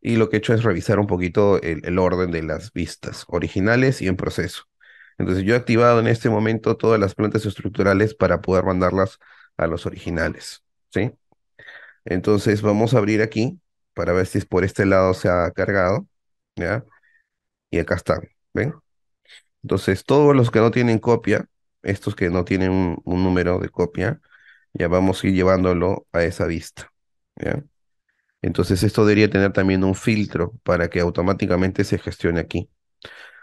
y lo que he hecho es revisar un poquito el, orden de las vistas originales y en proceso. Entonces yo he activado en este momento todas las plantas estructurales para poder mandarlas a los originales, ¿sí? Entonces vamos a abrir aquí para ver si por este lado se ha cargado, ¿ya? Y acá está, ¿ven? Entonces todos los que no tienen copia, estos que no tienen un, número de copia, ya vamos a ir llevándolo a esa vista, ¿ya? Entonces esto debería tener también un filtro para que automáticamente se gestione aquí.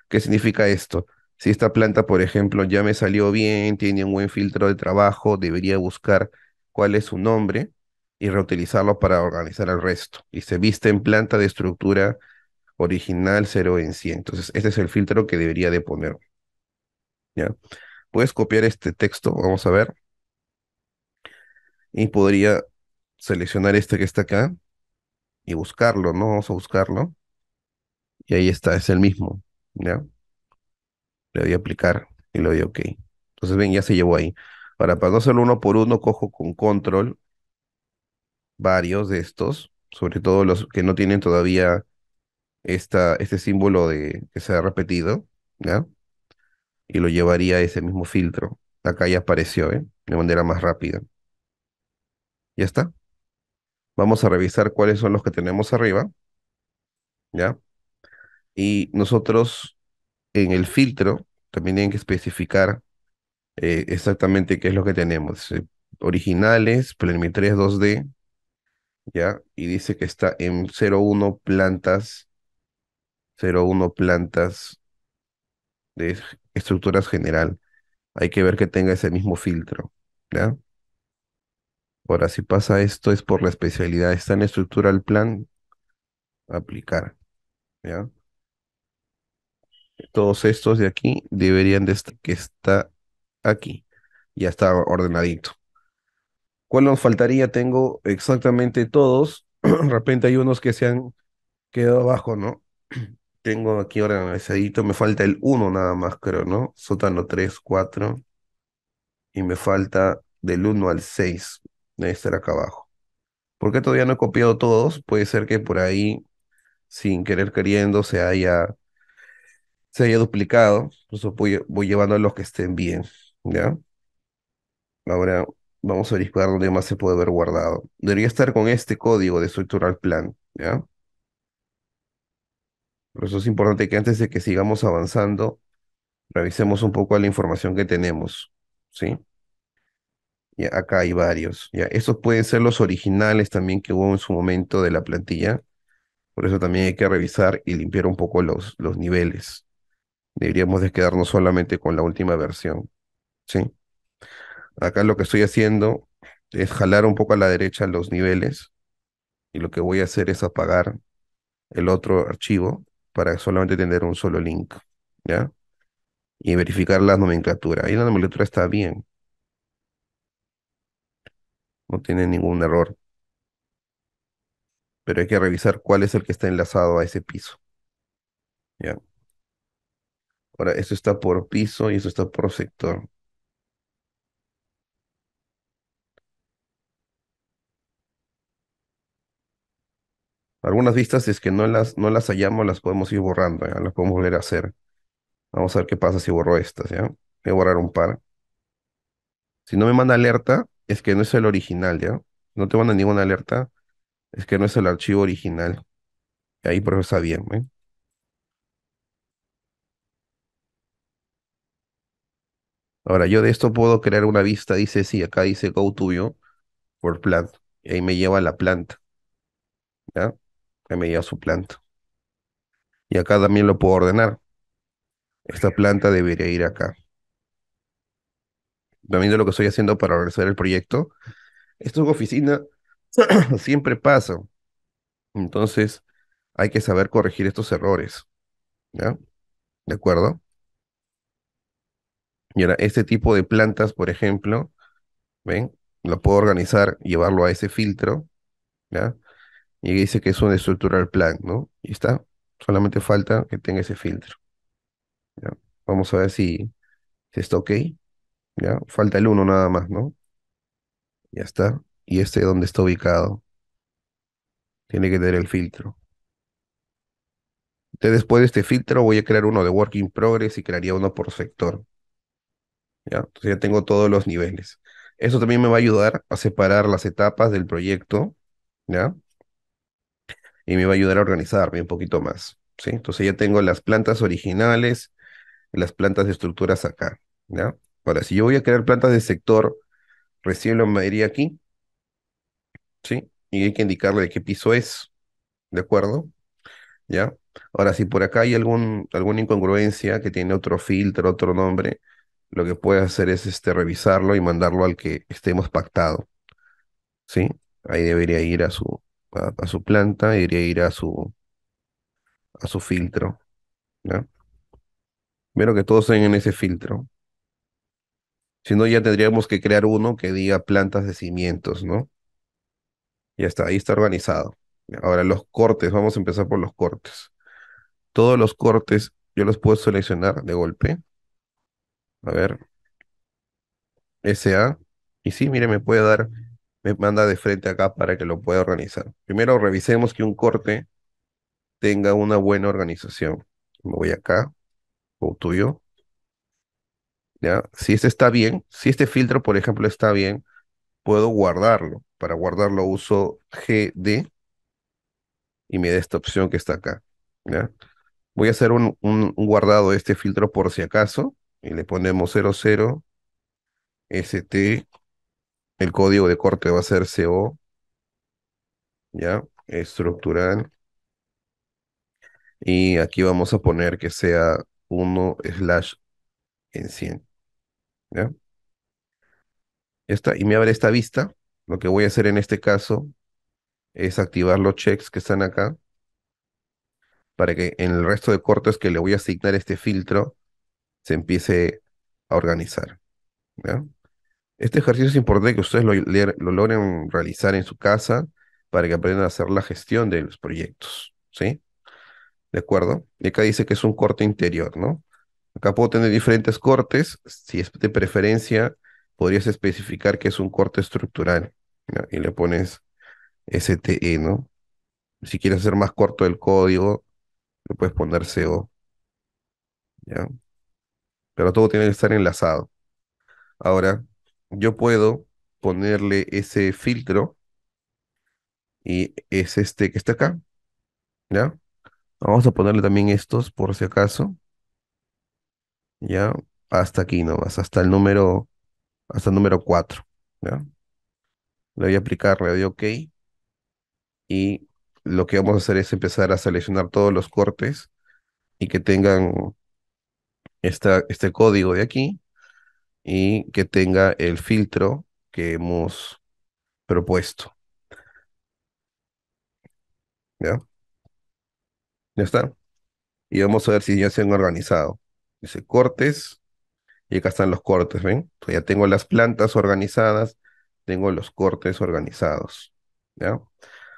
¿Qué significa esto? Si esta planta, por ejemplo, ya me salió bien, tiene un buen filtro de trabajo, debería buscar cuál es su nombre y reutilizarlo para organizar el resto. Y se viste en planta de estructura original 0 en 100. Entonces, este es el filtro que debería de poner. ¿Ya? Puedes copiar este texto, vamos a ver. Y podría seleccionar este que está acá y buscarlo, ¿no? Vamos a buscarlo. Y ahí está, es el mismo, ¿ya? Le doy a aplicar y le doy OK. Entonces, ven, ya se llevó ahí. para no hacerlo uno por uno, cojo con control varios de estos, sobre todo los que no tienen todavía esta, este símbolo de que se ha repetido, ¿ya? Y lo llevaría a ese mismo filtro. Acá ya apareció, ¿eh? De manera más rápida. Ya está. Vamos a revisar cuáles son los que tenemos arriba. ¿Ya? Y nosotros en el filtro también tienen que especificar eh, exactamente qué es lo que tenemos. originales, Plenmi 2D, ¿ya? Y dice que está en 01 plantas, 01 plantas de estructuras general. Hay que ver que tenga ese mismo filtro, ¿ya? Ahora, si pasa esto, es por la especialidad. Está en estructura el plan. Aplicar. ¿Ya? Todos estos de aquí deberían de estar, que está aquí. Ya está ordenadito. ¿Cuál nos faltaría? Tengo exactamente todos. de repente hay unos que se han quedado abajo, ¿no? Tengo aquí ordenadito, Me falta el 1 nada más, creo, ¿no? Sótano 3, 4. Y me falta del 1 al 6 debe estar acá abajo. ¿Por qué todavía no he copiado todos? Puede ser que por ahí, sin querer queriendo, se haya, se haya duplicado. Por voy, llevando a los que estén bien, ¿ya? Ahora vamos a verificar dónde más se puede haber guardado. Debería estar con este código de estructural Plan, ¿ya? Por eso es importante que antes de que sigamos avanzando, revisemos un poco la información que tenemos, ¿sí? acá hay varios. Ya, estos pueden ser los originales también que hubo en su momento de la plantilla. Por eso también hay que revisar y limpiar un poco los, los niveles. Deberíamos quedarnos solamente con la última versión. ¿Sí? Acá lo que estoy haciendo es jalar un poco a la derecha los niveles. Y lo que voy a hacer es apagar el otro archivo para solamente tener un solo link. ¿Ya? Y verificar la nomenclatura. Ahí la nomenclatura está bien no tiene ningún error. Pero hay que revisar cuál es el que está enlazado a ese piso. ¿Ya? Ahora, esto está por piso y eso está por sector. Algunas vistas, es que no las, no las hallamos, las podemos ir borrando, ¿ya? las podemos volver a hacer. Vamos a ver qué pasa si borro estas, ¿ya? Voy a borrar un par. Si no me manda alerta, es que no es el original, ¿ya? No te mandan ninguna alerta, es que no es el archivo original. Y ahí por bien, Ahora, yo de esto puedo crear una vista, dice, sí, acá dice go tuyo por plant. Y ahí me lleva la planta. ¿Ya? Ahí me lleva su planta. Y acá también lo puedo ordenar. Esta planta debería ir acá también de lo que estoy haciendo para realizar el proyecto, esto en oficina siempre pasa. Entonces, hay que saber corregir estos errores. ¿Ya? ¿De acuerdo? Y ahora, este tipo de plantas, por ejemplo, ¿ven? Lo puedo organizar, llevarlo a ese filtro, ¿ya? Y dice que es un estructural plan, ¿no? Y está. Solamente falta que tenga ese filtro. ¿ya? Vamos a ver si, si está ok. ¿ya? Falta el uno nada más, ¿no? Ya está. Y este donde está ubicado. Tiene que tener el filtro. Entonces, después de este filtro voy a crear uno de Work in Progress y crearía uno por sector. ¿Ya? Entonces ya tengo todos los niveles. Eso también me va a ayudar a separar las etapas del proyecto, ¿ya? Y me va a ayudar a organizarme un poquito más, ¿sí? Entonces ya tengo las plantas originales, las plantas de estructuras acá, ¿ya? Ahora, si yo voy a crear plantas de sector, recibo la mayoría aquí, ¿sí? Y hay que indicarle de qué piso es, ¿de acuerdo? ¿Ya? Ahora, si por acá hay algún, alguna incongruencia que tiene otro filtro, otro nombre, lo que puede hacer es este, revisarlo y mandarlo al que estemos pactado, ¿sí? Ahí debería ir a su, su planta, debería ir a su, a su filtro, ¿ya? Pero que todos estén en ese filtro. Si no, ya tendríamos que crear uno que diga plantas de cimientos, ¿no? Ya está, ahí está organizado. Ahora los cortes, vamos a empezar por los cortes. Todos los cortes yo los puedo seleccionar de golpe. A ver. SA. Y sí, mire, me puede dar, me manda de frente acá para que lo pueda organizar. Primero revisemos que un corte tenga una buena organización. Me voy acá, o tuyo. Si este está bien, si este filtro, por ejemplo, está bien, puedo guardarlo. Para guardarlo uso GD y me da esta opción que está acá, ¿ya? Voy a hacer un, guardado de este filtro por si acaso y le ponemos 00 ST. El código de corte va a ser CO, ¿ya? Estructural. Y aquí vamos a poner que sea 1 slash en 100. ¿Ya? Y me abre esta vista. Lo que voy a hacer en este caso es activar los checks que están acá para que en el resto de cortes que le voy a asignar este filtro se empiece a organizar. ¿ya? Este ejercicio es importante que ustedes lo, lo, logren realizar en su casa para que aprendan a hacer la gestión de los proyectos. ¿Sí? ¿De acuerdo? Y acá dice que es un corte interior, ¿no? Acá puedo tener diferentes cortes. Si es de preferencia, podrías especificar que es un corte estructural. Y le pones STE, ¿no? Si quieres hacer más corto el código, le puedes poner CO. ¿Ya? Pero todo tiene que estar enlazado. Ahora, yo puedo ponerle ese filtro y es este que está acá. ¿Ya? Vamos a ponerle también estos por si acaso. ¿ya? Hasta aquí nomás, hasta el número, hasta el número 4, ¿ya? Le voy a aplicar, le doy OK. Y lo que vamos a hacer es empezar a seleccionar todos los cortes y que tengan esta, este código de aquí y que tenga el filtro que hemos propuesto. ¿Ya? Ya está. Y vamos a ver si ya se han organizado dice cortes, y acá están los cortes, ¿ven? ya tengo las plantas organizadas, tengo los cortes organizados, ¿ya?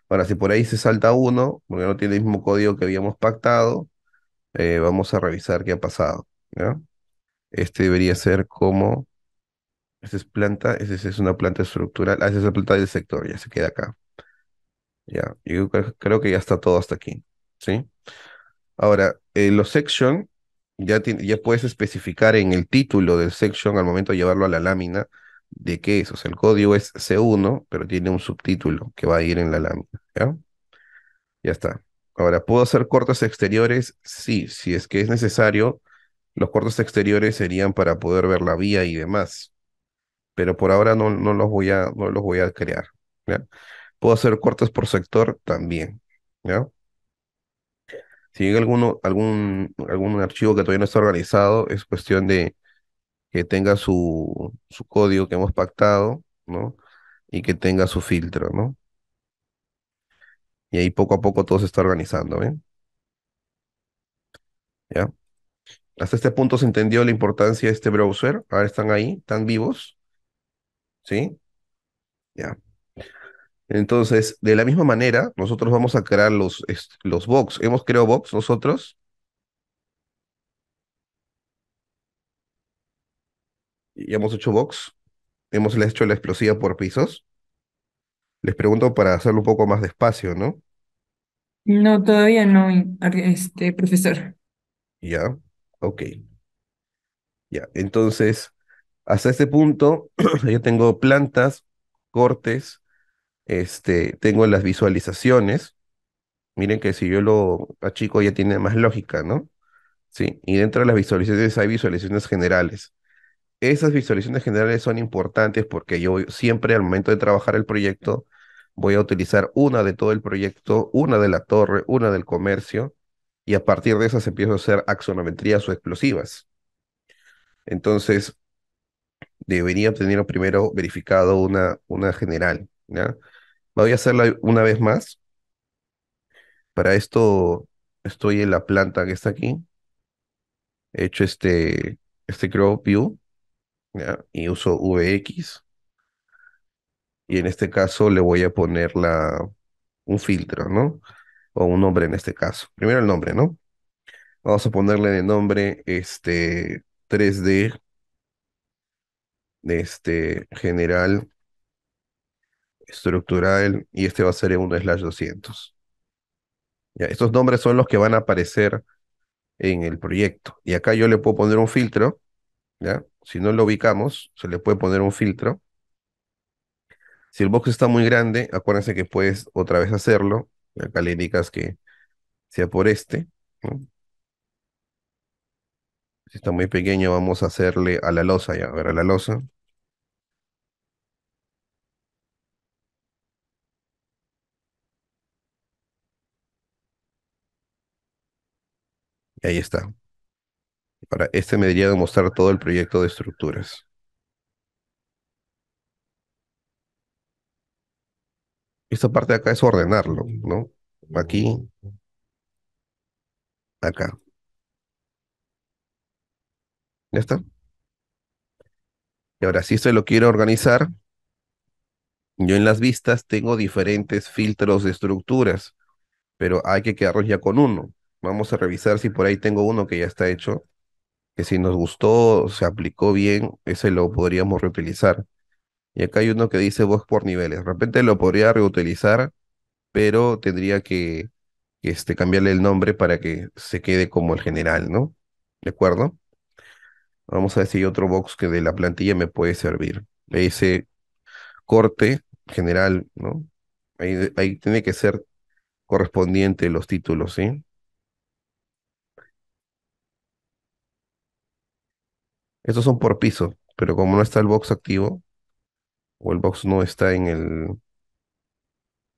Ahora, si por ahí se salta uno, porque no tiene el mismo código que habíamos pactado, eh, vamos a revisar qué ha pasado, ¿ya? Este debería ser como, esta es planta, Esa es una planta estructural, ah, esa es la planta del sector, ya se queda acá. Ya, yo creo que ya está todo hasta aquí, ¿sí? Ahora, eh, los section ya, puedes especificar en el título del section al momento de llevarlo a la lámina de qué es. O sea, el código es C1, pero tiene un subtítulo que va a ir en la lámina. ¿ya? está. Ahora, ¿puedo hacer cortes exteriores? Sí, si es que es necesario. Los cortes exteriores serían para poder ver la vía y demás. Pero por ahora no, no, los, voy a, no los voy a crear. ¿Puedo hacer cortes por sector? También. ¿ya? si hay alguno, algún, algún archivo que todavía no está organizado, es cuestión de que tenga su, su código que hemos pactado, ¿no? Y que tenga su filtro, ¿no? Y ahí poco a poco todo se está organizando, ¿ven? ¿Ya? Hasta este punto se entendió la importancia de este browser. Ahora están ahí, están vivos. ¿Sí? Ya. Entonces, de la misma manera, nosotros vamos a crear los, los box. Hemos creado box nosotros. Y hemos hecho box. Hemos hecho la explosiva por pisos. Les pregunto para hacerlo un poco más despacio, ¿no? No, todavía no, este, profesor. Ya, ok. Ya, entonces, hasta este punto, ya tengo plantas, cortes, este, tengo las visualizaciones. Miren que si yo lo achico ya tiene más lógica, ¿no? Sí, y dentro de las visualizaciones hay visualizaciones generales. Esas visualizaciones generales son importantes porque yo siempre al momento de trabajar el proyecto voy a utilizar una de todo el proyecto, una de la torre, una del comercio, y a partir de esas empiezo a hacer axonometrías o explosivas. Entonces, debería tener primero verificado una, una general, ¿ya? Voy a hacerla una vez más. Para esto estoy en la planta que está aquí. He hecho este, este crop view y uso VX. Y en este caso le voy a poner la, un filtro, ¿no? O un nombre en este caso. Primero el nombre, ¿no? Vamos a ponerle el nombre este 3D de este general estructural y este va a ser un slash 200. Ya, estos nombres son los que van a aparecer en el proyecto. Y acá yo le puedo poner un filtro, ¿ya? Si no lo ubicamos, se le puede poner un filtro. Si el box está muy grande, acuérdense que puedes otra vez hacerlo. Acá le indicas que sea por este. Si está muy pequeño, vamos a hacerle a la losa, ya, a ver, a la losa. Ahí está. Ahora, este me diría de mostrar todo el proyecto de estructuras. Esta parte de acá es ordenarlo, ¿no? Aquí, acá. Ya está. Y ahora, si esto lo quiero organizar, yo en las vistas tengo diferentes filtros de estructuras, pero hay que quedarnos ya con uno. Vamos a revisar si por ahí tengo uno que ya está hecho, que si nos gustó, se aplicó bien, ese lo podríamos reutilizar. Y acá hay uno que dice voz por niveles. De repente lo podría reutilizar, pero tendría que este, cambiarle el nombre para que se quede como el general, ¿no? ¿De acuerdo? Vamos a ver si hay otro box que de la plantilla me puede servir. Le dice corte general, ¿no? Ahí, ahí tiene que ser correspondiente los títulos, ¿sí? Estos son por piso, pero como no está el box activo, o el box no está en el,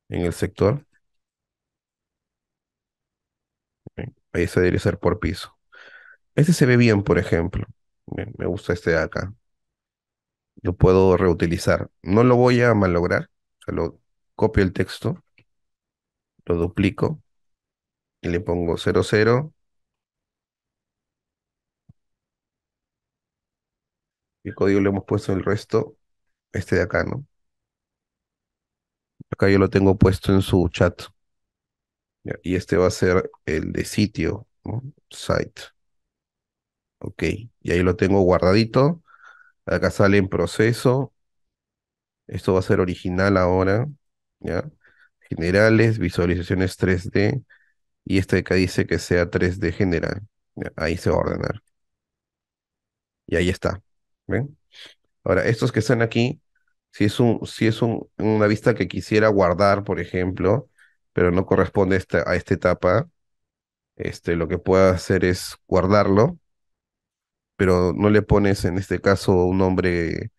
en el sector, ahí se debería ser por piso. Este se ve bien, por ejemplo. me gusta este de acá. Lo puedo reutilizar. No lo voy a malograr. copio el texto, lo duplico y le pongo 00 el código le hemos puesto el resto, este de acá, ¿no? Acá yo lo tengo puesto en su chat. y este va a ser el de sitio, ¿no? site. Ok, y ahí lo tengo guardadito. Acá sale en proceso. Esto va a ser original ahora. ¿ya? Generales, visualizaciones 3D. Y este de acá dice que sea 3D general. Ahí se va a ordenar. Y ahí está. Ahora, estos que están aquí, si es, un, si es una vista que quisiera guardar, por ejemplo, pero no corresponde a esta etapa, este, lo que puedo hacer es guardarlo, pero no le pones en este caso un nombre,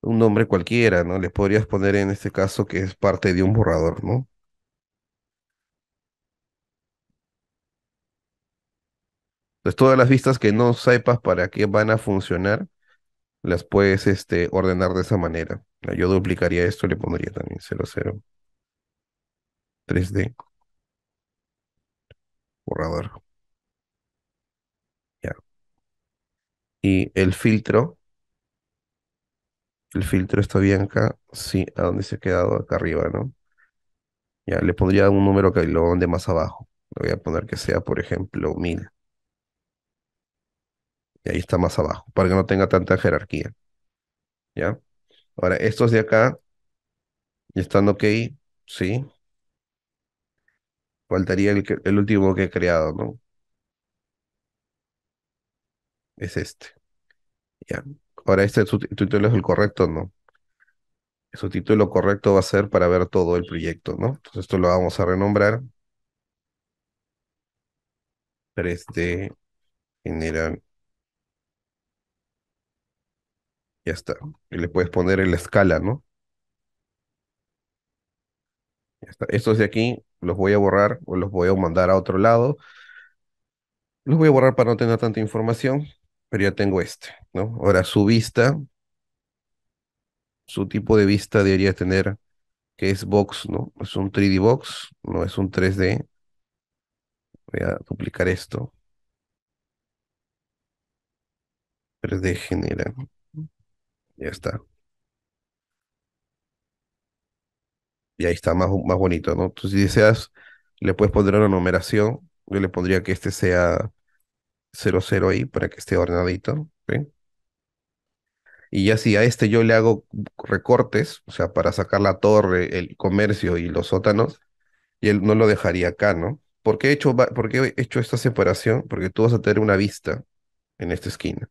un nombre cualquiera, ¿no? Le podrías poner en este caso que es parte de un borrador, ¿no? Entonces, todas las vistas que no sepas para qué van a funcionar, las puedes este, ordenar de esa manera. Yo duplicaría esto y le pondría también cero 3D. Borrador. Ya. Y el filtro. El filtro está bien acá. Sí, a dónde se ha quedado acá arriba, ¿no? Ya, le pondría un número que lo de más abajo. Le voy a poner que sea, por ejemplo, 1000. Y ahí está más abajo, para que no tenga tanta jerarquía. ¿Ya? Ahora, estos de acá, ya están ok, sí. Faltaría el, último que he creado, ¿no? Es este. Ya. Ahora, este título es el correcto, ¿no? Su título correcto va a ser para ver todo el proyecto, ¿no? Entonces esto lo vamos a renombrar. 3 este general Ya está. Y le puedes poner en la escala, ¿no? Ya está. Estos de aquí los voy a borrar o los voy a mandar a otro lado. Los voy a borrar para no tener tanta información, pero ya tengo este, ¿no? Ahora su vista, su tipo de vista debería tener que es box, ¿no? Es un 3D box, no es un 3D. Voy a duplicar esto. 3D genera. Ya está. Y ahí está más, más bonito, ¿no? Tú si deseas, le puedes poner una numeración. Yo le pondría que este sea 00 ahí para que esté ordenadito. Y ya si a este yo le hago recortes, o sea, para sacar la torre, el comercio y los sótanos, y él no lo dejaría acá, ¿no? he hecho, por qué he hecho esta separación? Porque tú vas a tener una vista en esta esquina,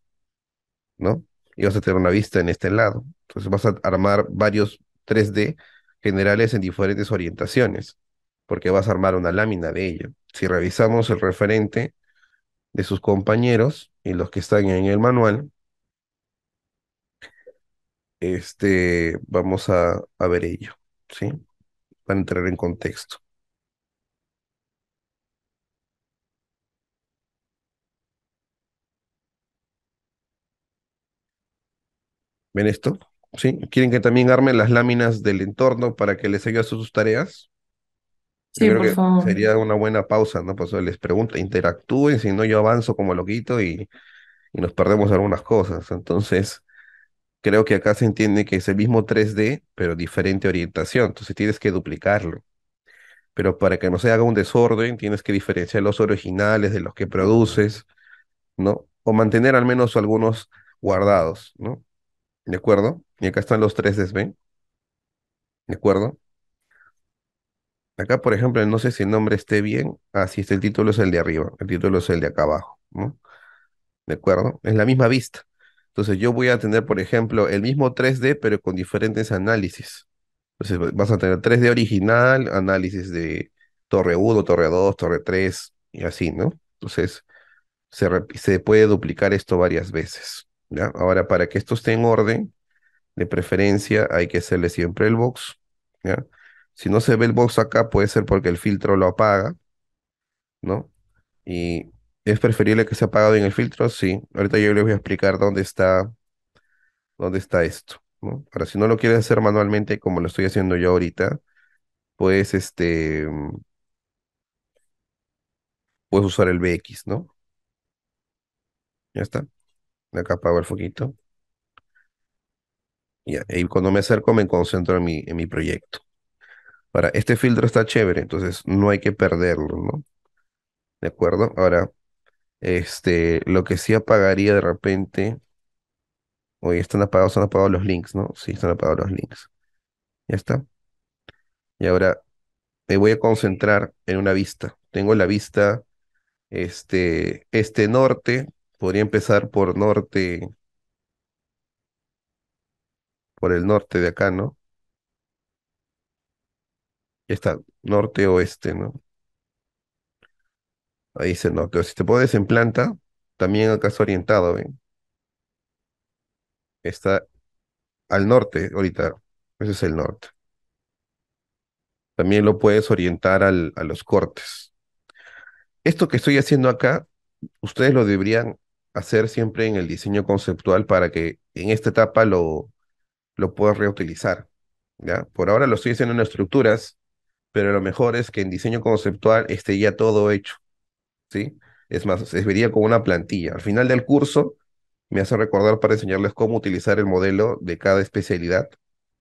¿no? y vas a tener una vista en este lado. Entonces vas a armar varios 3D generales en diferentes orientaciones, porque vas a armar una lámina de ello. Si revisamos el referente de sus compañeros y los que están en el manual, este, vamos a, ver ello, ¿sí? a entrar en contexto. ¿Ven esto? ¿Sí? ¿Quieren que también armen las láminas del entorno para que les ayude a sus tareas? Sí, creo por que favor. sería una buena pausa, ¿no? eso pues, les pregunto, interactúen, si no yo avanzo como loquito y, y nos perdemos algunas cosas. Entonces, creo que acá se entiende que es el mismo 3D, pero diferente orientación. Entonces tienes que duplicarlo. Pero para que no se haga un desorden, tienes que diferenciar los originales de los que produces, ¿no? O mantener al menos algunos guardados, ¿no? ¿De acuerdo? Y acá están los 3Ds, ¿ven? ¿De acuerdo? Acá, por ejemplo, no sé si el nombre esté bien. Ah, sí, el título es el de arriba. El título es el de acá abajo. ¿no? ¿De acuerdo? Es la misma vista. Entonces yo voy a tener, por ejemplo, el mismo 3D, pero con diferentes análisis. Entonces vas a tener 3D original, análisis de torre 1, torre 2, torre 3, y así, ¿no? Entonces se, se puede duplicar esto varias veces. Ahora, para que esto esté en orden, de preferencia hay que hacerle siempre el box, ¿ya? Si no se ve el box acá, puede ser porque el filtro lo apaga, ¿no? Y es preferible que se apagado en el filtro, sí. Ahorita yo les voy a explicar dónde está, dónde está esto, Ahora, si no lo quieres hacer manualmente, como lo estoy haciendo yo ahorita, pues este... Mm, puedes usar el BX, ¿no? Ya está acá apago el foquito. Y cuando me acerco me concentro en mi, en mi proyecto. Ahora, este filtro está chévere, entonces no hay que perderlo, ¿no? ¿De acuerdo? Ahora, este, lo que sí apagaría de repente... Oye, están apagados, están apagados los links, ¿no? Sí, están apagados los links. Ya está. Y ahora me voy a concentrar en una vista. Tengo la vista este, este norte, Podría empezar por norte, por el norte de acá, ¿no? está, norte-oeste, ¿no? Ahí dice norte. si te pones en planta, también acá está orientado, ¿ven? ¿eh? Está al norte ahorita. Ese es el norte. También lo puedes orientar al, a los cortes. Esto que estoy haciendo acá, ustedes lo deberían hacer siempre en el diseño conceptual para que en esta etapa lo, lo puedas reutilizar. ¿ya? Por ahora lo estoy haciendo en estructuras, pero lo mejor es que en diseño conceptual esté ya todo hecho. ¿sí? Es más, se vería como una plantilla. Al final del curso me hace recordar para enseñarles cómo utilizar el modelo de cada especialidad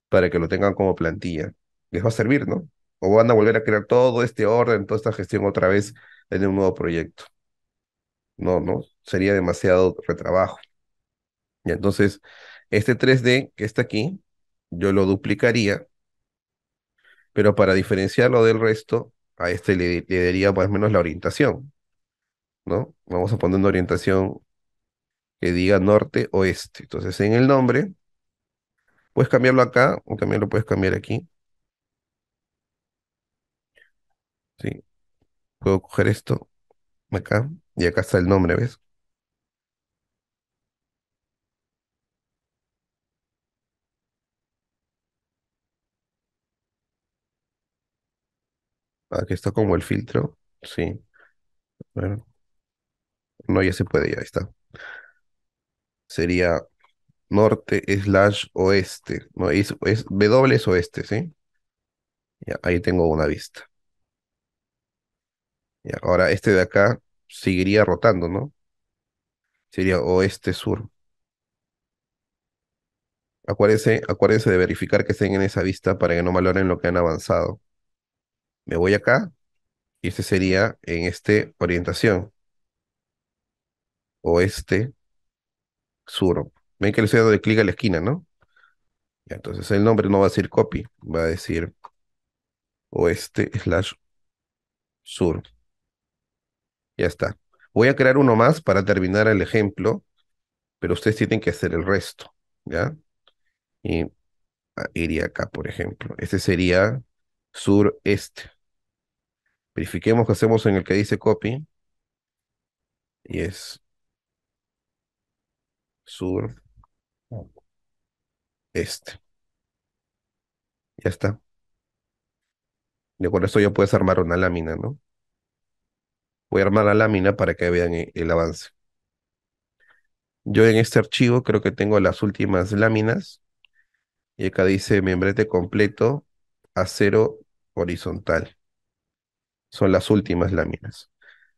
para que lo tengan como plantilla. Les va a servir, ¿no? O van a volver a crear todo este orden, toda esta gestión otra vez en un nuevo proyecto no, no, sería demasiado retrabajo. Y entonces, este 3D que está aquí, yo lo duplicaría, pero para diferenciarlo del resto, a este le, daría más o menos la orientación, ¿no? Vamos a poner una orientación que diga norte-oeste. Entonces, en el nombre, puedes cambiarlo acá o también lo puedes cambiar aquí. Sí. Puedo coger esto acá. Y acá está el nombre, ¿ves? Aquí está como el filtro. Sí. Bueno. No, ya se puede, ya está. Sería norte slash oeste. No, es, es W es oeste, ¿sí? Ya, ahí tengo una vista. Y ahora este de acá seguiría rotando, ¿no? Sería oeste-sur. Acuérdense, acuérdense de verificar que estén en esa vista para que no valoren lo que han avanzado. Me voy acá y este sería en este orientación. Oeste, sur. Ven que le estoy dando de clic a la esquina, ¿no? Entonces el nombre no va a decir copy, va a decir oeste slash sur. Ya está. Voy a crear uno más para terminar el ejemplo, pero ustedes tienen que hacer el resto, ¿ya? Y ah, iría acá, por ejemplo. Este sería sur este Verifiquemos que hacemos en el que dice copy. Y es sur este. Ya está. De acuerdo, esto ya puedes armar una lámina, ¿no? Voy a armar la lámina para que vean e-, el, avance. Yo en este archivo creo que tengo las últimas láminas. Y acá dice membrete completo, acero horizontal. Son las últimas láminas.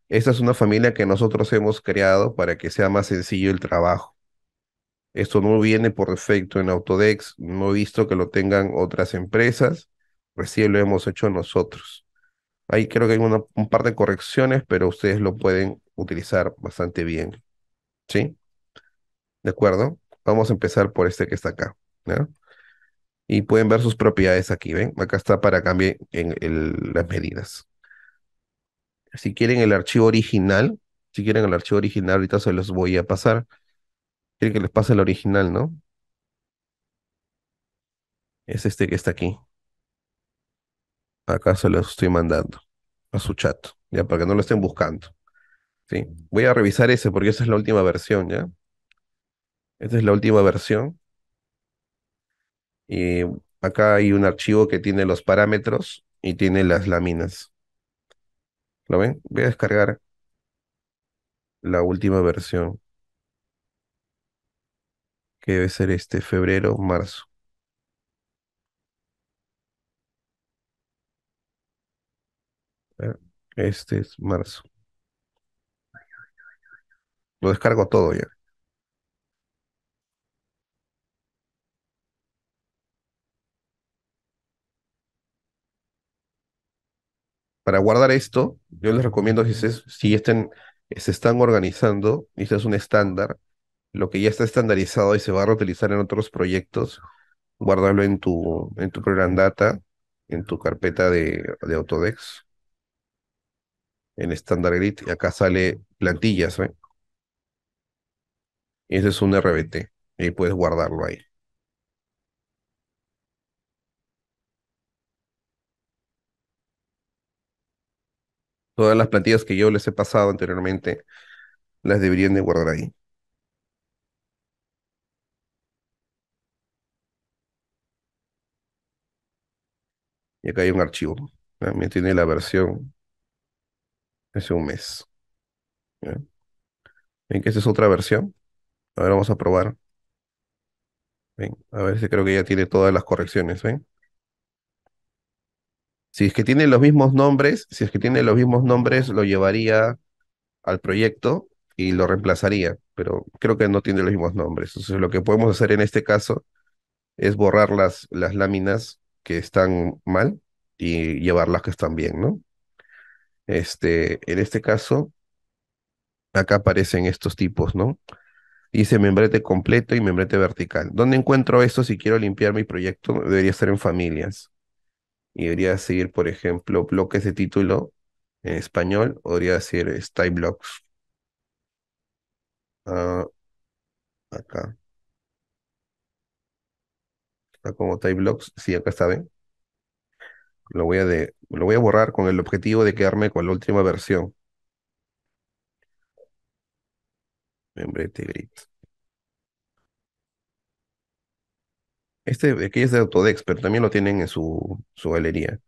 Esta es una familia que nosotros hemos creado para que sea más sencillo el trabajo. Esto no viene por defecto en Autodex, no he visto que lo tengan otras empresas, recién lo hemos hecho nosotros. Ahí creo que hay un par de correcciones, pero ustedes lo pueden utilizar bastante bien. ¿Sí? ¿De acuerdo? Vamos a empezar por este que está acá. Y pueden ver sus propiedades aquí, ¿ven? Acá está para cambiar en las medidas. Si quieren el archivo original, si quieren el archivo original, ahorita se los voy a pasar. Quieren que les pase el original, ¿no? Es este que está aquí. Acá se los estoy mandando a su chat, ya para que no lo estén buscando. ¿sí? Voy a revisar ese porque esa es la última versión, ¿ya? Esta es la última versión. Y acá hay un archivo que tiene los parámetros y tiene las láminas. ¿Lo ven? Voy a descargar la última versión. Que debe ser este febrero, marzo. Este es marzo. Lo descargo todo ya. Para guardar esto, yo les recomiendo si, se, si estén, se están organizando, y este es un estándar, lo que ya está estandarizado y se va a reutilizar en otros proyectos, guardarlo en tu, en tu program data, en tu carpeta de, de Autodex en Standard Grid, y acá sale plantillas, ¿eh? Ese es un RBT, y puedes guardarlo ahí. Todas las plantillas que yo les he pasado anteriormente, las deberían de guardar ahí. Y acá hay un archivo. También tiene la versión hace un mes. Ven que esta es otra versión. A ver, vamos a probar. a ver si creo que ya tiene todas las correcciones, ¿ven? Si es que tiene los mismos nombres, si es que tiene los mismos nombres, lo llevaría al proyecto y lo reemplazaría, pero creo que no tiene los mismos nombres. Entonces, lo que podemos hacer en este caso es borrar las, las láminas que están mal y llevar las que están bien, ¿no? Este, en este caso, acá aparecen estos tipos, ¿no? Dice membrete completo y membrete vertical. ¿Dónde encuentro esto si quiero limpiar mi proyecto? Debería estar en familias. Y debería seguir, por ejemplo, bloques de título en español, podría decir style blocks. Ah, acá. Está como type blocks. Sí, acá está bien. Lo voy a, de, lo voy a borrar con el objetivo de quedarme con la última versión. Membrete grit. Este aquí es de Autodex, pero también lo tienen en su, su galería.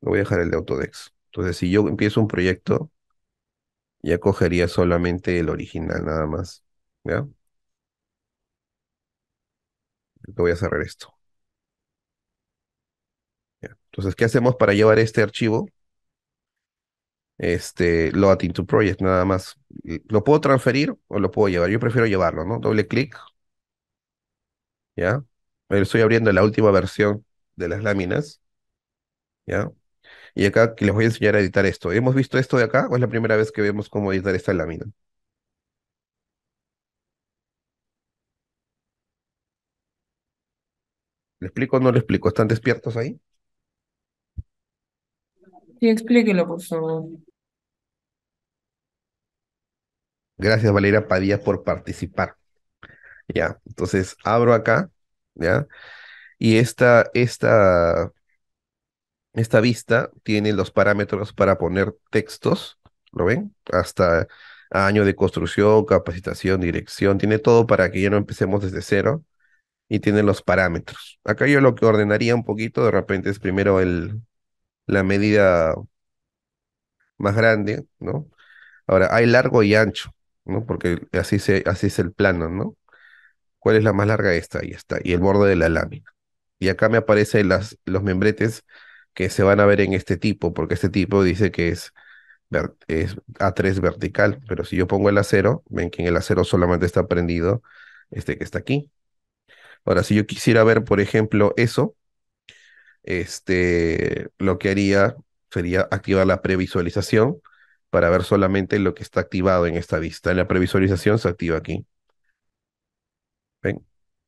Lo voy a dejar el de Autodex. Entonces, si yo empiezo un proyecto, ya cogería solamente el original, nada más. ¿Ya? Voy a cerrar esto. Entonces, ¿qué hacemos para llevar este archivo? Este, lo to into project, nada más. ¿Lo puedo transferir o lo puedo llevar? Yo prefiero llevarlo, ¿no? Doble clic. ¿Ya? Estoy abriendo la última versión de las láminas. ¿Ya? Y acá les voy a enseñar a editar esto. ¿Hemos visto esto de acá o es la primera vez que vemos cómo editar esta lámina? ¿Le explico o no le explico? ¿Están despiertos ahí? Sí, explíquelo, por favor. Gracias, Valeria Padilla, por participar. Ya, entonces abro acá, ¿ya? Y esta, esta, esta vista tiene los parámetros para poner textos, ¿lo ven? Hasta año de construcción, capacitación, dirección, tiene todo para que ya no empecemos desde cero y tiene los parámetros. Acá yo lo que ordenaría un poquito de repente es primero el, la medida más grande, ¿no? Ahora, hay largo y ancho, ¿no? Porque así, así es el plano, ¿no? ¿Cuál es la más larga? Esta, y está, y el borde de la lámina. Y acá me aparecen las, los membretes que se van a ver en este tipo, porque este tipo dice que es, es A3 vertical, pero si yo pongo el acero, ven que en el acero solamente está prendido este que está aquí. Ahora, si yo quisiera ver, por ejemplo, eso, este, lo que haría sería activar la previsualización para ver solamente lo que está activado en esta vista. La previsualización se activa aquí. ¿Ven?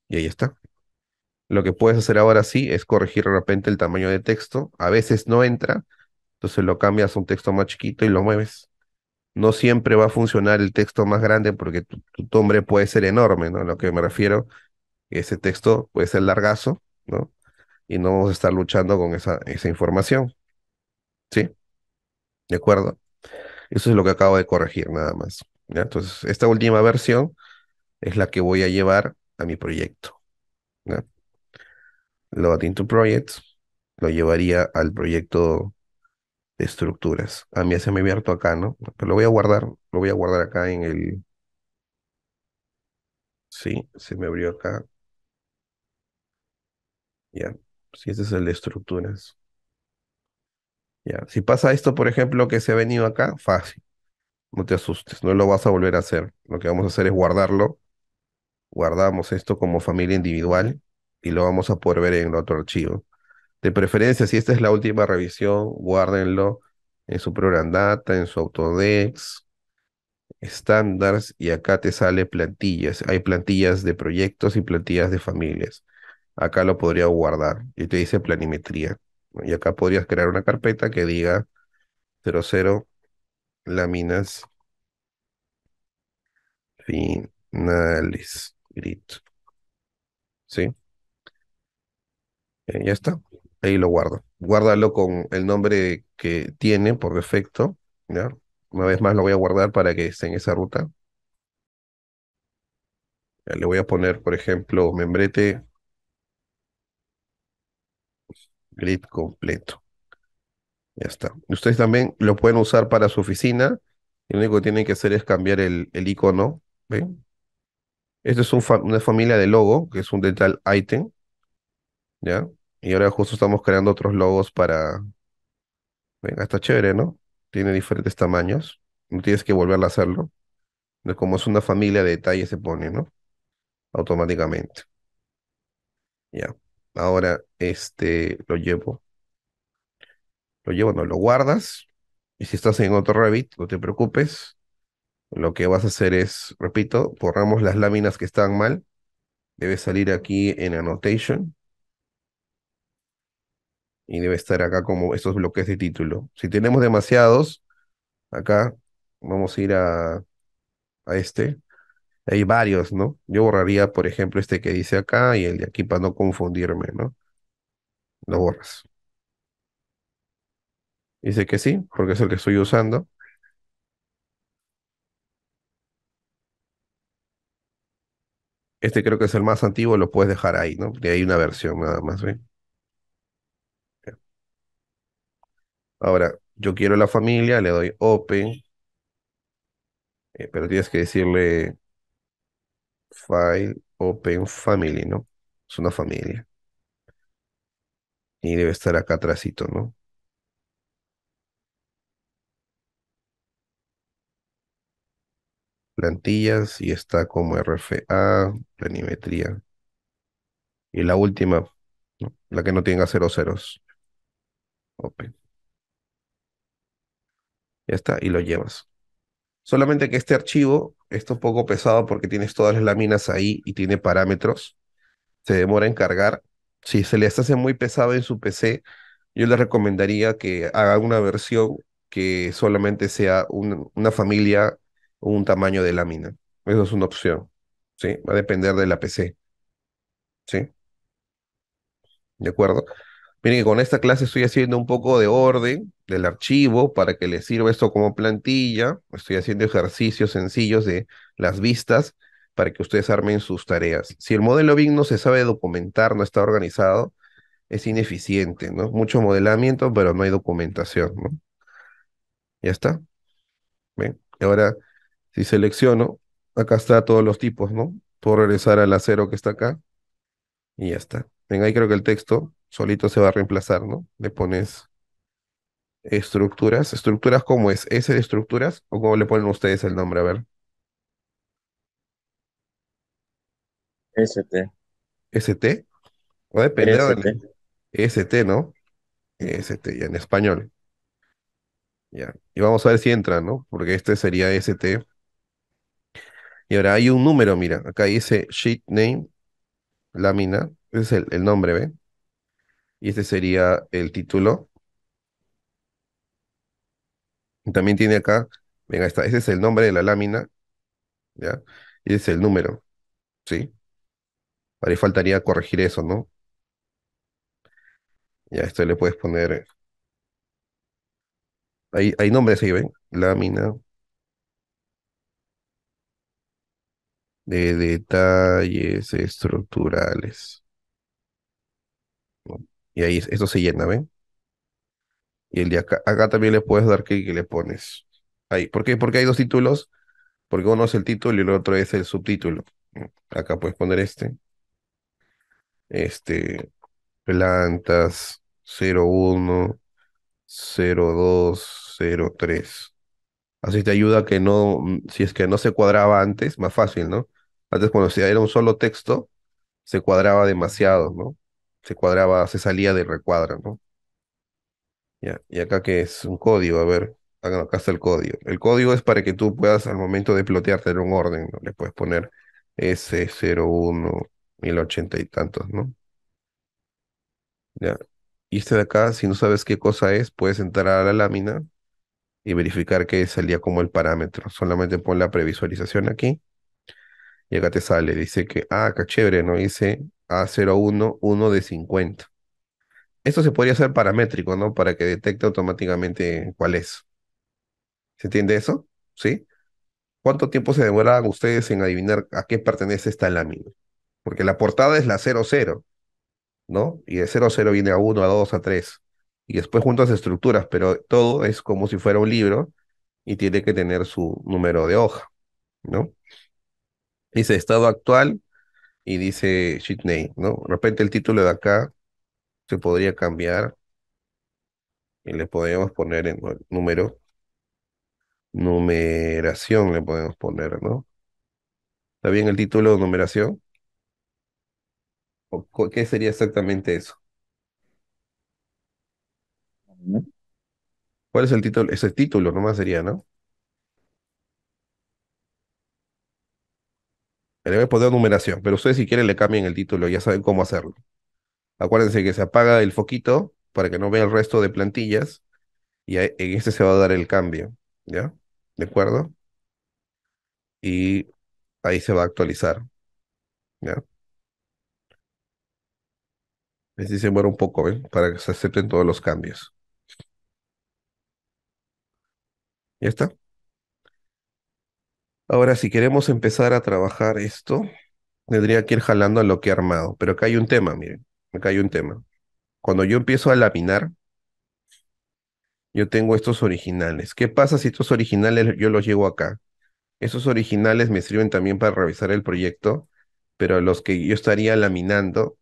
Y ahí está. Lo que puedes hacer ahora sí es corregir de repente el tamaño de texto. A veces no entra, entonces lo cambias a un texto más chiquito y lo mueves. No siempre va a funcionar el texto más grande porque tu, tu nombre puede ser enorme, ¿no? A lo que me refiero, ese texto puede ser largazo, ¿no? y no vamos a estar luchando con esa, esa información. ¿Sí? ¿De acuerdo? Eso es lo que acabo de corregir nada más. Entonces, esta última versión es la que voy a llevar a mi proyecto. ¿ya? Lo into projects, lo llevaría al proyecto de estructuras. A mí se me abierto acá, ¿no? Pero lo voy a guardar, lo voy a guardar acá en el... Sí, se me abrió acá. Ya. Si este es el de estructuras. Ya. Si pasa esto, por ejemplo, que se ha venido acá, fácil. No te asustes, no lo vas a volver a hacer. Lo que vamos a hacer es guardarlo. Guardamos esto como familia individual y lo vamos a poder ver en otro archivo. De preferencia, si esta es la última revisión, guárdenlo en su program data, en su Autodex, standards y acá te sale plantillas. Hay plantillas de proyectos y plantillas de familias acá lo podría guardar y te dice planimetría. Y acá podrías crear una carpeta que diga 00 láminas finales. Grit. ¿Sí? Eh, ya está. Ahí lo guardo. Guárdalo con el nombre que tiene por defecto. Una vez más lo voy a guardar para que esté en esa ruta. le voy a poner, por ejemplo, membrete Grid completo. Ya está. Ustedes también lo pueden usar para su oficina. Lo único que tienen que hacer es cambiar el, icono. ¿Ven? Esto es una familia de logo, que es un detalle item. ¿Ya? Y ahora justo estamos creando otros logos para... Venga, está chévere, ¿no? Tiene diferentes tamaños. No tienes que volver a hacerlo. Como es una familia de detalles se pone, ¿no? Automáticamente. Ya. Ahora, este, lo llevo. Lo llevo, no, lo guardas. Y si estás en otro Revit, no te preocupes. Lo que vas a hacer es, repito, borramos las láminas que están mal. Debe salir aquí en Annotation. Y debe estar acá como estos bloques de título. Si tenemos demasiados, acá vamos a ir a, a este. Hay varios, ¿no? Yo borraría, por ejemplo, este que dice acá y el de aquí para no confundirme, ¿no? Lo borras. Dice que sí, porque es el que estoy usando. Este creo que es el más antiguo, lo puedes dejar ahí, ¿no? Que hay una versión nada más, Ahora, yo quiero la familia, le doy open, eh, pero tienes que decirle File Open Family, ¿no? Es una familia. Y debe estar acá atrásito, ¿no? Plantillas y está como RFA, planimetría. Y la última, la que no tenga cero ceros. Open. Ya está, y lo llevas. Solamente que este archivo esto un poco pesado porque tienes todas las láminas ahí y tiene parámetros. Se demora en cargar. Si se les hace muy pesado en su PC, yo le recomendaría que haga una versión que solamente sea una familia o un tamaño de lámina. Eso es una opción. ¿sí? Va a depender de la PC. ¿Sí? ¿De acuerdo? Miren con esta clase estoy haciendo un poco de orden del archivo para que les sirva esto como plantilla. Estoy haciendo ejercicios sencillos de las vistas para que ustedes armen sus tareas. Si el modelo BIM no se sabe documentar, no está organizado, es ineficiente, ¿no? Mucho modelamiento, pero no hay documentación, ¿no? Ya está. Bien. Ahora, si selecciono, acá está todos los tipos, ¿no? Puedo regresar al acero que está acá y ya está. venga ahí creo que el texto solito se va a reemplazar, ¿no? Le pones estructuras. ¿Estructuras cómo es? ¿S de estructuras? ¿O cómo le ponen ustedes el nombre? A ver. ST. ¿ST? Va a depender ST. ST, ¿no? ST, ya en español. Ya. Y vamos a ver si entra, ¿no? Porque este sería ST. Y ahora hay un número, mira. Acá dice sheet name, lámina. Ese es el, el nombre, ¿ven? Y este sería el título. También tiene acá, venga, está, ese es el nombre de la lámina, ¿ya? Y ese es el número, ¿sí? Ahí faltaría corregir eso, ¿no? Ya, esto le puedes poner... ahí hay nombres ahí, ¿ven? Lámina. De detalles estructurales. Y ahí esto se llena, ¿ven? Y el de acá, acá también le puedes dar clic y le pones. Ahí. ¿Por qué? Porque hay dos títulos. Porque uno es el título y el otro es el subtítulo. Acá puedes poner este. Este. Plantas 01, 02, 03. Así te ayuda que no, si es que no se cuadraba antes, más fácil, ¿no? Antes cuando era un solo texto, se cuadraba demasiado, ¿no? se cuadraba, se salía del recuadra, ¿no? Ya, y acá que es un código, a ver, ah, acá está el código. El código es para que tú puedas al momento de plotear tener un orden, ¿no? Le puedes poner S01, 1080 y tantos, ¿no? Ya. Y este de acá, si no sabes qué cosa es, puedes entrar a la lámina y verificar que salía como el parámetro. Solamente pon la previsualización aquí y acá te sale, dice que, ah, qué chévere, ¿no? Dice a 011 1 de 50. Esto se podría hacer paramétrico, ¿no? Para que detecte automáticamente cuál es. ¿Se entiende eso? ¿Sí? ¿Cuánto tiempo se demoran ustedes en adivinar a qué pertenece esta lámina? Porque la portada es la 00, ¿no? Y de 00 viene a 1, a 2, a 3. Y después juntas estructuras, pero todo es como si fuera un libro y tiene que tener su número de hoja, ¿no? Dice estado actual y dice sheet name, ¿no? De repente el título de acá se podría cambiar y le podemos poner en el número. Numeración le podemos poner, ¿no? ¿Está bien el título, numeración? ¿O ¿Qué sería exactamente eso? ¿Cuál es el título? Ese título nomás sería, ¿no? Le voy a poner numeración, pero ustedes si quieren le cambien el título, ya saben cómo hacerlo. Acuérdense que se apaga el foquito para que no vea el resto de plantillas y en este se va a dar el cambio, ¿ya? ¿De acuerdo? Y ahí se va a actualizar, ¿ya? Así se muere un poco, ¿ven? Para que se acepten todos los cambios. ¿Ya está? Ahora, si queremos empezar a trabajar esto, tendría que ir jalando a lo que he armado. Pero acá hay un tema, miren, acá hay un tema. Cuando yo empiezo a laminar, yo tengo estos originales. ¿Qué pasa si estos originales yo los llevo acá? Esos originales me sirven también para revisar el proyecto, pero los que yo estaría laminando,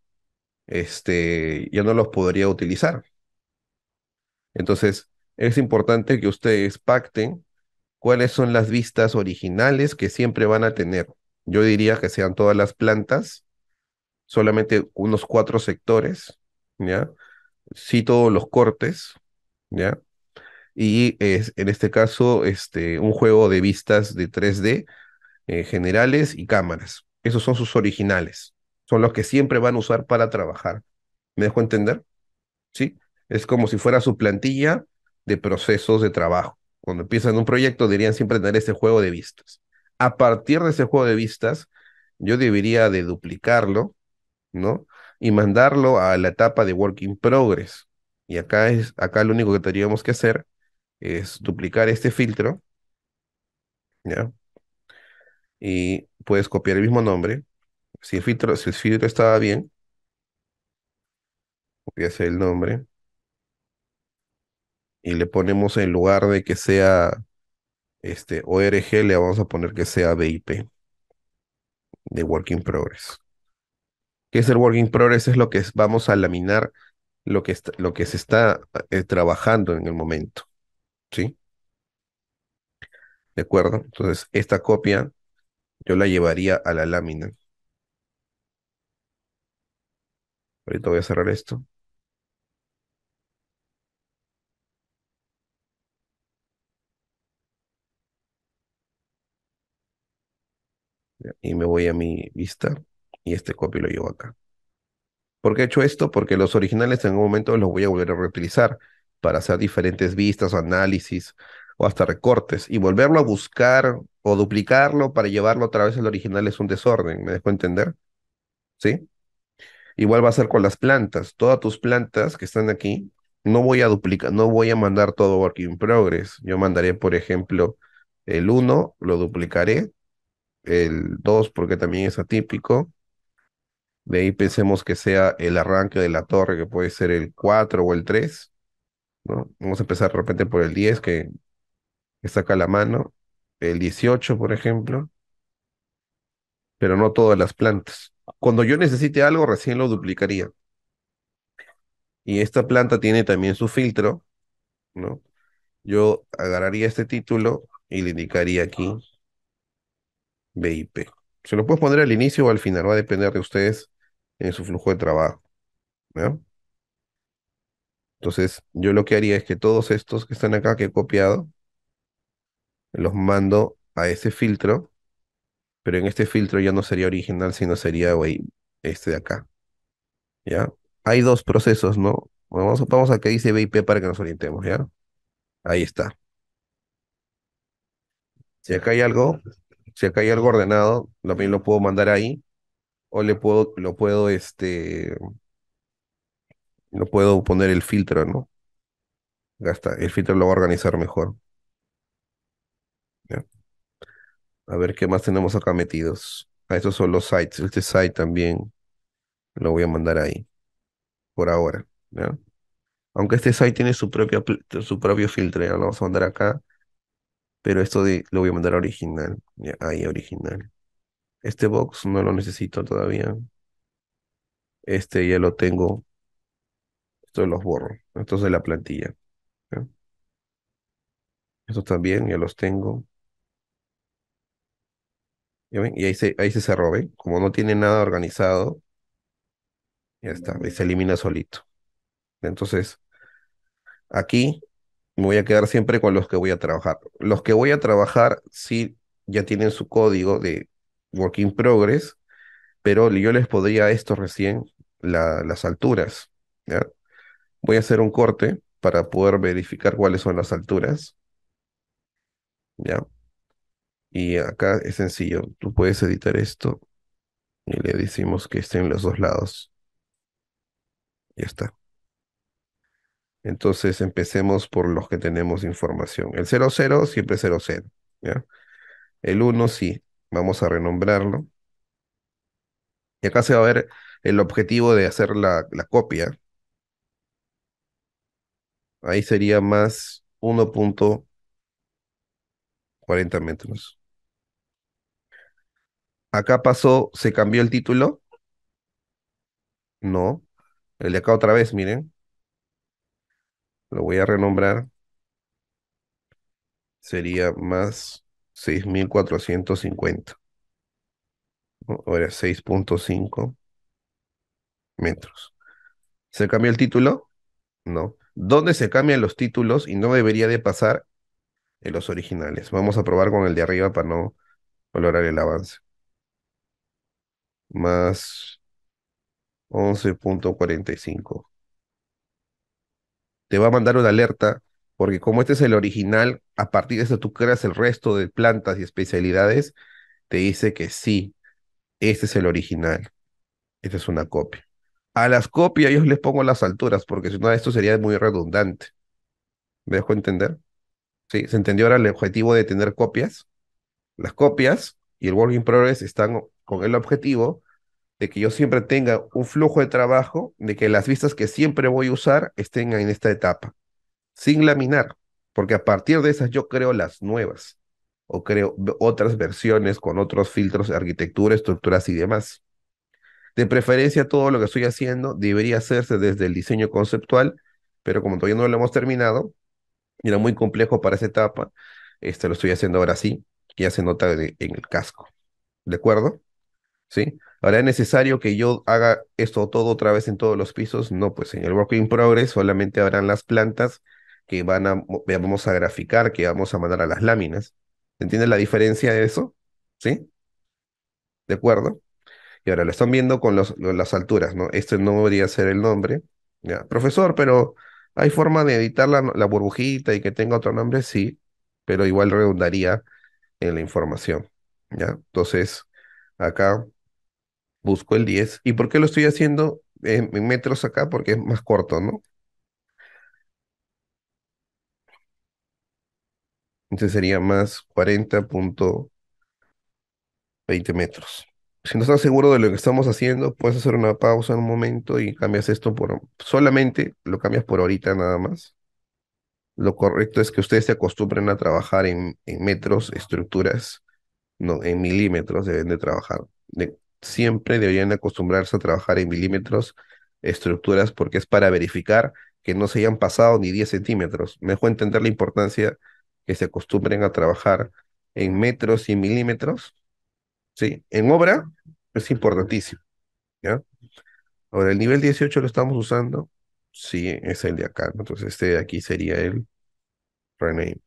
este, yo no los podría utilizar. Entonces, es importante que ustedes pacten cuáles son las vistas originales que siempre van a tener. Yo diría que sean todas las plantas, solamente unos cuatro sectores, ¿ya? Sí, todos los cortes, ¿ya? Y es, en este caso, este, un juego de vistas de 3D eh, generales y cámaras. Esos son sus originales. Son los que siempre van a usar para trabajar. ¿Me dejo entender? Sí. Es como si fuera su plantilla de procesos de trabajo cuando empiezan un proyecto, deberían siempre tener ese juego de vistas. A partir de ese juego de vistas, yo debería de duplicarlo, ¿no? Y mandarlo a la etapa de work in progress. Y acá es, acá lo único que tendríamos que hacer es duplicar este filtro, ¿ya? Y puedes copiar el mismo nombre. Si el filtro, si el filtro estaba bien, copias el nombre y le ponemos en lugar de que sea este ORG, le vamos a poner que sea vip de working Progress. ¿Qué es el Work in Progress? Es lo que vamos a laminar lo que, lo que se está eh, trabajando en el momento. ¿Sí? ¿De acuerdo? Entonces, esta copia yo la llevaría a la lámina. Ahorita voy a cerrar esto. y me voy a mi vista y este copy lo llevo acá. ¿Por qué he hecho esto? Porque los originales en algún momento los voy a volver a reutilizar para hacer diferentes vistas o análisis o hasta recortes y volverlo a buscar o duplicarlo para llevarlo otra vez al original es un desorden, ¿me dejo entender? ¿Sí? Igual va a ser con las plantas, todas tus plantas que están aquí, no voy a duplicar, no voy a mandar todo work in progress, yo mandaré por ejemplo el 1, lo duplicaré el 2 porque también es atípico. De ahí pensemos que sea el arranque de la torre, que puede ser el 4 o el 3. ¿no? Vamos a empezar de repente por el 10, que, acá saca la mano. El 18, por ejemplo. Pero no todas las plantas. Cuando yo necesite algo, recién lo duplicaría. Y esta planta tiene también su filtro, ¿no? Yo agarraría este título y le indicaría aquí VIP, Se lo puedes poner al inicio o al final, va a depender de ustedes en su flujo de trabajo. Entonces, yo lo que haría es que todos estos que están acá que he copiado, los mando a ese filtro, pero en este filtro ya no sería original, sino sería este de acá. ¿Ya? Hay dos procesos, ¿no? vamos, vamos a que dice VIP para que nos orientemos, ¿ya? Ahí está. Si acá hay algo, si acá hay algo ordenado, también lo puedo mandar ahí. O le puedo, lo puedo, este, no puedo poner el filtro, ¿no? Gasta, el filtro lo va a organizar mejor. A ver qué más tenemos acá metidos. a ah, estos son los sites. Este site también lo voy a mandar ahí. Por ahora. ¿ya? Aunque este site tiene su, propia, su propio filtro, lo vamos a mandar acá. Pero esto lo voy a mandar a original. Ya, ahí original. Este box no lo necesito todavía. Este ya lo tengo. Esto los borro. Esto es de la plantilla. Esto también ya los tengo. ven? Y ahí se, ahí se cerró, ¿ven? Como no tiene nada organizado, ya está, se elimina solito. Entonces, aquí me voy a quedar siempre con los que voy a trabajar. Los que voy a trabajar sí ya tienen su código de work in progress, pero yo les podría esto recién las alturas. ¿ya? Voy a hacer un corte para poder verificar cuáles son las alturas. ¿Ya? Y acá es sencillo, tú puedes editar esto y le decimos que estén los dos lados. Ya está. Entonces empecemos por los que tenemos información. El 00 siempre 00, ¿ya? El 1 sí, vamos a renombrarlo. Y acá se va a ver el objetivo de hacer la, la copia. Ahí sería más 1.40 metros. Acá pasó, se cambió el título. No. El de acá otra vez, miren. Lo voy a renombrar. Sería más 6.450. Ahora 6.5 metros. ¿Se cambia el título? No. ¿Dónde se cambian los títulos y no debería de pasar en los originales? Vamos a probar con el de arriba para no valorar el avance. Más 11.45 te va a mandar una alerta, porque como este es el original, a partir de eso tú creas el resto de plantas y especialidades, te dice que sí, este es el original, esta es una copia. A las copias yo les pongo las alturas, porque si no, esto sería muy redundante. ¿Me dejo entender? ¿Sí? ¿Se entendió ahora el objetivo de tener copias? Las copias y el Working Progress están con el objetivo de que yo siempre tenga un flujo de trabajo, de que las vistas que siempre voy a usar estén en esta etapa, sin laminar, porque a partir de esas yo creo las nuevas o creo otras versiones con otros filtros arquitectura, estructuras y demás. De preferencia, todo lo que estoy haciendo debería hacerse desde el diseño conceptual, pero como todavía no lo hemos terminado, era muy complejo para esa etapa, este, lo estoy haciendo ahora sí, que ya se nota en el casco. ¿De acuerdo? ¿Sí? Ahora, ¿es necesario que yo haga esto todo otra vez en todos los pisos? No, pues en el Work in Progress solamente habrán las plantas que van a, vamos a graficar, que vamos a mandar a las láminas. ¿Entiendes la diferencia de eso? ¿Sí? ¿De acuerdo? Y ahora lo están viendo con los, las alturas, ¿no? Este no debería ser el nombre. Ya, profesor, pero ¿hay forma de editar la, la burbujita y que tenga otro nombre? Sí, pero igual redundaría en la información. ¿Ya? Entonces, acá busco el 10. ¿Y por qué lo estoy haciendo en metros acá? Porque es más corto, ¿no? Entonces este sería más 40.20 metros. Si no estás seguro de lo que estamos haciendo, puedes hacer una pausa en un momento y cambias esto por... Solamente lo cambias por ahorita nada más. Lo correcto es que ustedes se acostumbren a trabajar en, en metros, estructuras, no, en milímetros deben de trabajar siempre deberían acostumbrarse a trabajar en milímetros, estructuras, porque es para verificar que no se hayan pasado ni 10 centímetros. Mejor entender la importancia que se acostumbren a trabajar en metros y milímetros. Sí, en obra es importantísimo. ¿ya? Ahora, el nivel 18 lo estamos usando. Sí, es el de acá. Entonces, este de aquí sería el rename.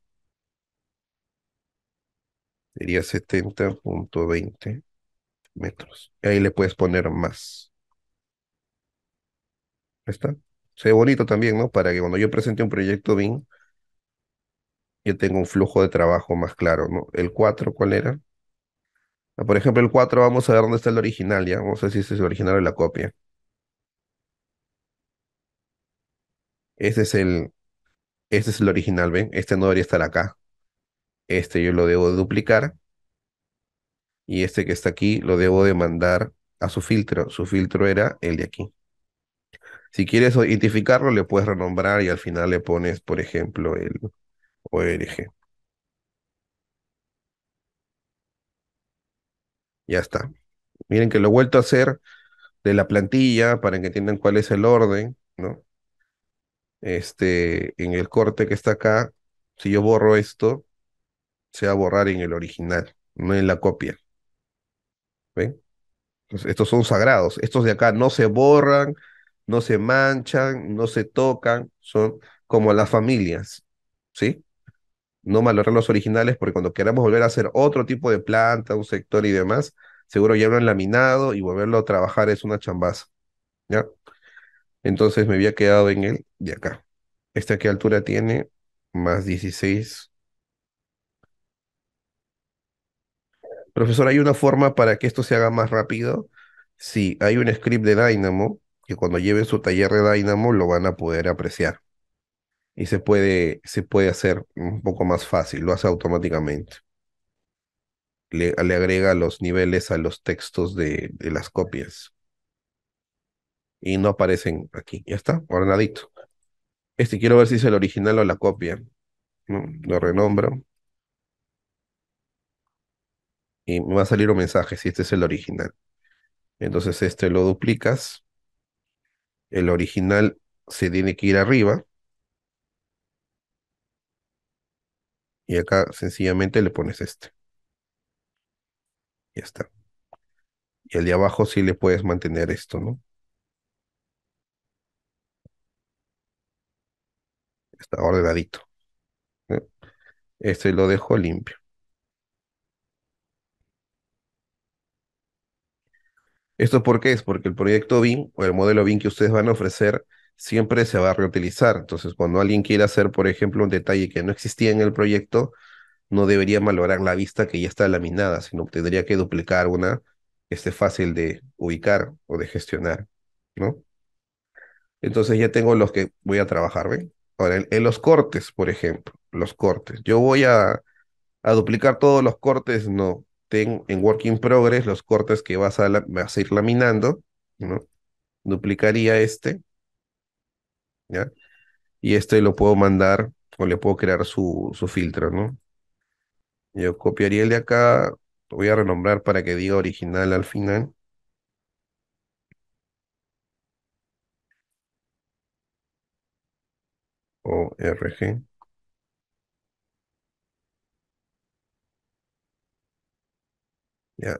Sería 70.20 metros. Y ahí le puedes poner más. ¿Está? Se ve bonito también, ¿no? Para que cuando yo presente un proyecto BIM, yo tenga un flujo de trabajo más claro, ¿no? El 4, ¿cuál era? Ah, por ejemplo, el 4, vamos a ver dónde está el original, ya. Vamos a ver si este es el original o la copia. Este es el, este es el original, ¿ven? Este no debería estar acá. Este yo lo debo duplicar y este que está aquí lo debo de mandar a su filtro. Su filtro era el de aquí. Si quieres identificarlo, le puedes renombrar y al final le pones, por ejemplo, el ORG. Ya está. Miren que lo he vuelto a hacer de la plantilla para que entiendan cuál es el orden, ¿no? Este, en el corte que está acá, si yo borro esto, se va a borrar en el original, no en la copia. ¿Ven? estos son sagrados. Estos de acá no se borran, no se manchan, no se tocan. Son como las familias. ¿Sí? No malograr los originales porque cuando queramos volver a hacer otro tipo de planta, un sector y demás, seguro ya lo han laminado y volverlo a trabajar es una chambaza. ¿Ya? Entonces me había quedado en el de acá. ¿Esta qué altura tiene? Más 16 Profesor, ¿hay una forma para que esto se haga más rápido? Sí, hay un script de Dynamo que cuando lleven su taller de Dynamo lo van a poder apreciar. Y se puede, se puede hacer un poco más fácil, lo hace automáticamente. Le, agrega los niveles a los textos de, las copias. Y no aparecen aquí. Ya está, ordenadito. Este quiero ver si es el original o la copia. ¿No? Lo renombro y me va a salir un mensaje si este es el original. Entonces este lo duplicas. El original se tiene que ir arriba. Y acá sencillamente le pones este. Ya está. Y el de abajo sí le puedes mantener esto, ¿no? Está ordenadito. ¿eh? Este lo dejo limpio. ¿Esto por qué es? Porque el proyecto BIM o el modelo BIM que ustedes van a ofrecer siempre se va a reutilizar. Entonces, cuando alguien quiera hacer, por ejemplo, un detalle que no existía en el proyecto, no debería malograr la vista que ya está laminada, sino tendría que duplicar una que esté fácil de ubicar o de gestionar, ¿no? Entonces ya tengo los que voy a trabajar, ¿ven? Ahora, en, los cortes, por ejemplo, los cortes. Yo voy a, a duplicar todos los cortes, no en working progress, los cortes que vas a, ir laminando, ¿no? Duplicaría este, ¿ya? Y este lo puedo mandar o le puedo crear su, su filtro, ¿no? Yo copiaría el de acá, lo voy a renombrar para que diga original al final. ORG.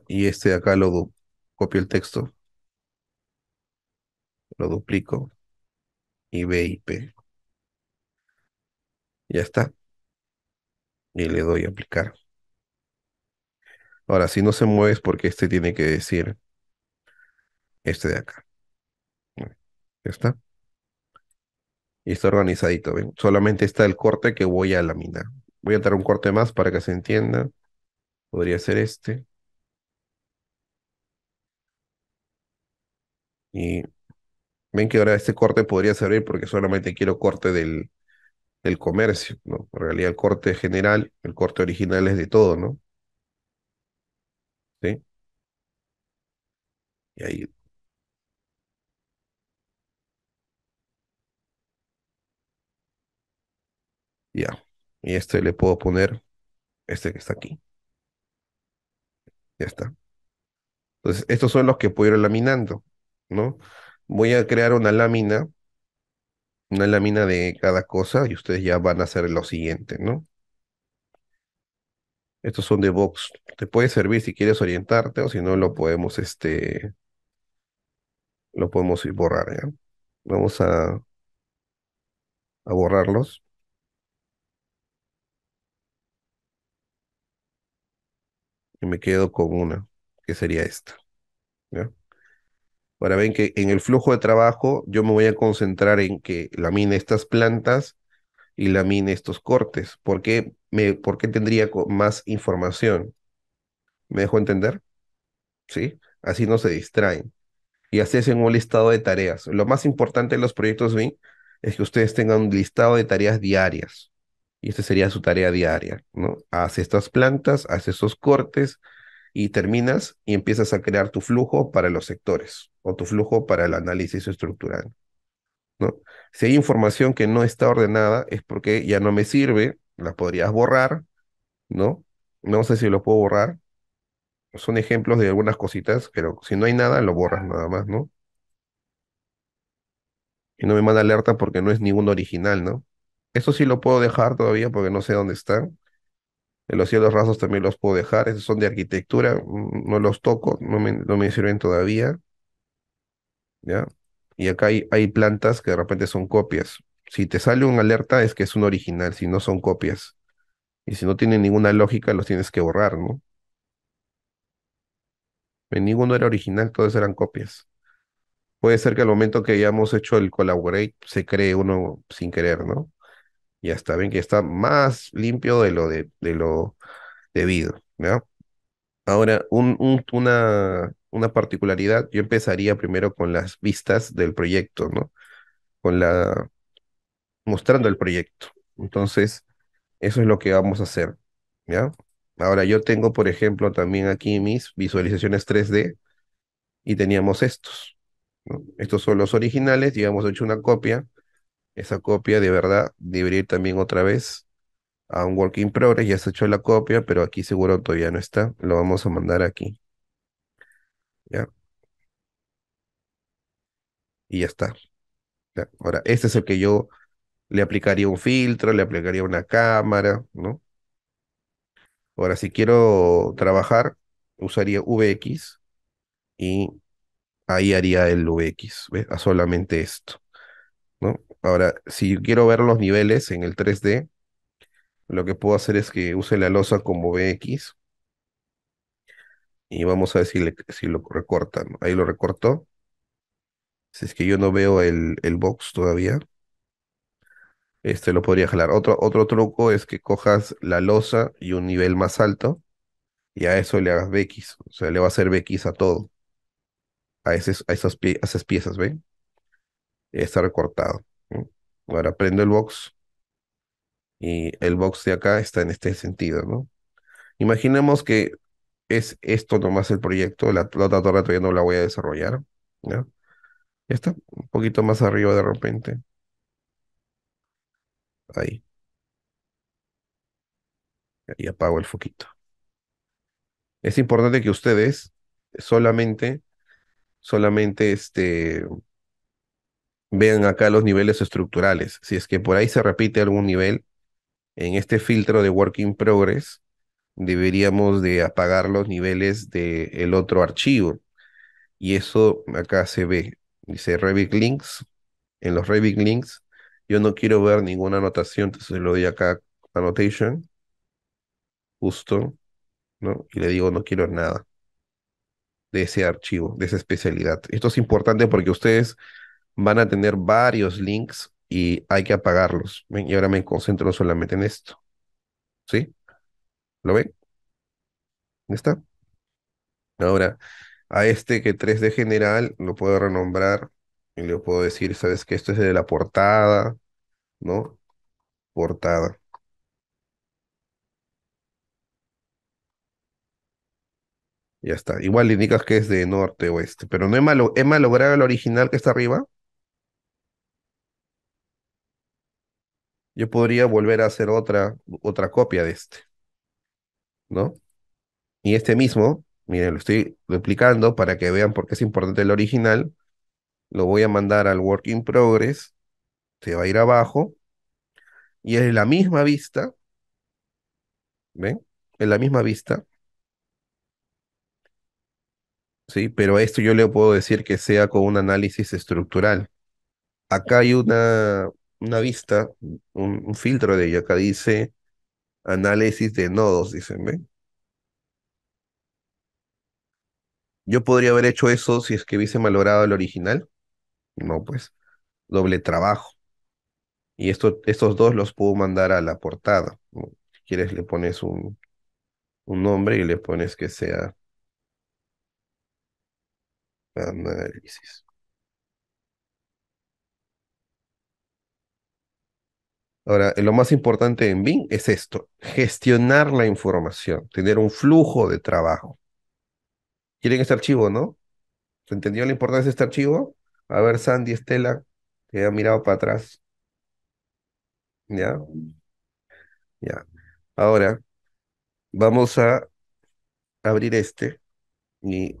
Y este de acá lo copio el texto, lo duplico y B y P. Ya está. Y le doy a aplicar. Ahora, si no se mueve es porque este tiene que decir este de acá. Ya está. Y está organizadito, Solamente está el corte que voy a laminar. Voy a dar un corte más para que se entienda. Podría ser este. Y ven que ahora este corte podría servir porque solamente quiero corte del, del comercio, ¿no? En realidad el corte general, el corte original es de todo, ¿no? ¿Sí? Y ahí Ya. Y este le puedo poner este que está aquí. Ya está. Entonces, estos son los que puedo ir laminando. ¿no? Voy a crear una lámina, una lámina de cada cosa y ustedes ya van a hacer lo siguiente, ¿no? Estos son de box. Te puede servir si quieres orientarte o si no lo podemos, este, lo podemos borrar, ¿ya? Vamos a, a borrarlos. Y me quedo con una, que sería esta, ¿ya? para ven que en el flujo de trabajo yo me voy a concentrar en que lamine estas plantas y lamine estos cortes. ¿Por qué, me, por tendría más información? ¿Me dejo entender? ¿Sí? Así no se distraen. Y haces en un listado de tareas. Lo más importante en los proyectos BIM es que ustedes tengan un listado de tareas diarias. Y esta sería su tarea diaria, ¿no? hace estas plantas, hace esos cortes, y terminas y empiezas a crear tu flujo para los sectores o tu flujo para el análisis estructural. ¿no? Si hay información que no está ordenada es porque ya no me sirve, la podrías borrar, ¿no? No sé si lo puedo borrar. Son ejemplos de algunas cositas, pero si no hay nada, lo borras nada más, ¿no? Y no me manda alerta porque no es ningún original, ¿no? Eso sí lo puedo dejar todavía porque no sé dónde están. En Los cielos rasos también los puedo dejar. Esos son de arquitectura. Mm, no los toco. No me, no me sirven todavía. ¿Ya? Y acá hay, plantas que de repente son copias. Si te sale una alerta es que es un original. Si no son copias. Y si no tienen ninguna lógica, los tienes que borrar, ¿no? ninguno era original, todos eran copias. Puede ser que al momento que hayamos hecho el collaborate se cree uno sin querer, ¿no? Ya está, ven que está más limpio de lo, de, lo debido, ¿ya? Ahora, un, una, una particularidad, yo empezaría primero con las vistas del proyecto, ¿no? Con la, mostrando el proyecto. Entonces, eso es lo que vamos a hacer, ¿ya? Ahora yo tengo, por ejemplo, también aquí mis visualizaciones 3D y teníamos estos. Estos son los originales y hemos hecho una copia esa copia de verdad debería ir también otra vez a un work progress. Ya se echó la copia, pero aquí seguro todavía no está. Lo vamos a mandar aquí. ¿Ya? Y ya está. Ahora, este es el que yo le aplicaría un filtro, le aplicaría una cámara, ¿no? Ahora, si quiero trabajar, usaría VX y ahí haría el VX, ¿ves? A solamente esto, ¿no? Ahora, si quiero ver los niveles en el 3D, lo que puedo hacer es que use la losa como BX. Y vamos a ver si, lo recortan. Ahí lo recortó. Si es que yo no veo el, box todavía. Este lo podría jalar. Otro, otro truco es que cojas la losa y un nivel más alto. Y a eso le hagas BX. O sea, le va a hacer BX a todo. A, esas, a esas piezas, ¿ven? Está recortado. Ahora prendo el box y el box de acá está en este sentido, ¿no? Imaginemos que es esto nomás el proyecto, la, otra torre todavía no la voy a desarrollar, ¿ya? Ya está, un poquito más arriba de repente. Ahí. Y apago el foquito. Es importante que ustedes solamente, solamente este, vean acá los niveles estructurales. Si es que por ahí se repite algún nivel, en este filtro de Work in Progress deberíamos de apagar los niveles del otro archivo. Y eso acá se ve. Dice Revit Links. En los Revit Links yo no quiero ver ninguna anotación, entonces le doy acá Annotation. Justo. ¿no? Y le digo no quiero nada de ese archivo, de esa especialidad. Esto es importante porque ustedes van a tener varios links y hay que apagarlos. ¿ven? Y ahora me concentro solamente en esto. ¿Sí? ¿Lo ven? está? Ahora, a este que 3D general lo puedo renombrar y le puedo decir, ¿sabes que Esto es de la portada, ¿no? Portada. Ya está. Igual le indicas que es de norte-oeste, pero no es malo, he malogrado el original que está arriba. yo podría volver a hacer otra, otra copia de este. ¿No? Y este mismo, miren, lo estoy duplicando para que vean por qué es importante el original. Lo voy a mandar al Work in Progress. Se va a ir abajo. Y es la misma vista. ¿Ven? Es la misma vista. Sí, pero a esto yo le puedo decir que sea con un análisis estructural. Acá hay una, una vista, un, filtro de ello. Acá dice análisis de nodos, dicen, Yo podría haber hecho eso si es que hubiese malogrado el original. No, pues, doble trabajo. Y esto, estos dos los puedo mandar a la portada. Si quieres, le pones un, un nombre y le pones que sea análisis. Ahora, lo más importante en Bing es esto, gestionar la información, tener un flujo de trabajo. ¿Quieren este archivo, no? ¿Se entendió la importancia de este archivo? A ver, Sandy, Estela, que ha mirado para atrás. ¿Ya? Ya. Ahora, vamos a abrir este. Y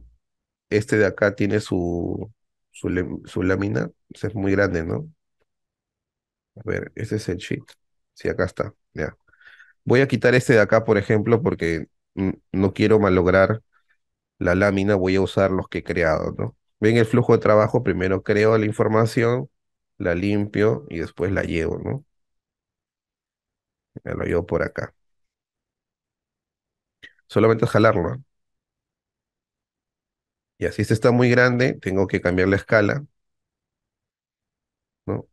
este de acá tiene su, su, su lámina. es muy grande, ¿no? A ver, ese es el sheet. Sí, acá está. Ya. Voy a quitar este de acá, por ejemplo, porque no quiero malograr la lámina, voy a usar los que he creado, ¿no? Ven el flujo de trabajo, primero creo la información, la limpio y después la llevo, ¿no? Ya lo llevo por acá. Solamente jalarlo. Y así este está muy grande, tengo que cambiar la escala.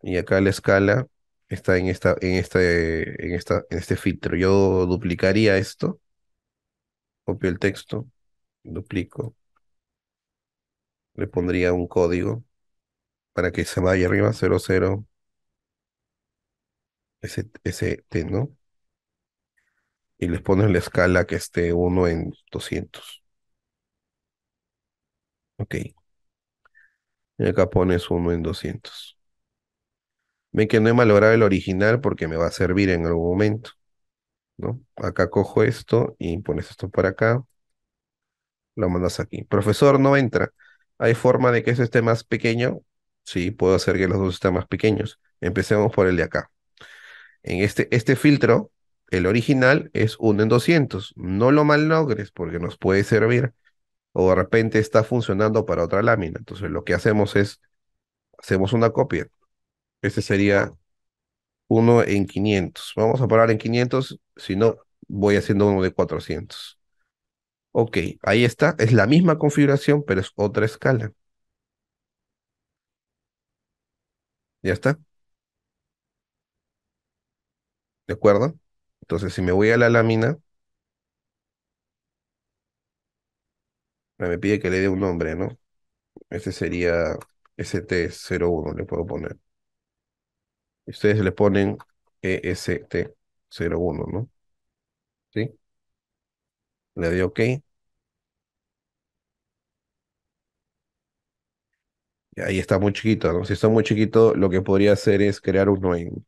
Y acá la escala está en esta, en este, en esta, en este filtro. Yo duplicaría esto, copio el texto, duplico, le pondría un código para que se vaya arriba, 00, ST, ¿no? Y les pones la escala que esté 1 en 200. Ok. Y acá pones 1 en 200. Ven que no he malogrado el original porque me va a servir en algún momento. ¿no? Acá cojo esto y pones esto por acá. Lo mandas aquí. Profesor, no entra. ¿Hay forma de que ese esté más pequeño? Sí, puedo hacer que los dos estén más pequeños. Empecemos por el de acá. En este, este filtro, el original es 1 en 200. No lo malogres porque nos puede servir. O de repente está funcionando para otra lámina. Entonces lo que hacemos es, hacemos una copia este sería uno en 500. Vamos a parar en 500, si no, voy haciendo uno de 400. Ok, ahí está. Es la misma configuración, pero es otra escala. ¿Ya está? ¿De acuerdo? Entonces, si me voy a la lámina, me pide que le dé un nombre, ¿no? Este sería ST01, le puedo poner ustedes le ponen EST01, ¿no? ¿Sí? Le doy OK. Y ahí está muy chiquito, ¿no? Si está muy chiquito, lo que podría hacer es crear uno en,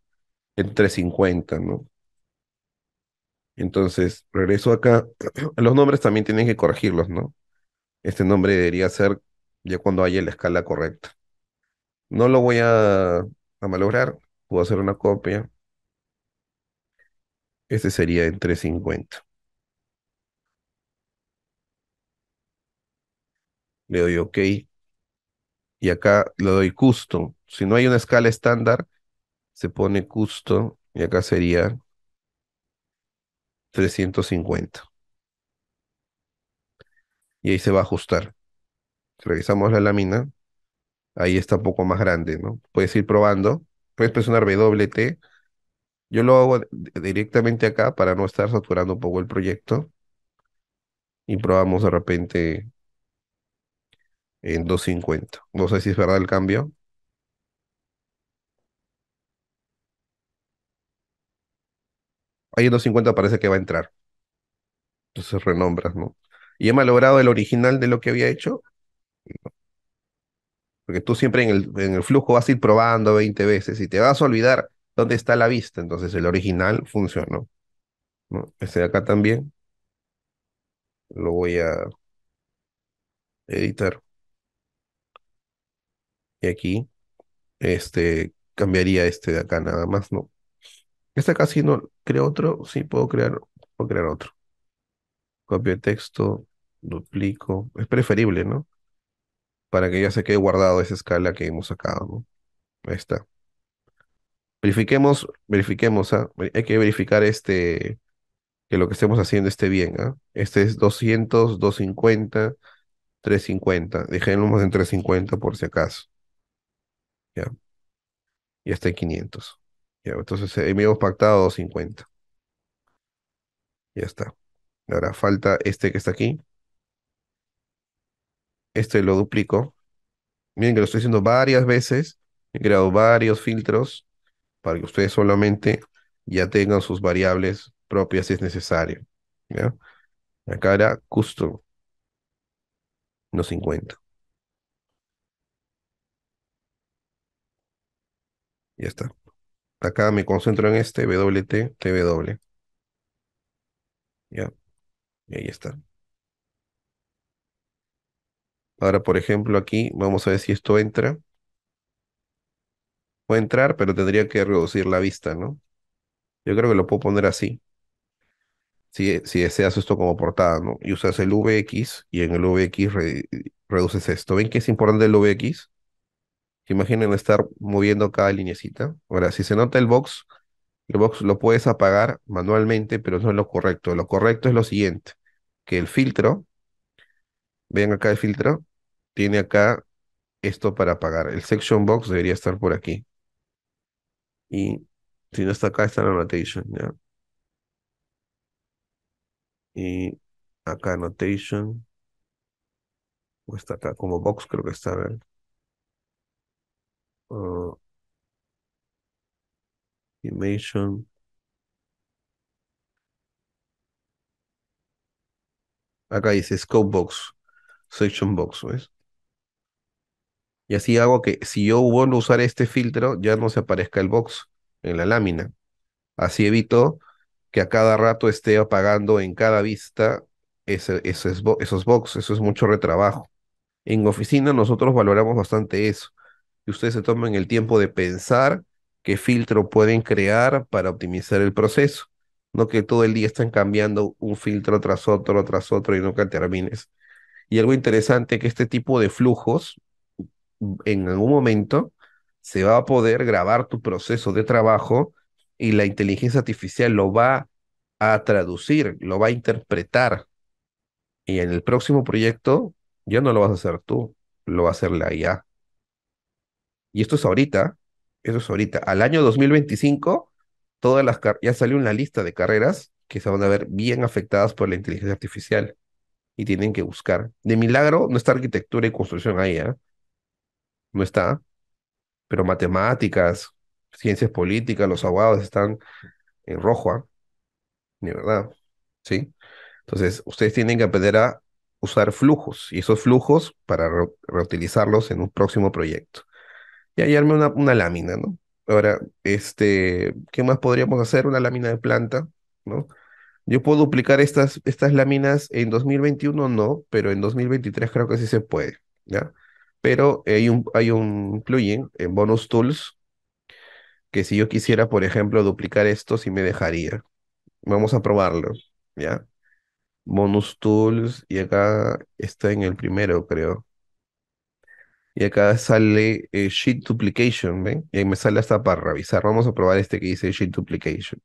en 350, ¿no? Entonces, regreso acá. Los nombres también tienen que corregirlos, ¿no? Este nombre debería ser ya cuando haya la escala correcta. No lo voy a, a malograr, a hacer una copia. Este sería en 350. Le doy OK. Y acá le doy custom. Si no hay una escala estándar, se pone custom. Y acá sería 350. Y ahí se va a ajustar. Si revisamos la lámina, ahí está un poco más grande, ¿no? Puedes ir probando puedes presionar WT. Yo lo hago directamente acá para no estar saturando un poco el proyecto. Y probamos de repente en 250. No sé si es verdad el cambio. Ahí en 250 parece que va a entrar. Entonces renombras, ¿no? ¿Y he malogrado el original de lo que había hecho? No porque tú siempre en el, en el flujo vas a ir probando 20 veces y te vas a olvidar dónde está la vista. Entonces el original funcionó. ¿no? Este de acá también lo voy a editar. Y aquí, este, cambiaría este de acá nada más, ¿no? Este acá si no creo otro, sí puedo crear, puedo crear otro. Copio el texto, duplico. Es preferible, ¿no? para que ya se quede guardado esa escala que hemos sacado, ¿no? Ahí está. Verifiquemos, verifiquemos, ¿ah? hay que verificar este, que lo que estemos haciendo esté bien, ¿ah? Este es 200, 250, 350. Dejémoslo en 350 por si acaso. Ya. Ya está en 500. Ya, entonces eh, hemos pactado 250. Ya está. Ahora falta este que está aquí. Este lo duplico. Miren que lo estoy haciendo varias veces. He creado varios filtros para que ustedes solamente ya tengan sus variables propias si es necesario. Acá era custom. No 50. Ya está. Acá me concentro en este WT, Ya. Y ahí está. Ahora, por ejemplo, aquí vamos a ver si esto entra. Puede entrar, pero tendría que reducir la vista, ¿no? Yo creo que lo puedo poner así. Si, deseas esto como portada, ¿no? Y usas el VX y en el VX reduces esto. ¿Ven que es importante el VX? Imaginen estar moviendo cada linecita. Ahora, si se nota el box, el box lo puedes apagar manualmente, pero no es lo correcto. Lo correcto es lo siguiente, que el filtro Ven acá el filtro. Tiene acá esto para apagar. El section box debería estar por aquí. Y si no está acá, está la notation. ¿ya? Y acá notation. O está acá como box, creo que está. Ah, acá dice scope box. Section Box, ¿ves? Y así hago que si yo vuelvo a usar este filtro, ya no se aparezca el box en la lámina. Así evito que a cada rato esté apagando en cada vista ese, esos, esos box. Eso es mucho retrabajo. En oficina nosotros valoramos bastante eso. Que ustedes se tomen el tiempo de pensar qué filtro pueden crear para optimizar el proceso. No que todo el día estén cambiando un filtro tras otro, tras otro y nunca termines. Y algo interesante que este tipo de flujos, en algún momento, se va a poder grabar tu proceso de trabajo y la inteligencia artificial lo va a traducir, lo va a interpretar. Y en el próximo proyecto ya no lo vas a hacer tú, lo va a hacer la IA. Y esto es ahorita, eso es ahorita. Al año 2025, todas las ya salió una lista de carreras que se van a ver bien afectadas por la inteligencia artificial y tienen que buscar. De milagro no está arquitectura y construcción ahí, ¿eh? No está. Pero matemáticas, ciencias políticas, los abogados están en rojo, ¿eh? De verdad. ¿Sí? Entonces, ustedes tienen que aprender a usar flujos y esos flujos para reutilizarlos en un próximo proyecto. Y hallarme una, una lámina, ¿no? Ahora, este, ¿qué más podríamos hacer? Una lámina de planta, ¿no? Yo puedo duplicar estas, estas láminas en 2021, no, pero en 2023 creo que sí se puede, ¿ya? Pero hay un, hay un plugin en Bonus Tools que si yo quisiera, por ejemplo, duplicar esto, sí me dejaría. Vamos a probarlo, ¿ya? Bonus Tools y acá está en el primero, creo. Y acá sale eh, Sheet Duplication, ¿ven? Y me sale hasta para revisar. Vamos a probar este que dice Sheet Duplication.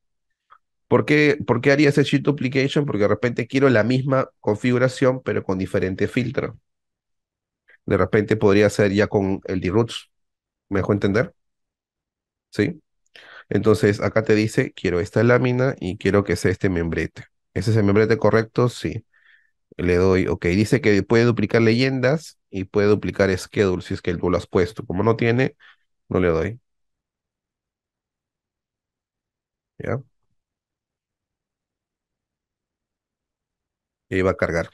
¿Por qué, haría ese sheet duplication? Porque de repente quiero la misma configuración, pero con diferente filtro. De repente podría ser ya con el D-Roots. ¿Me dejó entender? ¿Sí? Entonces, acá te dice, quiero esta lámina y quiero que sea este membrete. ¿Ese es el membrete correcto? Sí. Le doy, ok. Dice que puede duplicar leyendas y puede duplicar schedule si es que tú lo has puesto. Como no tiene, no le doy. ¿Ya? y va a cargar.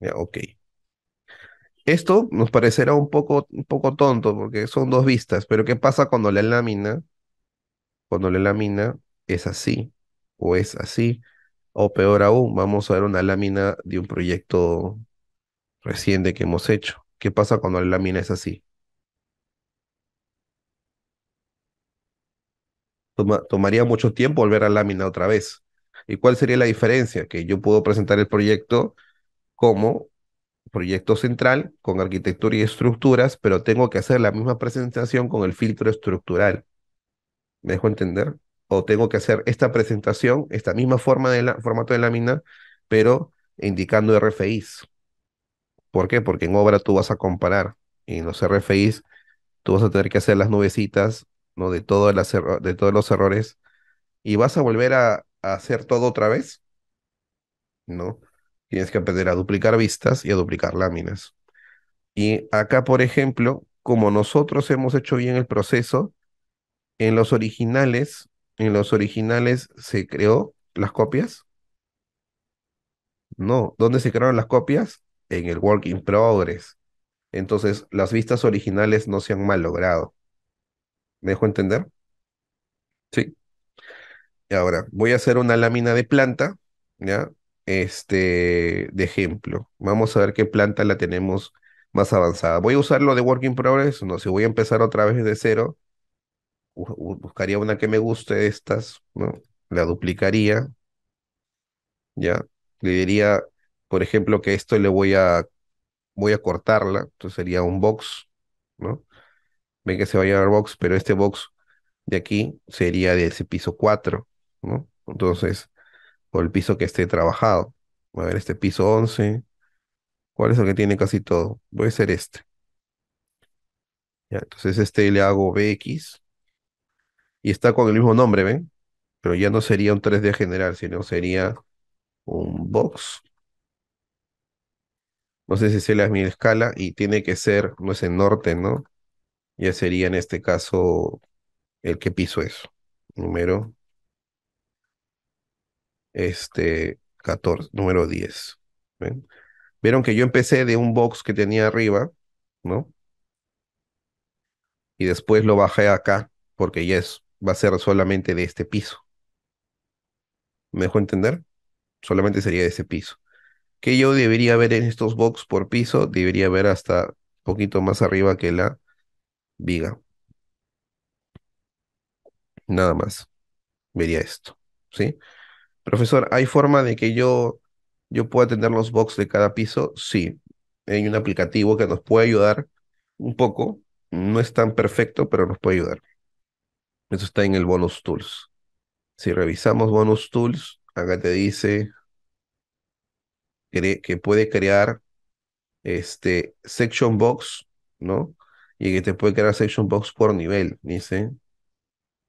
Ya, ok. Esto nos parecerá un poco, un poco tonto porque son dos vistas, pero ¿qué pasa cuando la lámina, cuando la lámina es así o es así? O peor aún, vamos a ver una lámina de un proyecto reciente que hemos hecho. ¿Qué pasa cuando la lámina es así? tomaría mucho tiempo volver a lámina otra vez. ¿Y cuál sería la diferencia? Que yo puedo presentar el proyecto como proyecto central con arquitectura y estructuras, pero tengo que hacer la misma presentación con el filtro estructural. ¿Me dejo entender? O tengo que hacer esta presentación, esta misma forma de la, formato de lámina, pero indicando RFIs. ¿Por qué? Porque en obra tú vas a comparar y en los RFIs tú vas a tener que hacer las nubecitas ¿no? de, de todos los errores y vas a volver a hacer todo otra vez, ¿no? Tienes que aprender a duplicar vistas y a duplicar láminas. Y acá, por ejemplo, como nosotros hemos hecho bien el proceso, en los originales, en los originales se creó las copias. No, ¿dónde se crearon las copias? En el work in progress. Entonces, las vistas originales no se han mal logrado ¿Me dejo entender? Sí. Ahora, voy a hacer una lámina de planta, ¿ya? Este, de ejemplo. Vamos a ver qué planta la tenemos más avanzada. Voy a usar lo de Working Progress, no si voy a empezar otra vez de cero. Buscaría una que me guste de estas, ¿no? La duplicaría, ¿ya? Le diría, por ejemplo, que esto le voy a, voy a cortarla, entonces sería un box, ¿no? Ven que se va a llamar box, pero este box de aquí sería de ese piso 4, entonces, por el piso que esté trabajado. A ver, este piso 11. ¿Cuál es el que tiene casi todo? a ser este. entonces este le hago BX. Y está con el mismo nombre, ¿ven? Pero ya no sería un 3D general, sino sería un box. No sé si se la es mi escala y tiene que ser, no es en norte, ¿no? Ya sería en este caso el que piso es. Número este 14, número 10. Vieron que yo empecé de un box que tenía arriba, ¿no? Y después lo bajé acá, porque ya es, va a ser solamente de este piso. ¿Me dejó entender? Solamente sería de ese piso. Que yo debería ver en estos box por piso, debería ver hasta un poquito más arriba que la viga. Nada más. Vería esto. ¿Sí? Profesor, ¿hay forma de que yo, yo pueda tener los box de cada piso? Sí, hay un aplicativo que nos puede ayudar un poco. No es tan perfecto, pero nos puede ayudar. Eso está en el Bonus Tools. Si revisamos Bonus Tools, acá te dice que, puede crear este section box, ¿no? Y que te puede crear section box por nivel, dice.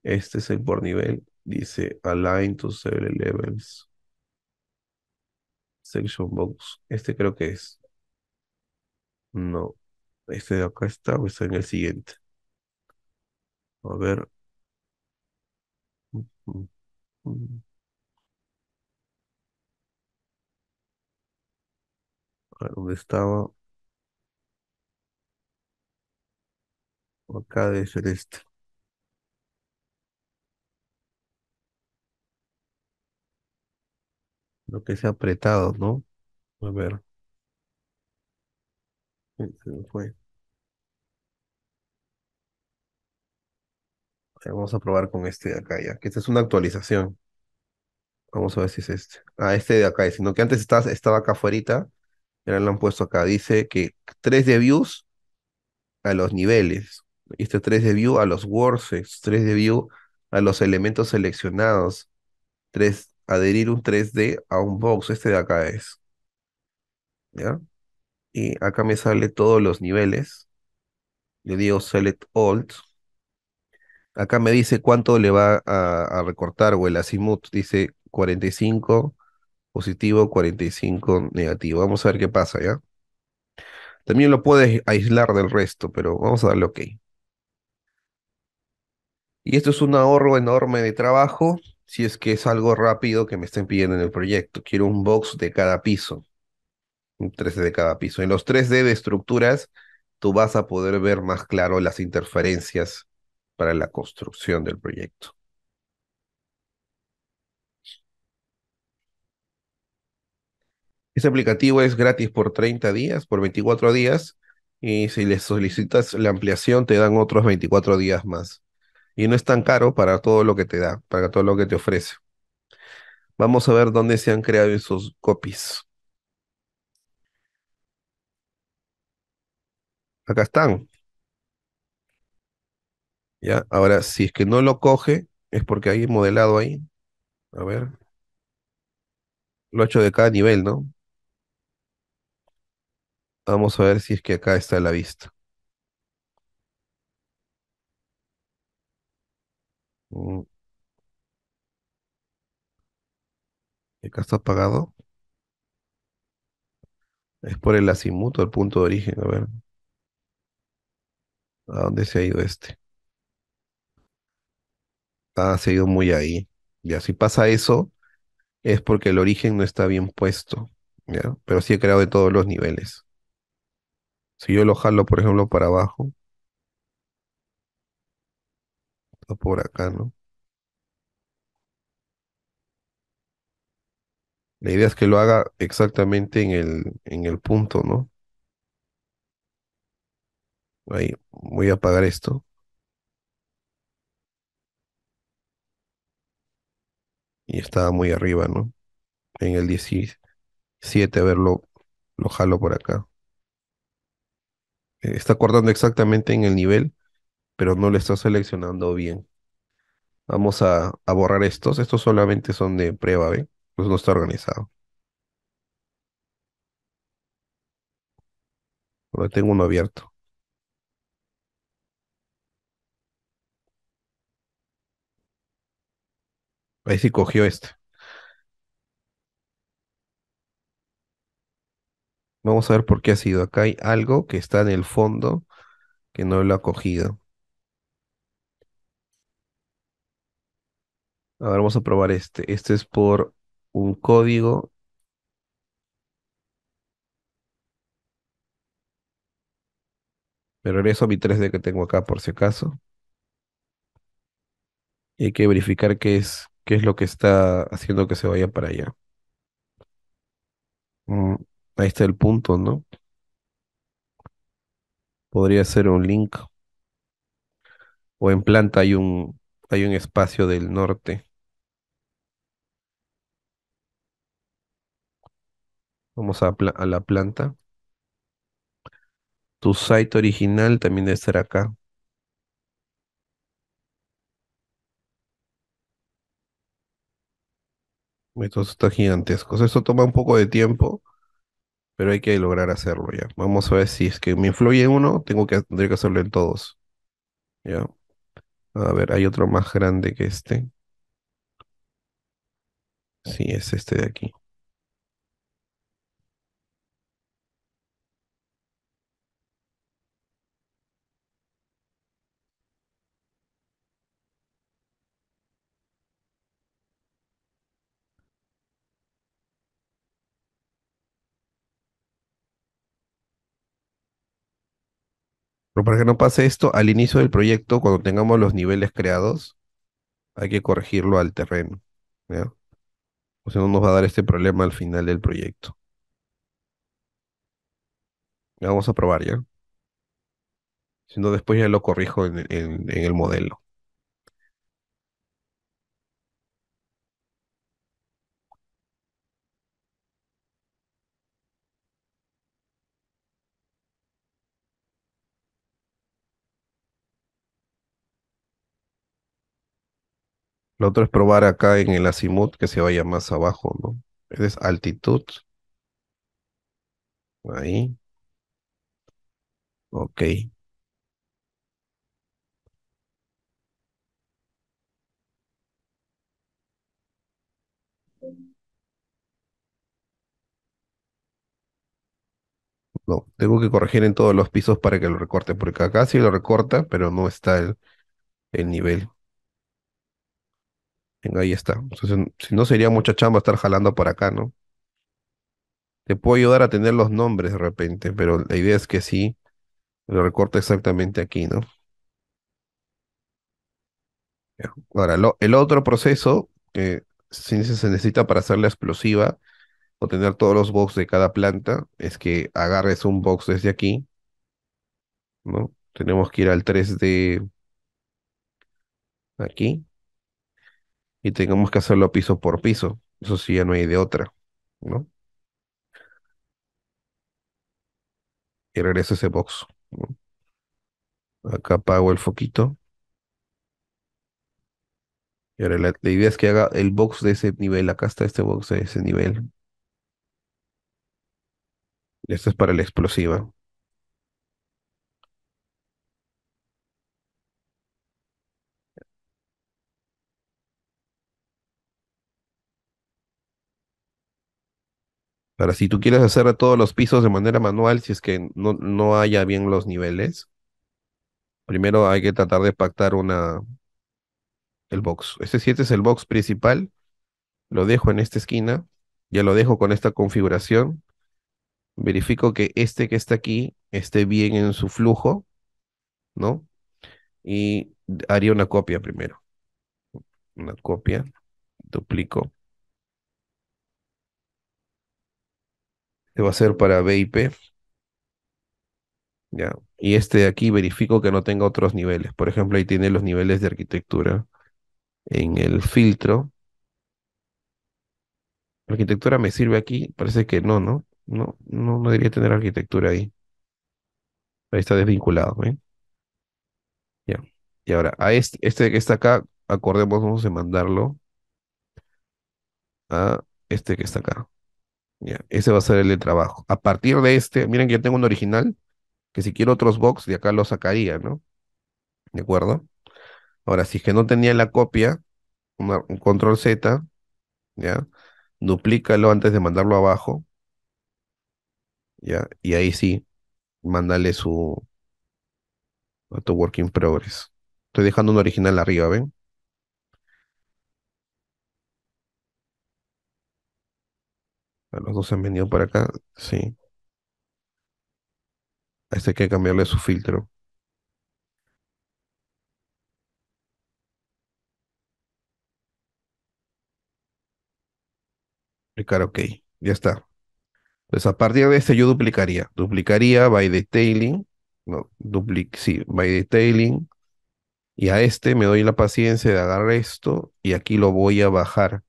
Este es el por nivel. Dice align to several levels. Section box. Este creo que es. No. Este de acá está o está en el siguiente. A ver. A ver dónde estaba. Acá debe ser este. Lo que se ha apretado, ¿no? A ver, se fue. Vamos a probar con este de acá ya, que esta es una actualización. Vamos a ver si es este. Ah, este de acá, sino que antes estaba, estaba acá afuera, ahora lo han puesto acá. Dice que 3 de views a los niveles, este 3 de view a los Wordsets. 3 de view a los elementos seleccionados, 3 adherir un 3D a un box. Este de acá es. ¿Ya? Y acá me sale todos los niveles. Le digo select alt Acá me dice cuánto le va a, recortar o el azimut. Dice 45 positivo, 45 negativo. Vamos a ver qué pasa, ¿ya? También lo puedes aislar del resto, pero vamos a darle OK. Y esto es un ahorro enorme de trabajo si es que es algo rápido que me estén pidiendo en el proyecto. Quiero un box de cada piso, un 3D de cada piso. En los 3D de estructuras, tú vas a poder ver más claro las interferencias para la construcción del proyecto. Este aplicativo es gratis por 30 días, por 24 días, y si les solicitas la ampliación te dan otros 24 días más y no es tan caro para todo lo que te da, para todo lo que te ofrece. Vamos a ver dónde se han creado esos copies. Acá están. ¿Ya? Ahora, si es que no lo coge, es porque hay modelado ahí. A ver. Lo he hecho de cada nivel, ¿no? Vamos a ver si es que acá está la vista. El mm, caso está apagado. Es por el asimuto, el punto de origen. A ver, ¿a dónde se ha ido este? Ah, se ha ido muy ahí. Ya, si pasa eso, es porque el origen no está bien puesto. Pero sí he creado de todos los niveles. Si yo lo jalo, por ejemplo, para abajo, por acá, ¿no? La idea es que lo haga exactamente en el, en el punto, ¿no? Ahí, voy a apagar esto. Y estaba muy arriba, ¿no? En el 17, a verlo lo jalo por acá. Eh, está cortando exactamente en el nivel pero no lo está seleccionando bien. Vamos a, borrar estos. Estos solamente son de prueba, B Pues no está organizado. Ahora tengo uno abierto. Ahí sí cogió este. Vamos a ver por qué ha sido. Acá hay algo que está en el fondo que no lo ha cogido. A vamos a probar este. Este es por un código. Me regreso a mi 3D que tengo acá por si acaso. Y hay que verificar qué es, qué es lo que está haciendo que se vaya para allá. Mm, ahí está el punto, ¿no? Podría ser un link. O en planta hay un, hay un espacio del norte. Vamos a, la planta. Tu site original también debe estar acá. Esto está gigantesco. Esto toma un poco de tiempo, pero hay que lograr hacerlo ya. Vamos a ver si es que me influye uno, tengo que, que hacerlo en todos. Ya. A ver, hay otro más grande que este. Sí, es este de aquí. Pero para que no pase esto, al inicio del proyecto, cuando tengamos los niveles creados, hay que corregirlo al terreno. O sea, no nos va a dar este problema al final del proyecto. vamos a probar ya. Si no, después ya lo corrijo en el modelo. Lo otro es probar acá en el azimut que se vaya más abajo, ¿no? Es altitud. Ahí. Ok. No, tengo que corregir en todos los pisos para que lo recorte, porque acá sí lo recorta, pero no está el, el nivel. Venga, ahí está. si no sería mucha chamba estar jalando por acá, ¿no? Te puedo ayudar a tener los nombres de repente, pero la idea es que sí, lo recorta exactamente aquí, ¿no? Ahora, el otro proceso que se necesita para hacer la explosiva o tener todos los box de cada planta es que agarres un box desde aquí, ¿no? Tenemos que ir al 3D aquí y tengamos que hacerlo piso por piso. Eso sí, ya no hay de otra, ¿no? Y regreso ese box. Acá apago el foquito. Y ahora la, idea es que haga el box de ese nivel. Acá está este box de ese nivel. Esto es para la explosiva. Ahora, si tú quieres hacer todos los pisos de manera manual, si es que no, no haya bien los niveles, primero hay que tratar de pactar una el box. Este 7 este es el box principal. Lo dejo en esta esquina. Ya lo dejo con esta configuración. Verifico que este que está aquí esté bien en su flujo, ¿no? Y haría una copia primero. Una copia. Duplico. va a ser para VIP Ya. Y este de aquí verifico que no tenga otros niveles. Por ejemplo, ahí tiene los niveles de arquitectura. En el filtro. Arquitectura me sirve aquí. Parece que no, ¿no? No, no, debería tener arquitectura ahí. Ahí está desvinculado, Ya. Y ahora, a este, este que está acá, acordemos vamos a mandarlo a este que está acá ese va a ser el de trabajo. A partir de este, miren que yo tengo un original, que si quiero otros box, de acá lo sacaría, ¿no? ¿De acuerdo? Ahora, si es que no tenía la copia, un control Z, ¿ya? Duplícalo antes de mandarlo abajo, ¿ya? Y ahí sí, mándale su, auto working work in progress. Estoy dejando un original arriba, ¿ven? los dos han venido para acá, sí. A este hay que cambiarle su filtro. Aplicar OK. Ya está. Entonces, pues a partir de este yo duplicaría. Duplicaría by detailing. No, duplic sí, by detailing. Y a este me doy la paciencia de agarrar esto y aquí lo voy a bajar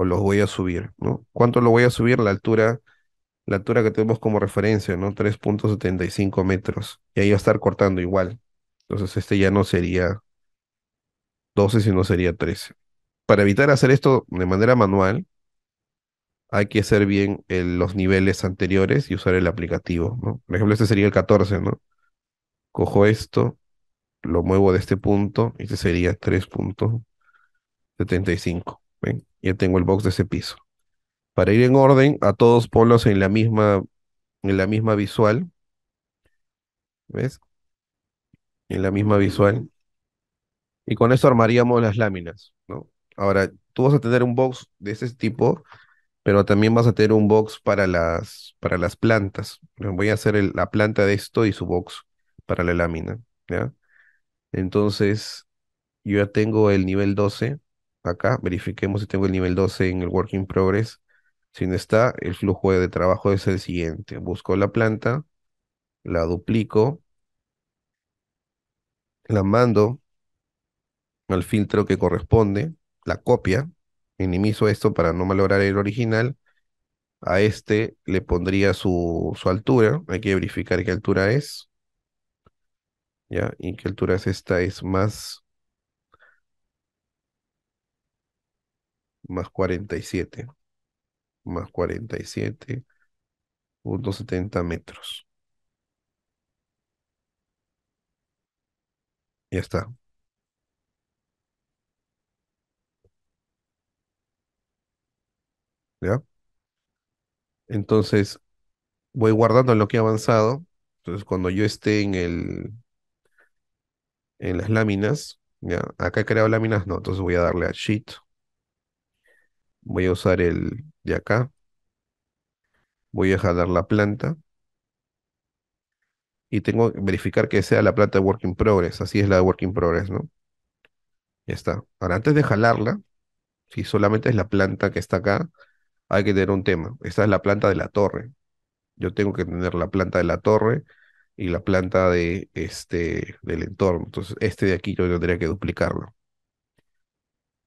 o los voy a subir, ¿no? ¿Cuánto lo voy a subir? La altura, la altura que tenemos como referencia, ¿no? 3.75 metros. Y ahí va a estar cortando igual. Entonces este ya no sería 12, sino sería 13. Para evitar hacer esto de manera manual, hay que hacer bien eh, los niveles anteriores y usar el aplicativo, ¿no? Por ejemplo, este sería el 14, ¿no? Cojo esto, lo muevo de este punto, y este sería 3.75. Ya tengo el box de ese piso. Para ir en orden, a todos ponlos en la misma, en la misma visual. ¿Ves? En la misma visual. Y con esto armaríamos las láminas, ¿no? Ahora, tú vas a tener un box de ese tipo, pero también vas a tener un box para las, para las plantas. Voy a hacer la planta de esto y su box para la lámina, ¿ya? Entonces, yo ya tengo el nivel 12 acá, verifiquemos si tengo el nivel 12 en el Working progress. Si no está, el flujo de trabajo es el siguiente. Busco la planta, la duplico, la mando al filtro que corresponde, la copia, minimizo esto para no malograr el original. A este le pondría su, su altura, hay que verificar qué altura es. ¿Ya? Y qué altura es esta, es más más 47, más setenta metros. Ya está. ¿Ya? Entonces, voy guardando lo que he avanzado. Entonces, cuando yo esté en el en las láminas, ya, acá he creado láminas, no, entonces voy a darle a sheet Voy a usar el de acá. Voy a jalar la planta. Y tengo que verificar que sea la planta de Working Progress. Así es la de Working Progress, ¿no? Ya está. Ahora, antes de jalarla, si solamente es la planta que está acá, hay que tener un tema. Esta es la planta de la torre. Yo tengo que tener la planta de la torre y la planta de este, del entorno. Entonces, este de aquí yo tendría que duplicarlo.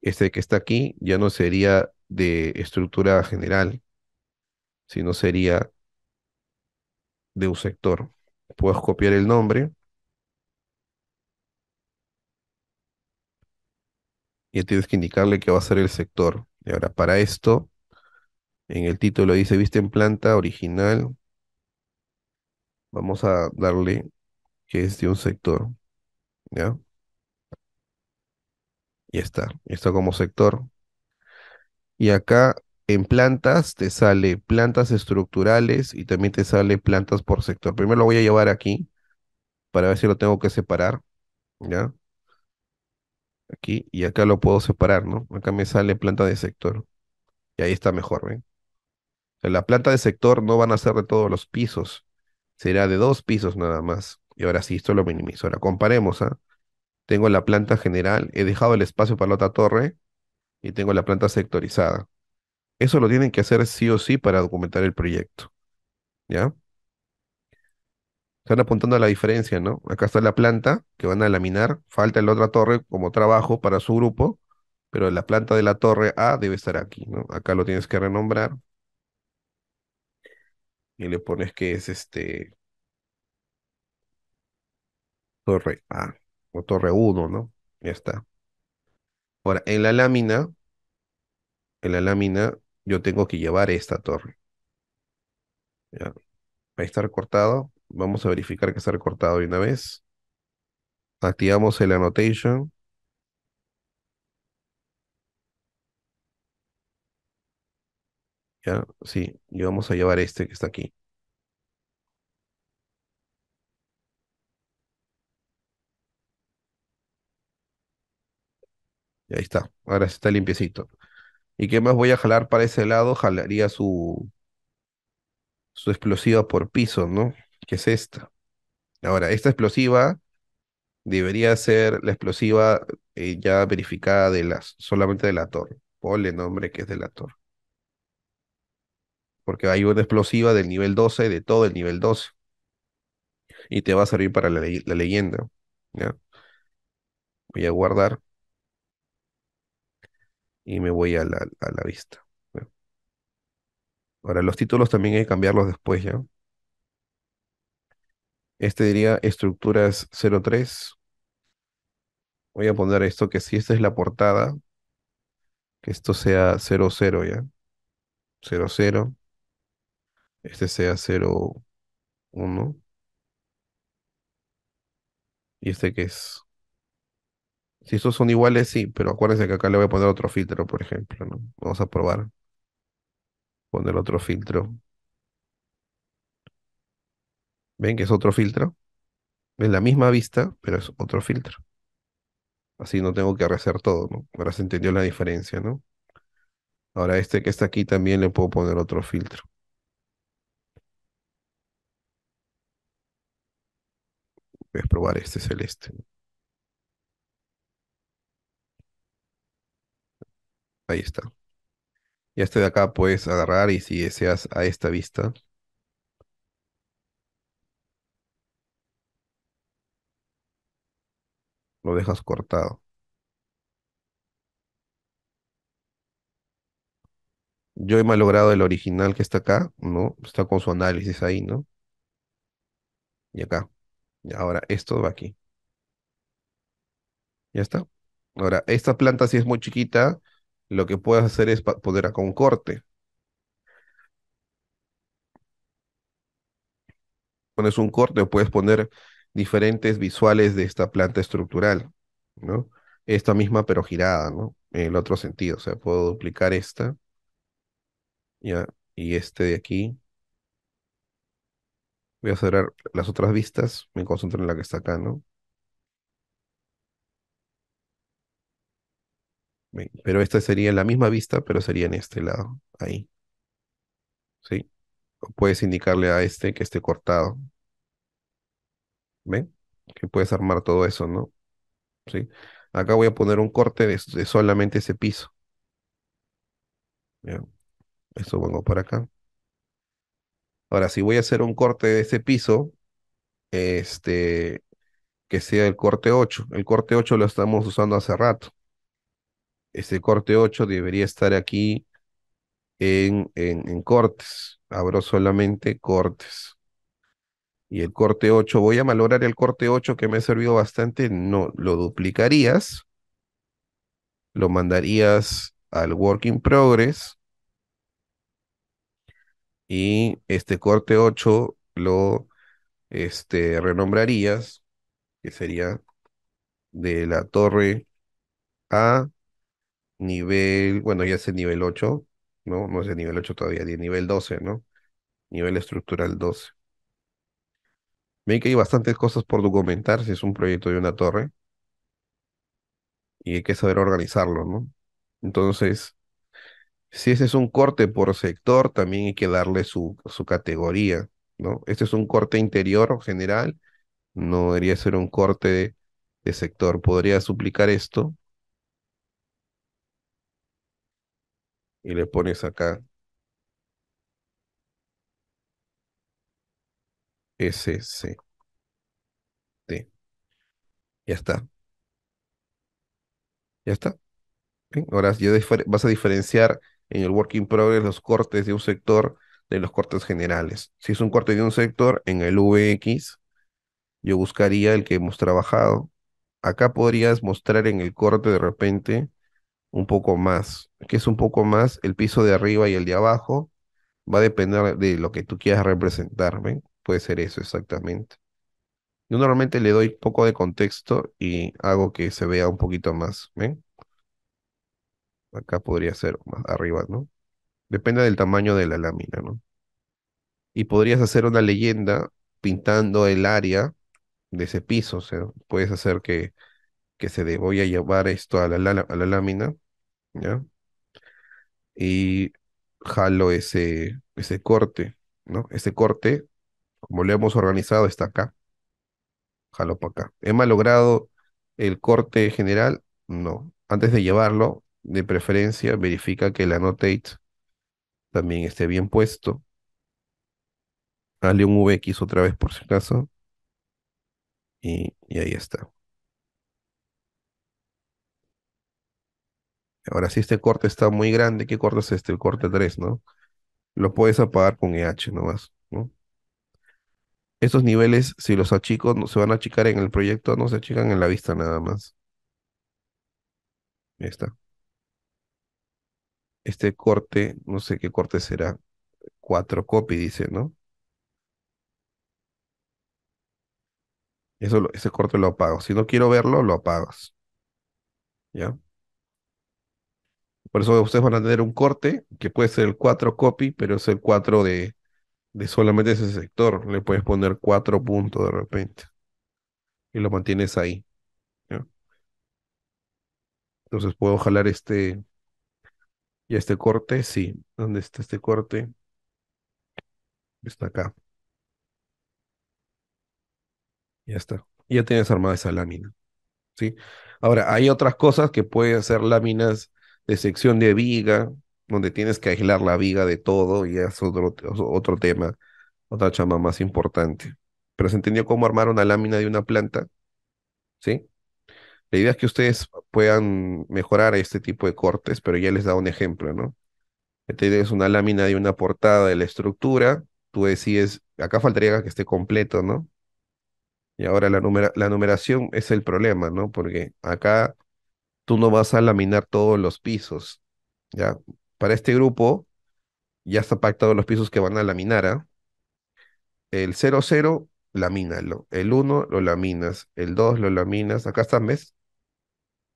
Este que está aquí ya no sería de estructura general, sino sería de un sector. Puedes copiar el nombre. Y tienes que indicarle que va a ser el sector. Y ahora, para esto, en el título dice viste en planta original. Vamos a darle que es de un sector. ¿Ya? Y está. está como sector. Y acá en plantas te sale plantas estructurales y también te sale plantas por sector. Primero lo voy a llevar aquí para ver si lo tengo que separar. ¿Ya? Aquí y acá lo puedo separar, ¿no? Acá me sale planta de sector. Y ahí está mejor, ¿ven? la planta de sector no van a ser de todos los pisos. Será de dos pisos nada más. Y ahora sí, esto lo minimizo. Ahora comparemos, ¿ah? Tengo la planta general, he dejado el espacio para la otra torre y tengo la planta sectorizada. Eso lo tienen que hacer sí o sí para documentar el proyecto. ¿Ya? Están apuntando a la diferencia, ¿no? Acá está la planta que van a laminar, falta la otra torre como trabajo para su grupo, pero la planta de la torre A debe estar aquí, ¿no? Acá lo tienes que renombrar. Y le pones que es este torre A o torre 1, ¿no? Ya está. Ahora, en la lámina, en la lámina, yo tengo que llevar esta torre. Ya. Ahí está recortado. Vamos a verificar que está recortado de una vez. Activamos el annotation. Ya, sí, y vamos a llevar este que está aquí. Y ahí está, ahora está limpiecito. ¿Y qué más voy a jalar para ese lado? Jalaría su, su explosiva por piso, ¿no? Que es esta. Ahora, esta explosiva debería ser la explosiva eh, ya verificada de las, solamente de la torre. Ponle nombre que es de la torre. Porque hay una explosiva del nivel 12, de todo el nivel 12. Y te va a servir para la, la leyenda. ¿ya? Voy a guardar y me voy a la, vista. Ahora, los títulos también hay que cambiarlos después, ¿ya? Este diría estructuras 03. Voy a poner esto, que si esta es la portada, que esto sea 00, ¿ya? 00. Este sea 01. ¿Y este que es? Si estos son iguales, sí, pero acuérdense que acá le voy a poner otro filtro, por ejemplo, ¿no? Vamos a probar. Poner otro filtro. ¿Ven que es otro filtro? Es la misma vista, pero es otro filtro. Así no tengo que rehacer todo, ¿no? Ahora se entendió la diferencia, ¿no? Ahora este que está aquí también le puedo poner otro filtro. Voy a probar este celeste. Ahí está. Y este de acá puedes agarrar y si deseas a esta vista. Lo dejas cortado. Yo he malogrado el original que está acá, ¿no? Está con su análisis ahí, ¿no? Y acá. Y ahora esto va aquí. Ya está. Ahora, esta planta sí es muy chiquita lo que puedes hacer es poner acá un corte. Pones un corte, puedes poner diferentes visuales de esta planta estructural, ¿no? Esta misma pero girada, ¿no? En el otro sentido, o sea, puedo duplicar esta, ¿ya? Y este de aquí. Voy a cerrar las otras vistas, me concentro en la que está acá, ¿no? Pero esta sería en la misma vista, pero sería en este lado, ahí. ¿Sí? puedes indicarle a este que esté cortado. ¿Ven? Que puedes armar todo eso, ¿no? ¿Sí? Acá voy a poner un corte de, solamente ese piso. Bien. Esto pongo por acá. Ahora, si voy a hacer un corte de ese piso, este, que sea el corte 8. El corte 8 lo estamos usando hace rato este corte 8 debería estar aquí en, en, cortes. Abro solamente cortes. Y el corte 8, voy a valorar el corte 8 que me ha servido bastante. No, lo duplicarías. Lo mandarías al work in progress. Y este corte 8 lo este, renombrarías, que sería de la torre a nivel, bueno, ya es el nivel 8, ¿no? No es el nivel 8 todavía, es nivel 12, ¿no? Nivel estructural 12. Ven que hay bastantes cosas por documentar si es un proyecto de una torre. Y hay que saber organizarlo, ¿no? Entonces, si ese es un corte por sector, también hay que darle su, su categoría, ¿no? Este es un corte interior general, no debería ser un corte de sector. Podría suplicar esto y le pones acá SC. Ya está. Ya está. Ahora vas a diferenciar en el working progress los cortes de un sector de los cortes generales. Si es un corte de un sector, en el VX, yo buscaría el que hemos trabajado. Acá podrías mostrar en el corte de repente un poco más. que es un poco más? El piso de arriba y el de abajo va a depender de lo que tú quieras representar, ¿ven? Puede ser eso exactamente. Yo normalmente le doy poco de contexto y hago que se vea un poquito más, ¿ven? Acá podría ser más arriba, ¿no? Depende del tamaño de la lámina, ¿no? Y podrías hacer una leyenda pintando el área de ese piso, o sea, puedes hacer que, que se de, voy a llevar esto a la lámina ¿ya? Y jalo ese, ese corte, ¿no? Ese corte, como lo hemos organizado, está acá. Jalo para acá. ¿He logrado el corte general? No. Antes de llevarlo, de preferencia, verifica que el annotate también esté bien puesto. Dale un VX otra vez por si acaso. Y, y ahí está. Ahora, si este corte está muy grande, ¿qué corte es este? El corte 3, ¿no? Lo puedes apagar con EH nomás, ¿no? Estos niveles, si los achico, no, se van a achicar en el proyecto, no se achican en la vista nada más. Ahí está. Este corte, no sé qué corte será. 4 copy, dice, ¿no? Eso, ese corte lo apago. Si no quiero verlo, lo apagas. ¿Ya? Por eso ustedes van a tener un corte que puede ser el 4 copy, pero es el 4 de, solamente ese sector. Le puedes poner 4 puntos de repente. Y lo mantienes ahí. Entonces puedo jalar este. Y este corte, sí. ¿Dónde está este corte? Está acá. Ya está. Ya tienes armada esa lámina. ¿sí? Ahora, hay otras cosas que pueden hacer láminas de sección de viga, donde tienes que aislar la viga de todo y es otro, tema, otra chama más importante. Pero se entendió cómo armar una lámina de una planta, ¿sí? La idea es que ustedes puedan mejorar este tipo de cortes, pero ya les da un ejemplo, ¿no? Tienes una lámina de una portada de la estructura, tú decides, acá faltaría que esté completo, ¿no? Y ahora la, la numeración es el problema, ¿no? Porque acá tú no vas a laminar todos los pisos. ¿ya? Para este grupo ya está pactado los pisos que van a laminar. ¿ah? el El 00, lamínalo. El 1 lo laminas. El 2 lo laminas. Acá están, ¿ves?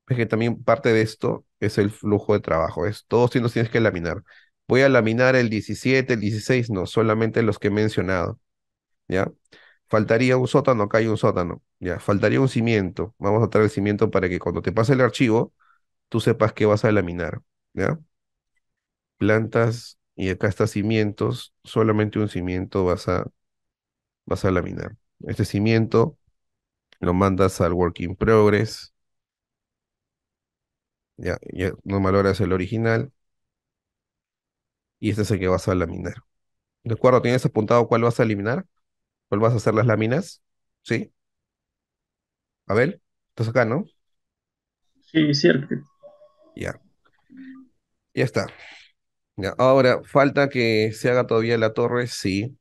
Es que también parte de esto es el flujo de trabajo. Es todos los tienes que laminar. Voy a laminar el 17, el 16, no, solamente los que he mencionado. ¿Ya? Faltaría un sótano, acá hay un sótano. Ya, faltaría un cimiento. Vamos a traer el cimiento para que cuando te pase el archivo, tú sepas que vas a laminar. ¿Ya? Plantas y acá está cimientos. Solamente un cimiento vas a, vas a laminar. Este cimiento lo mandas al work in progress. Ya, no valoras el original. Y este es el que vas a laminar. ¿De acuerdo? ¿Tienes apuntado cuál vas a eliminar? Vuelvas pues, a hacer las láminas. ¿Sí? Abel, estás acá, ¿no? Sí, cierto. Ya. Ya está. Ya. Ahora, falta que se haga todavía la torre, sí.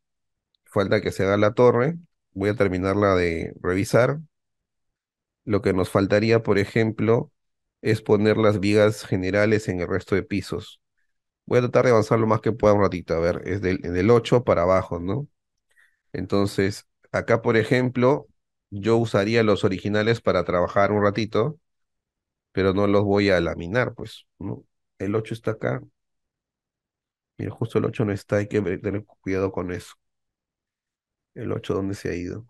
Falta que se haga la torre. Voy a terminarla de revisar. Lo que nos faltaría, por ejemplo, es poner las vigas generales en el resto de pisos. Voy a tratar de avanzar lo más que pueda un ratito. A ver, es del, del 8 para abajo, ¿no? Entonces, acá, por ejemplo, yo usaría los originales para trabajar un ratito, pero no los voy a laminar, pues, ¿no? El 8 está acá. Mira, justo el 8 no está, hay que tener cuidado con eso. El 8, ¿dónde se ha ido?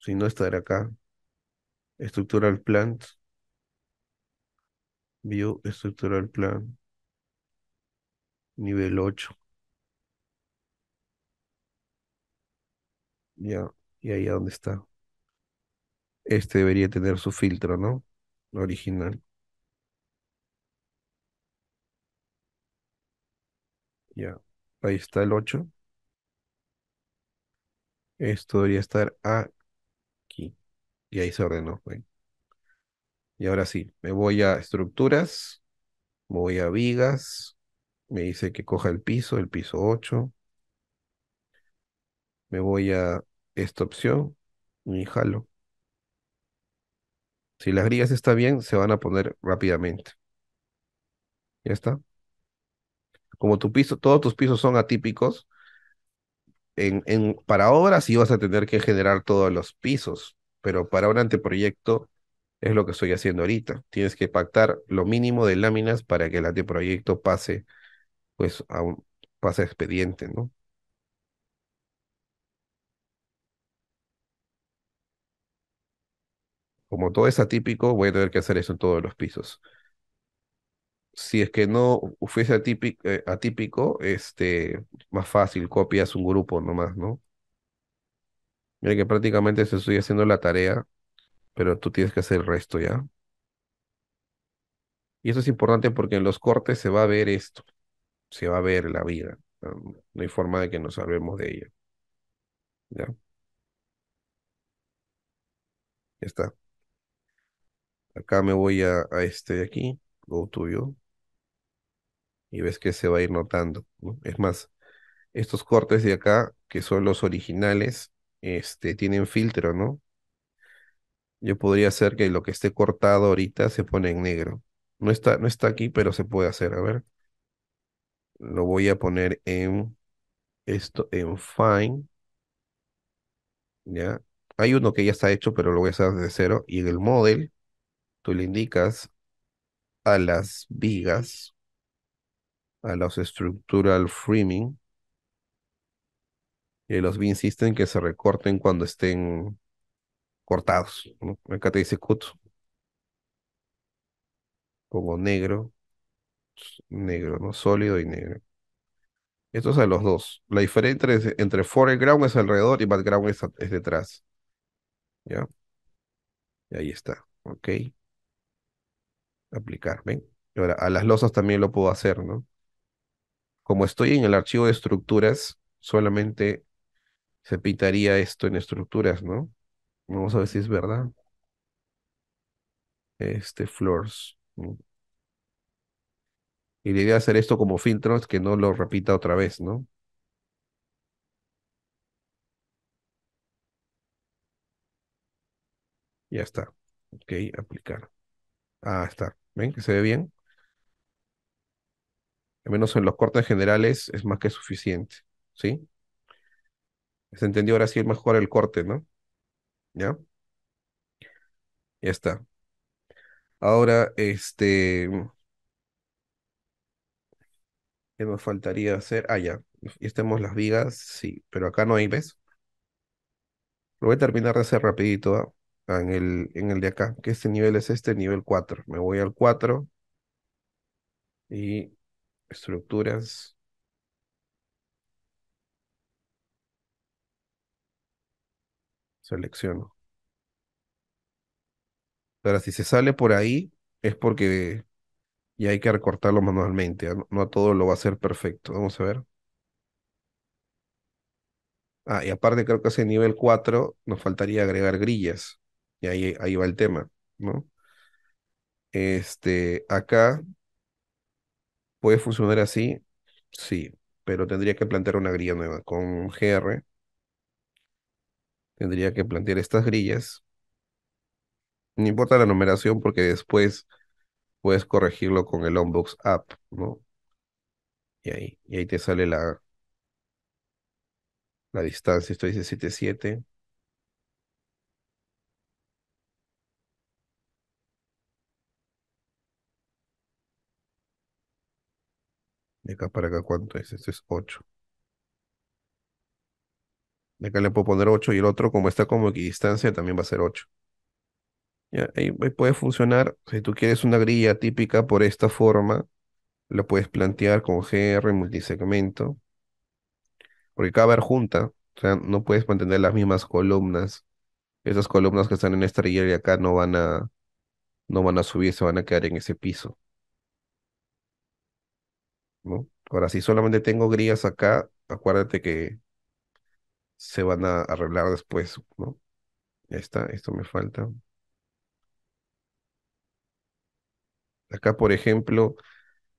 Si no, estará acá. Structural Plant. View Structural Plan. Nivel 8. Ya, y ahí a dónde está. Este debería tener su filtro, ¿no? Original. Ya, ahí está el 8. Esto debería estar aquí. Y ahí se ordenó. Y ahora sí, me voy a estructuras, me voy a vigas, me dice que coja el piso, el piso 8 me voy a esta opción y jalo. Si las grillas están bien, se van a poner rápidamente. Ya está. Como tu piso, todos tus pisos son atípicos, en, para ahora sí vas a tener que generar todos los pisos, pero para un anteproyecto es lo que estoy haciendo ahorita. Tienes que pactar lo mínimo de láminas para que el anteproyecto pase, pues, a un pase expediente, ¿no? como todo es atípico, voy a tener que hacer eso en todos los pisos. Si es que no fuese eh, atípico, este, más fácil, copias un grupo nomás, ¿no? Mira que prácticamente se estoy haciendo la tarea, pero tú tienes que hacer el resto ya. Y eso es importante porque en los cortes se va a ver esto, se va a ver la vida. No, no hay forma de que nos salvemos de ella. ¿Ya? Ya está. Acá me voy a, este de aquí, Go to View, y ves que se va a ir notando. Es más, estos cortes de acá, que son los originales, este, tienen filtro, ¿no? Yo podría hacer que lo que esté cortado ahorita se pone en negro. No está, no está aquí, pero se puede hacer. A ver. Lo voy a poner en esto, en Fine. ¿Ya? Hay uno que ya está hecho, pero lo voy a hacer desde cero. Y en el model tú le indicas a las vigas, a los structural framing, y los B insisten que se recorten cuando estén cortados. Acá te dice cut. como negro, negro, ¿no? Sólido y negro. Estos a los dos. La diferencia entre, foreground es alrededor y background es, detrás. ¿Ya? Y ahí está. Ok aplicar, ¿ven? Ahora, a las losas también lo puedo hacer, ¿no? Como estoy en el archivo de estructuras, solamente se pintaría esto en estructuras, ¿no? Vamos a ver si es verdad. Este, floors. Y la idea hacer esto como filtros que no lo repita otra vez, ¿no? Ya está. Ok, aplicar. Ah, está. ¿Ven que se ve bien? Al menos en los cortes generales es más que suficiente. ¿Sí? Se entendió ahora sí mejor el corte, ¿no? ¿Ya? Ya está. Ahora, este... ¿Qué nos faltaría hacer? Ah, ya. Y tenemos las vigas, sí. Pero acá no hay, ¿ves? Lo voy a terminar de hacer rapidito, ¿ah? en el, en el de acá, que este nivel es este, nivel 4. Me voy al 4 y estructuras. Selecciono. Ahora, si se sale por ahí, es porque ya hay que recortarlo manualmente. No, a todo lo va a ser perfecto. Vamos a ver. Ah, y aparte creo que ese nivel 4 nos faltaría agregar grillas. Y ahí, va el tema, ¿no? Este, acá puede funcionar así, sí, pero tendría que plantear una grilla nueva con GR. Tendría que plantear estas grillas. No importa la numeración porque después puedes corregirlo con el Unbox app, ¿no? Y ahí, y ahí te sale la, la distancia. Esto dice 77. De acá para acá, ¿cuánto es? Esto es 8. De acá le puedo poner 8 y el otro, como está como equidistancia, también va a ser 8. ahí, puede funcionar. Si tú quieres una grilla típica por esta forma, la puedes plantear con GR multisegmento. Porque cada haber junta. O sea, no puedes mantener las mismas columnas. Esas columnas que están en esta grilla y acá no van a, no van a subir, se van a quedar en ese piso. Ahora, si solamente tengo grillas acá, acuérdate que se van a arreglar después, ¿no? Ya está, esto me falta. Acá, por ejemplo,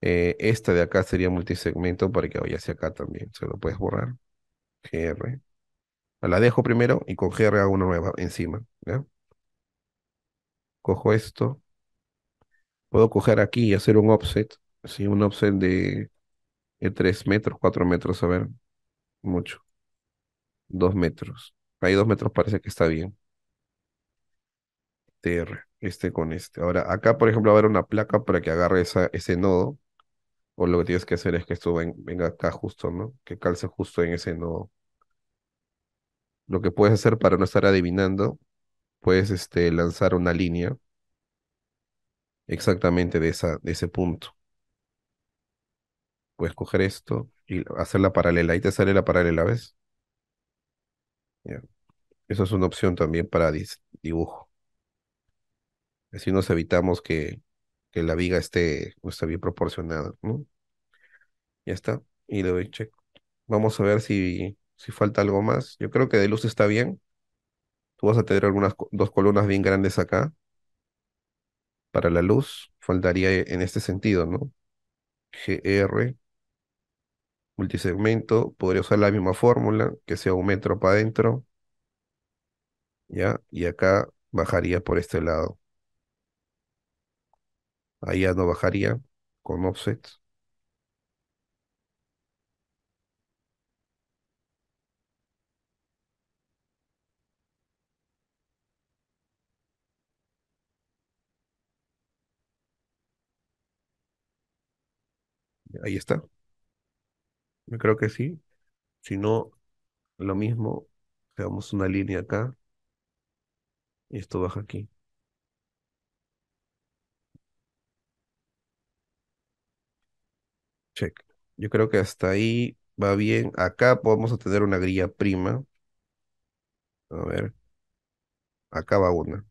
eh, esta de acá sería multisegmento para que vaya hacia acá también. Se lo puedes borrar. GR. Ah, la dejo primero y con GR hago una nueva encima. Cojo esto. Puedo coger aquí y hacer un offset. ¿sí? Un offset de 3 tres metros, 4 metros, a ver, mucho. 2 metros. Ahí 2 metros parece que está bien. TR, este con este. Ahora, acá, por ejemplo, va a haber una placa para que agarre esa, ese nodo. O lo que tienes que hacer es que esto venga acá justo, ¿no? Que calce justo en ese nodo. Lo que puedes hacer para no estar adivinando, puedes este, lanzar una línea exactamente de, esa, de ese punto puedes coger esto y hacer la paralela. Ahí te sale la paralela, ¿ves? Yeah. Eso es una opción también para dibujo. Así nos evitamos que, que la viga esté, no esté bien proporcionada, ¿no? Ya está. Y le doy check. Vamos a ver si, si falta algo más. Yo creo que de luz está bien. Tú vas a tener algunas dos columnas bien grandes acá. Para la luz, faltaría en este sentido, ¿no? GR multisegmento, podría usar la misma fórmula, que sea un metro para adentro, ¿ya? Y acá bajaría por este lado. Ahí ya no bajaría con offset. Ahí está. Yo creo que sí. Si no, lo mismo, Veamos una línea acá y esto baja aquí. Check. Yo creo que hasta ahí va bien. Acá podemos tener una grilla prima. A ver. Acá va una.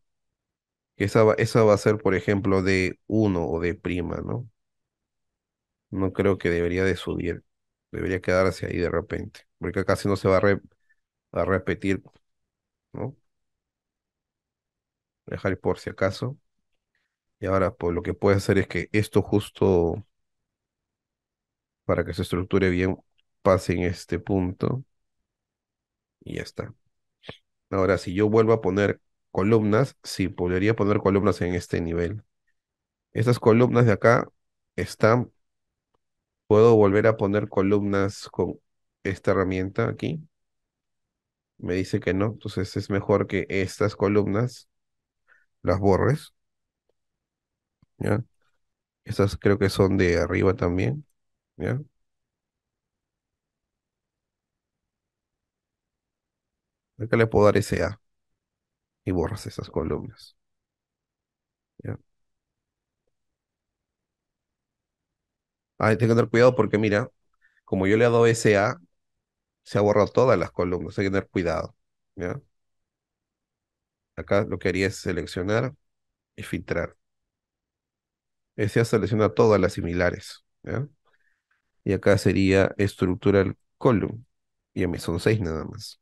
Esa va, esa va a ser, por ejemplo, de 1 o de prima, ¿no? No creo que debería de subir debería quedarse ahí de repente, porque casi no se va a, repetir, ¿no? Dejar por si acaso. Y ahora, pues lo que puede hacer es que esto justo, para que se estructure bien, pase en este punto. Y ya está. Ahora, si yo vuelvo a poner columnas, sí, podría poner columnas en este nivel. Estas columnas de acá están Puedo volver a poner columnas con esta herramienta aquí. Me dice que no, entonces es mejor que estas columnas las borres. ¿Ya? Estas creo que son de arriba también. ¿Ya? Acá le puedo dar ese A y borras esas columnas. ¿Ya? hay que tener cuidado porque mira, como yo le he dado SA, se ha borrado todas las columnas, hay que tener cuidado. ¿ya? Acá lo que haría es seleccionar y filtrar. SA selecciona todas las similares. Y acá sería estructural column. Y a mí son seis nada más.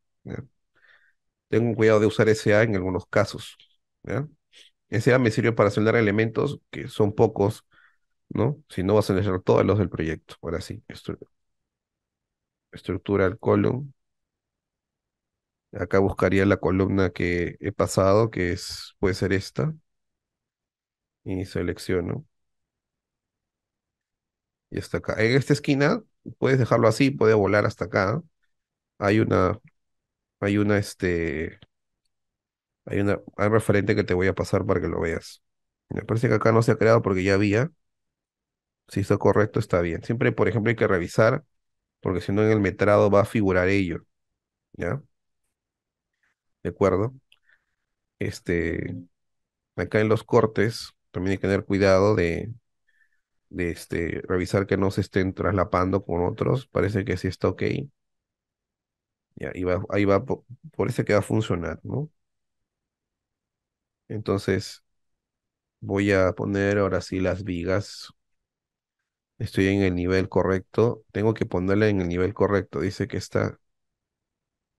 Tengo cuidado de usar SA en algunos casos. ¿ya? SA me sirve para seleccionar elementos que son pocos si no, vas a leer todos los del proyecto. Ahora sí, estructura el column. Acá buscaría la columna que he pasado, que es, puede ser esta. Y selecciono. Y hasta acá. En esta esquina puedes dejarlo así, puede volar hasta acá. Hay una, hay una, este, hay una, hay un referente que te voy a pasar para que lo veas. Me parece que acá no se ha creado porque ya había. Si está correcto, está bien. Siempre, por ejemplo, hay que revisar, porque si no en el metrado va a figurar ello. ¿Ya? ¿De acuerdo? Este, acá en los cortes también hay que tener cuidado de, de este, revisar que no se estén traslapando con otros. Parece que sí está ok. Ya, ahí va, ahí por eso que va a funcionar, ¿no? Entonces, voy a poner ahora sí las vigas Estoy en el nivel correcto. Tengo que ponerle en el nivel correcto. Dice que está.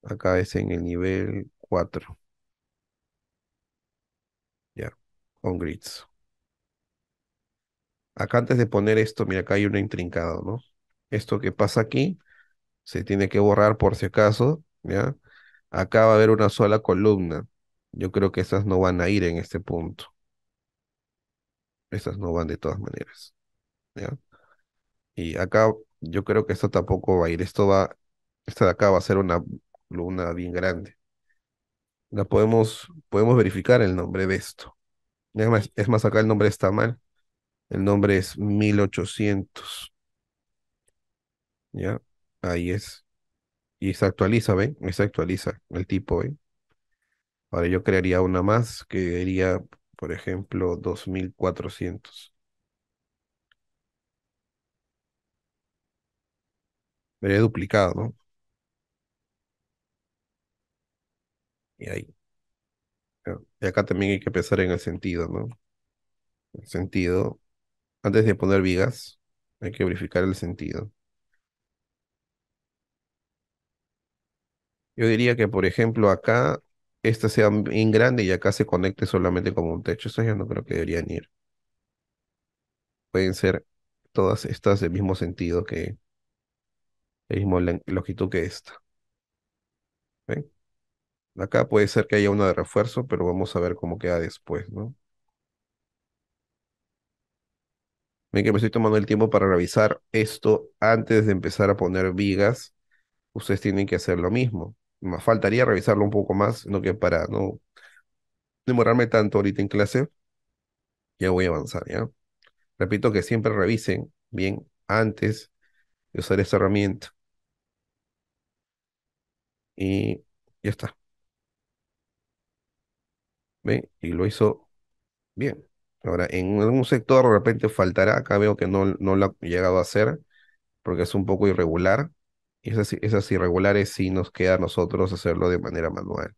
Acá es en el nivel 4. Ya, con grids. Acá antes de poner esto, mira, acá hay un intrincado, ¿no? Esto que pasa aquí se tiene que borrar por si acaso, ¿ya? Acá va a haber una sola columna. Yo creo que estas no van a ir en este punto. Estas no van de todas maneras, ¿ya? Y acá yo creo que esto tampoco va a ir, esto va, esta de acá va a ser una luna bien grande. La podemos, podemos verificar el nombre de esto. Es más, acá el nombre está mal. El nombre es 1800. ¿Ya? Ahí es. Y se actualiza, ¿ven? se actualiza el tipo, ¿ven? ¿eh? Ahora yo crearía una más que diría, por ejemplo, 2400. Vería duplicado, ¿no? Y ahí. Y acá también hay que pensar en el sentido, ¿no? El sentido. Antes de poner vigas, hay que verificar el sentido. Yo diría que, por ejemplo, acá esta sea bien grande y acá se conecte solamente como un techo. Eso ya no creo que deberían ir. Pueden ser todas estas del mismo sentido que, la misma longitud que esta. ¿Ven? Acá puede ser que haya una de refuerzo, pero vamos a ver cómo queda después, ¿no? Ven que me estoy tomando el tiempo para revisar esto antes de empezar a poner vigas. Ustedes tienen que hacer lo mismo. Me faltaría revisarlo un poco más, no que para no demorarme tanto ahorita en clase. Ya voy a avanzar, ¿ya? Repito que siempre revisen bien antes de usar esta herramienta y ya está. ¿Ve? Y lo hizo bien. Ahora, en algún sector de repente faltará, acá veo que no, no lo ha llegado a hacer, porque es un poco irregular. Y esas, irregulares sí nos queda a nosotros hacerlo de manera manual.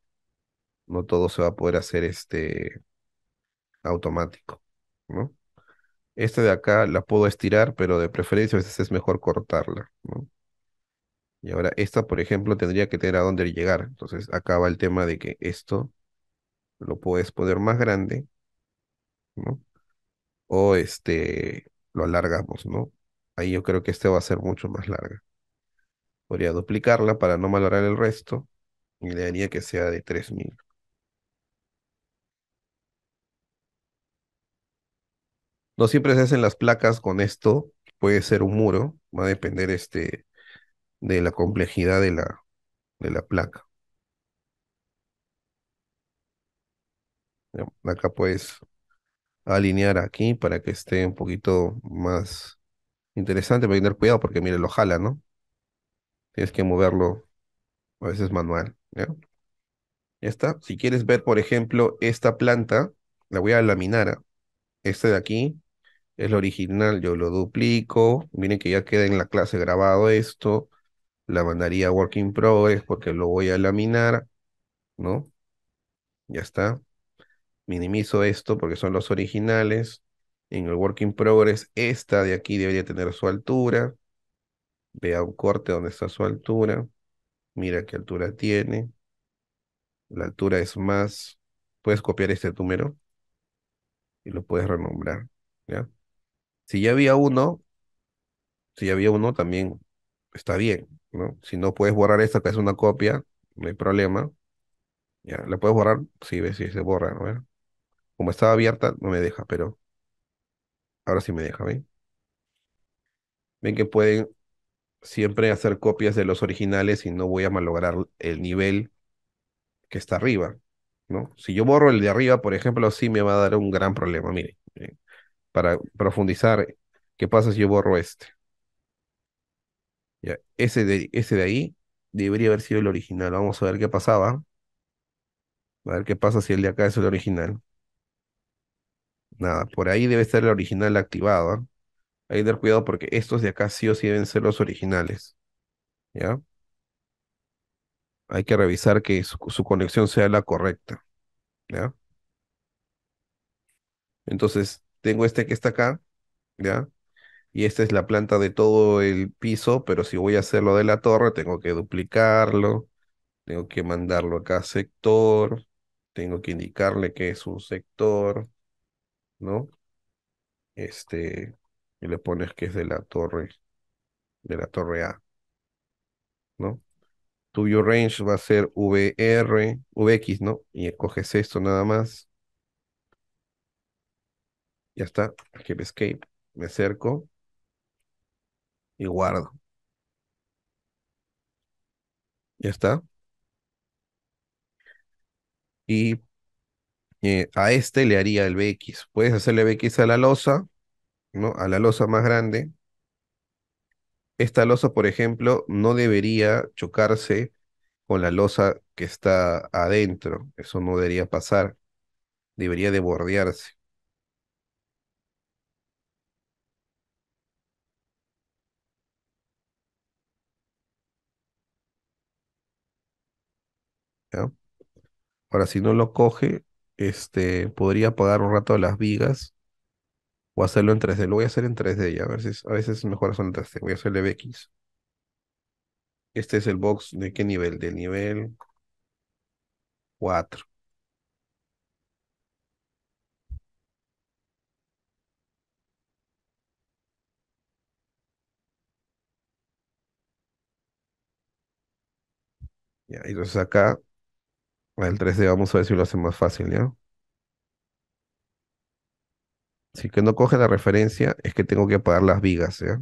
No todo se va a poder hacer este automático, ¿no? este de acá la puedo estirar, pero de preferencia a veces es mejor cortarla, ¿no? Y ahora esta, por ejemplo, tendría que tener a dónde llegar. Entonces acaba el tema de que esto lo puedes poner más grande, ¿no? O este, lo alargamos, ¿no? Ahí yo creo que este va a ser mucho más larga. Podría duplicarla para no valorar el resto y le daría que sea de 3000. No siempre se hacen las placas con esto, puede ser un muro, va a depender este de la complejidad de la, de la placa. Acá puedes alinear aquí para que esté un poquito más interesante, pero hay tener cuidado porque mire, lo jala, ¿no? Tienes que moverlo a veces manual, ¿ya? está. Si quieres ver, por ejemplo, esta planta, la voy a laminar. ¿ah? Este de aquí es el original, yo lo duplico. Miren que ya queda en la clase grabado esto la mandaría a Working Progress porque lo voy a laminar, ¿no? Ya está. Minimizo esto porque son los originales. En el Working Progress, esta de aquí debería tener su altura. Vea un corte donde está su altura. Mira qué altura tiene. La altura es más. Puedes copiar este número y lo puedes renombrar. ¿ya? Si ya había uno, si ya había uno, también está bien. ¿no? Si no puedes borrar esta, que es una copia, no hay problema. Ya, la puedes borrar, sí, ves, si se borra, ¿no? Como estaba abierta, no me deja, pero ahora sí me deja, ¿ven? Ven que pueden siempre hacer copias de los originales y no voy a malograr el nivel que está arriba, ¿no? Si yo borro el de arriba, por ejemplo, sí me va a dar un gran problema, miren. Eh, para profundizar, ¿qué pasa si yo borro este? ese, de, ese de ahí debería haber sido el original. Vamos a ver qué pasaba. A ver qué pasa si el de acá es el original. Nada, por ahí debe estar el original activado. Hay que tener cuidado porque estos de acá sí o sí deben ser los originales. ¿Ya? Hay que revisar que su, su conexión sea la correcta. ¿Ya? Entonces, tengo este que está acá. ¿Ya? y esta es la planta de todo el piso, pero si voy a hacerlo de la torre, tengo que duplicarlo, tengo que mandarlo a sector, tengo que indicarle que es un sector, ¿no? Este, y le pones que es de la torre, de la torre A, ¿no? Tu view range va a ser VR, VX, ¿no? Y escoges esto nada más. Ya está, escape, escape, me acerco, y guardo. Ya está. Y eh, a este le haría el BX. Puedes hacerle BX a la losa, ¿no? A la losa más grande. Esta losa, por ejemplo, no debería chocarse con la losa que está adentro. Eso no debería pasar. Debería de bordearse. Ahora, si no lo coge, este, podría apagar un rato las vigas o hacerlo en 3D. Lo voy a hacer en 3D ya, a veces, a veces mejor son en 3D. Voy a hacerle BX. Este es el box de qué nivel? de nivel 4. Ya, entonces acá el 3D vamos a ver si lo hace más fácil, ¿ya? Si que no coge la referencia, es que tengo que apagar las vigas, ¿ya?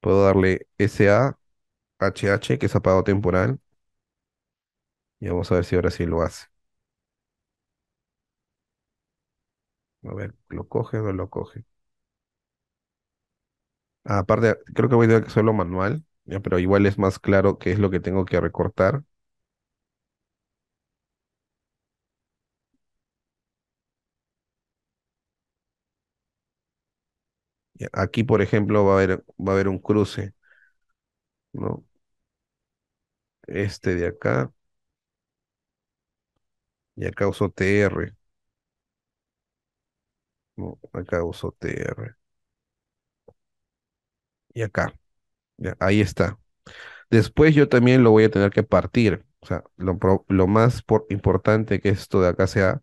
Puedo darle SA, HH, que es apagado temporal. Y vamos a ver si ahora sí lo hace. A ver, ¿lo coge o no lo coge? Ah, aparte, creo que voy a que hacerlo manual, ¿ya? pero igual es más claro qué es lo que tengo que recortar. Eh, aquí, por ejemplo, va a haber, va a haber un cruce, ¿no? Este de acá. Y acá uso TR. acá uso TR. Y acá. ahí está. Después yo también lo voy a tener que partir. O sea, lo, lo más importante que esto de acá sea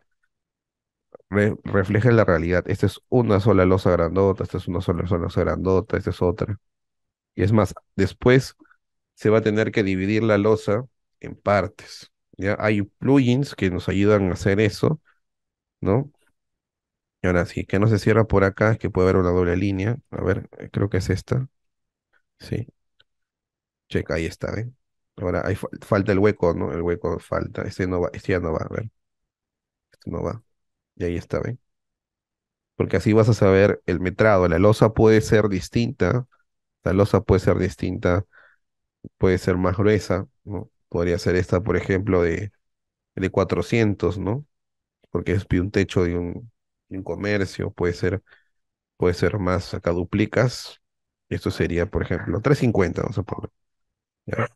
refleja la realidad. Esta es una sola losa grandota, esta es una sola losa grandota, esta es otra. Y es más, después se va a tener que dividir la losa en partes. ¿ya? Hay plugins que nos ayudan a hacer eso, ¿no? ahora sí, que no se cierra por acá, es que puede haber una doble línea. A ver, eh, creo que es esta. Sí. Checa, ahí está, ¿eh? Ahora falta el hueco, ¿no? El hueco falta. Este no va, este ya no va, a ver. Este no va. Y ahí está, ¿ven? Porque así vas a saber el metrado. La losa puede ser distinta. La losa puede ser distinta. Puede ser más gruesa, ¿no? Podría ser esta, por ejemplo, de, de 400, ¿no? Porque es un techo de un, un comercio. Puede ser, puede ser más. Acá duplicas. Esto sería, por ejemplo, 350, vamos a poner. ¿ya?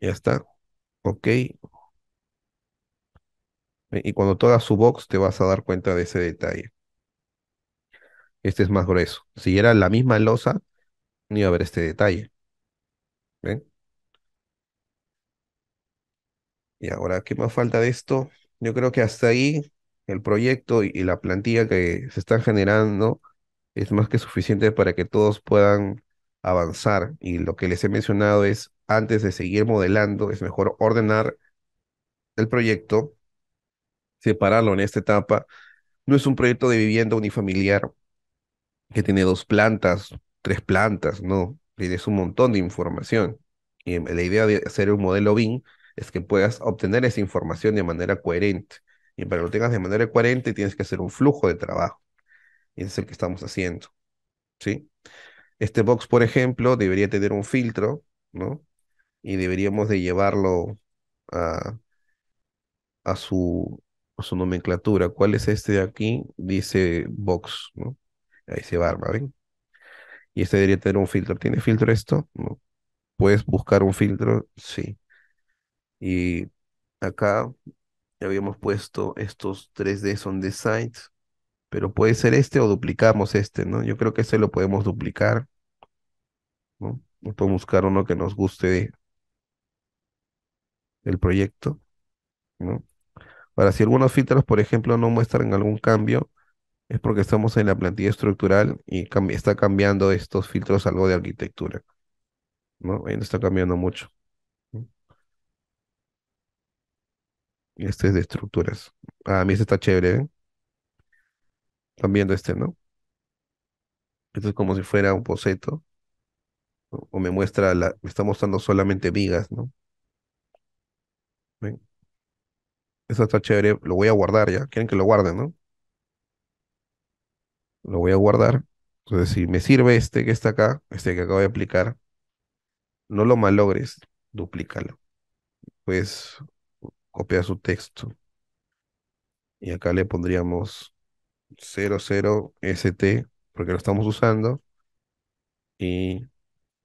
Ya está. Ok. E, y cuando hagas su box te vas a dar cuenta de ese detalle. Este es más grueso. Si era la misma losa, no iba a haber este detalle. ¿Ven? Y ahora, ¿qué más falta de esto? Yo creo que hasta ahí el proyecto y la plantilla que se están generando es más que suficiente para que todos puedan avanzar. Y lo que les he mencionado es antes de seguir modelando, es mejor ordenar el proyecto, separarlo en esta etapa. No es un proyecto de vivienda unifamiliar que tiene dos plantas, tres plantas, no. Tienes un montón de información. Y la idea de hacer un modelo BIM es que puedas obtener esa información de manera coherente. Y para que lo tengas de manera coherente, tienes que hacer un flujo de trabajo. Y es el que estamos haciendo. ¿Sí? Este box, por ejemplo, debería tener un filtro, ¿no? y deberíamos de llevarlo a, su, su nomenclatura. ¿Cuál es este de aquí? Dice box, Ahí se barba, ¿ven? Y este debería tener un filtro. ¿Tiene filtro esto? No. ¿Puedes buscar un filtro? Sí. Y acá habíamos puesto estos 3D son de sites, pero puede ser este o duplicamos este, ¿no? Yo creo que este lo podemos duplicar, ¿no? Podemos buscar uno que nos guste el proyecto. ¿no? Ahora, si algunos filtros, por ejemplo, no muestran algún cambio, es porque estamos en la plantilla estructural y está cambiando estos filtros algo de arquitectura. ¿no? Ahí no está cambiando mucho. este es de estructuras. Ah, a mí este está chévere. ¿eh? Están viendo este, ¿no? Esto es como si fuera un poseto. O me muestra, la, me está mostrando solamente vigas, ¿no? Ven. Eso está chévere, lo voy a guardar ya. Quieren que lo guarden, ¿no? Lo voy a guardar. Entonces, si me sirve este que está acá, este que acabo de aplicar, no lo malogres, duplícalo. Pues copia su texto. Y acá le pondríamos 00ST porque lo estamos usando. Y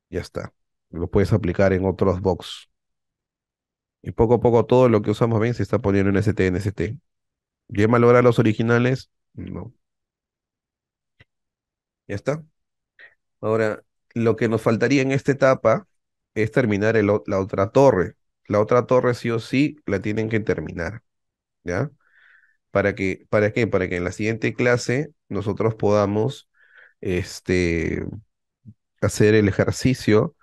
ya está. Lo puedes aplicar en otros box. Y poco a poco todo lo que usamos bien se está poniendo en ST, en ST. ¿Ya los originales? No. Ya está. Ahora, lo que nos faltaría en esta etapa es terminar la otra torre. La otra torre sí o sí la tienen que terminar. ¿Ya? ¿Para que, ¿Para qué? Para que en la siguiente clase nosotros podamos este, hacer el ejercicio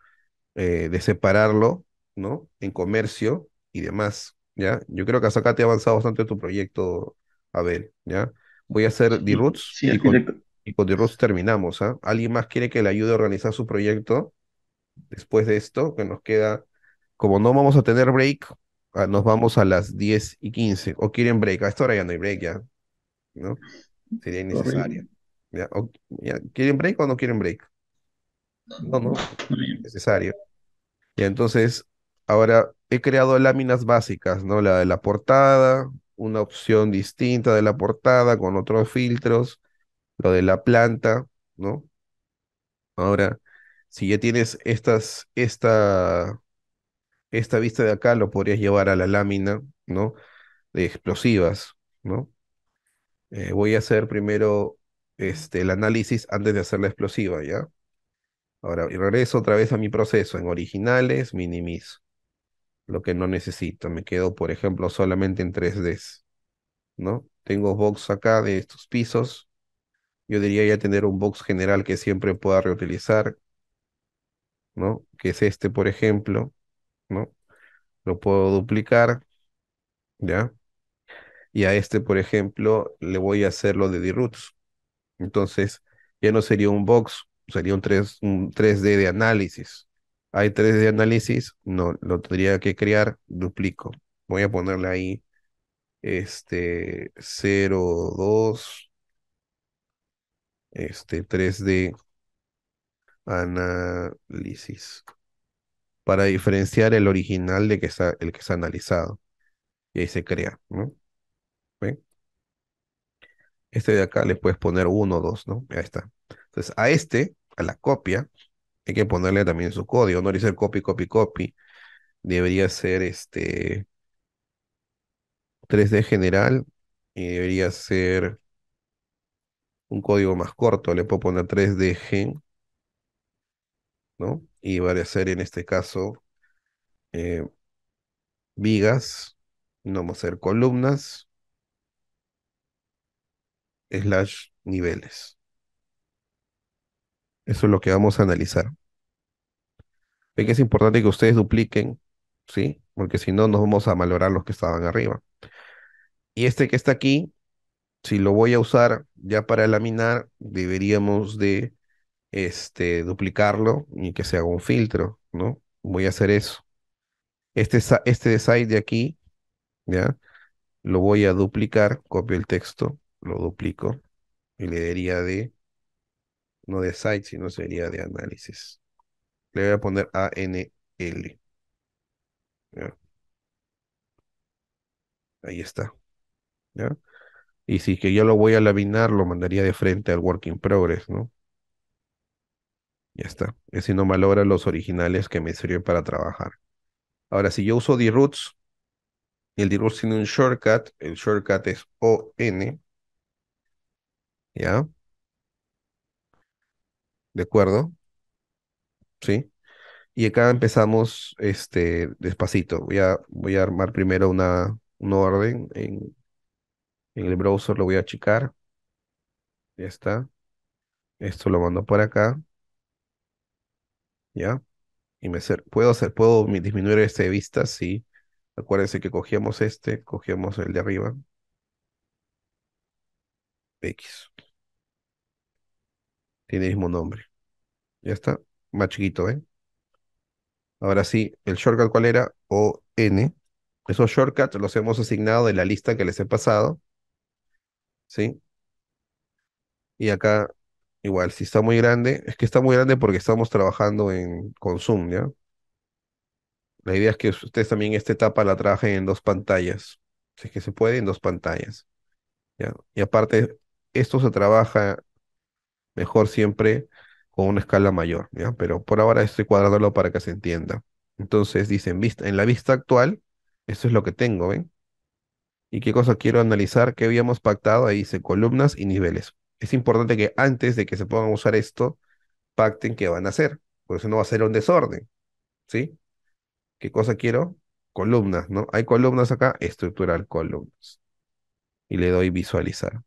eh, de separarlo ¿no? En comercio y demás, ¿ya? Yo creo que hasta acá te ha avanzado bastante tu proyecto, ver, ¿ya? Voy a hacer d Roots y, con, y, Roots terminamos, ¿ah? ¿Alguien más quiere que le ayude a organizar su proyecto después de esto? Que nos queda, como no vamos a tener break, ah, nos vamos a las 10 y 15. ¿O quieren break? A esta hora ya no hay break, ya. ¿No? Sería innecesario. ¿Ya? ¿Quieren break o no quieren break? No, no, no es necesario. Y entonces, Ahora, he creado láminas básicas, ¿no? La de la portada, una opción distinta de la portada con otros filtros, lo de la planta, ¿no? Ahora, si ya tienes estas, esta, esta vista de acá, lo podrías llevar a la lámina, ¿no? De explosivas, ¿no? Eh, voy a hacer primero este, el análisis antes de hacer la explosiva, ¿ya? Ahora, y regreso otra vez a mi proceso, en originales, minimizo lo que no necesito. Me quedo, por ejemplo, solamente en 3Ds, ¿no? Tengo box acá de estos pisos. Yo diría ya tener un box general que siempre pueda reutilizar, ¿no? Que es este, por ejemplo, ¿no? Lo puedo duplicar, ¿ya? Y a este, por ejemplo, le voy a hacer lo de D-Roots. Entonces, ya no sería un box, sería un, un 3D de análisis, hay tres de análisis, no, lo tendría que crear, duplico. Voy a ponerle ahí este 2, este 3D análisis para diferenciar el original de que está el que está analizado y ahí se crea, ¿no? ¿Ven? Este de acá le puedes poner 1, 2, ¿no? Ahí está. Entonces, a este, a la copia, hay que ponerle también su código, no dice copy, copy, copy. Debería ser este 3D general y debería ser un código más corto. Le puedo poner 3D gen, ¿no? Y va a ser en este caso eh, vigas, no vamos a hacer columnas, slash niveles. Eso es lo que vamos a analizar que es importante que ustedes dupliquen, ¿sí? Porque si no, nos vamos a malograr los que estaban arriba. Y este que está aquí, si lo voy a usar ya para laminar, deberíamos de este, duplicarlo y que se haga un filtro, ¿no? Voy a hacer eso. Este, este site de aquí, ¿ya? Lo voy a duplicar, copio el texto, lo duplico y le diría de, no de site, sino sería de análisis. Le voy a poner ANL. ¿Ya? Ahí está. ¿Ya? Y si que yo lo voy a laminar, lo mandaría de frente al work in progress, ¿no? Ya está. Ese no logra los originales que me sirven para trabajar. Ahora, si yo uso D-Roots, el d tiene un shortcut. El shortcut es ON. ¿Ya? ¿De acuerdo? ¿sí? Y acá empezamos este, despacito. Voy a, voy a armar primero una, un orden. En, el browser lo voy a achicar. Ya está. Esto lo mando por acá. ¿Ya? Y me puedo hacer, puedo disminuir este vista, sí. Acuérdense que cogíamos este, cogíamos el de arriba. X. Tiene el mismo nombre. Ya está más chiquito, ¿eh? Ahora sí, el shortcut cuál era? O N. Esos shortcuts los hemos asignado de la lista que les he pasado. ¿Sí? Y acá, igual, si está muy grande, es que está muy grande porque estamos trabajando en, consumo, ¿ya? La idea es que ustedes también esta etapa la trabajen en dos pantallas. Si es que se puede, en dos pantallas. ¿ya? Y aparte, esto se trabaja mejor siempre o una escala mayor, pero por ahora estoy cuadrándolo para que se entienda. Entonces dicen, en la vista actual, esto es lo que tengo, ¿ven? ¿Y qué cosa quiero analizar? ¿Qué habíamos pactado? Ahí dice columnas y niveles. Es importante que antes de que se puedan usar esto, pacten qué van a hacer, por eso no va a ser un desorden, ¿sí? ¿Qué cosa quiero? Columnas, ¿no? Hay columnas acá, estructural columnas. Y le doy visualizar.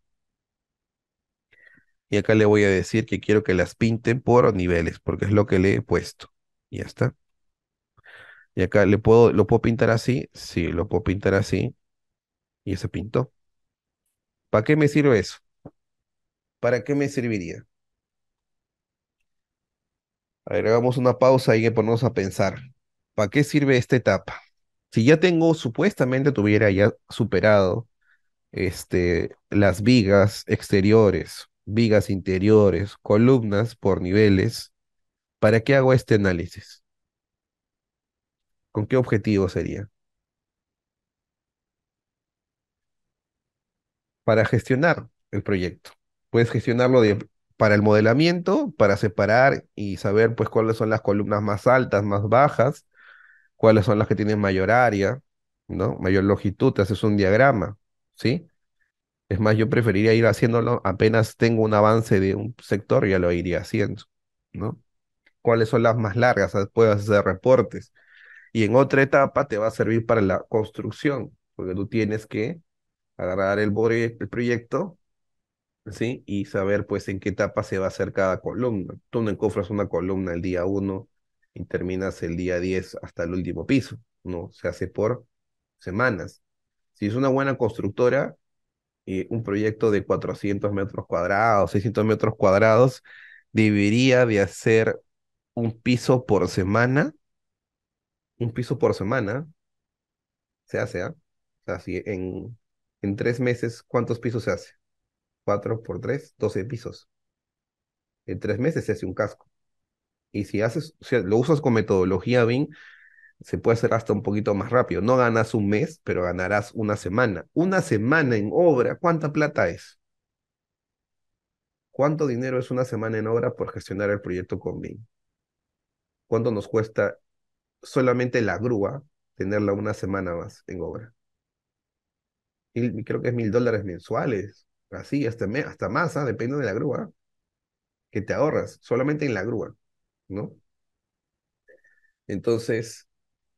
Y acá le voy a decir que quiero que las pinten por niveles, porque es lo que le he puesto. Y ya está. Y acá le puedo, lo puedo pintar así. Sí, lo puedo pintar así. Y se pintó. ¿Para qué me sirve eso? ¿Para qué me serviría? Agregamos una pausa y que ponemos a pensar. ¿Para qué sirve esta etapa? Si ya tengo, supuestamente tuviera ya superado este, las vigas exteriores, vigas interiores, columnas por niveles, ¿para qué hago este análisis? ¿Con qué objetivo sería? Para gestionar el proyecto. Puedes gestionarlo para el modelamiento, para separar y saber pues cuáles son las columnas más altas, más bajas, cuáles son las que tienen mayor área, ¿no? Mayor longitud, haces un diagrama, ¿sí? Es más, yo preferiría ir haciéndolo apenas tengo un avance de un sector, ya lo iría haciendo, ¿no? ¿Cuáles son las más largas? Ah, puedes hacer reportes. Y en otra etapa te va a servir para la construcción, porque tú tienes que agarrar el, proyecto, ¿sí? Y saber, pues, en qué etapa se va a hacer cada columna. Tú no encofras una columna el día uno y terminas el día 10 hasta el último piso, ¿no? Se hace por semanas. Si es una buena constructora, eh, un proyecto de 400 metros cuadrados, 600 metros cuadrados, debería de hacer un piso por semana, un piso por semana, se hace, ¿ah? O sea, si en, tres meses, ¿cuántos pisos se hace? Cuatro por tres, doce pisos. En tres meses se hace un casco. Y si haces, lo usas con metodología BIM, se puede hacer hasta un poquito más rápido. No ganas un mes, pero ganarás una semana. Una semana en obra, ¿cuánta plata es? ¿Cuánto dinero es una semana en obra por gestionar el proyecto con BIM? ¿Cuánto nos cuesta solamente la grúa tenerla una semana más en obra? creo que es mil dólares mensuales, así, hasta, hasta más, ¿ah? depende de la grúa, que te ahorras solamente en la grúa, ¿no? Entonces,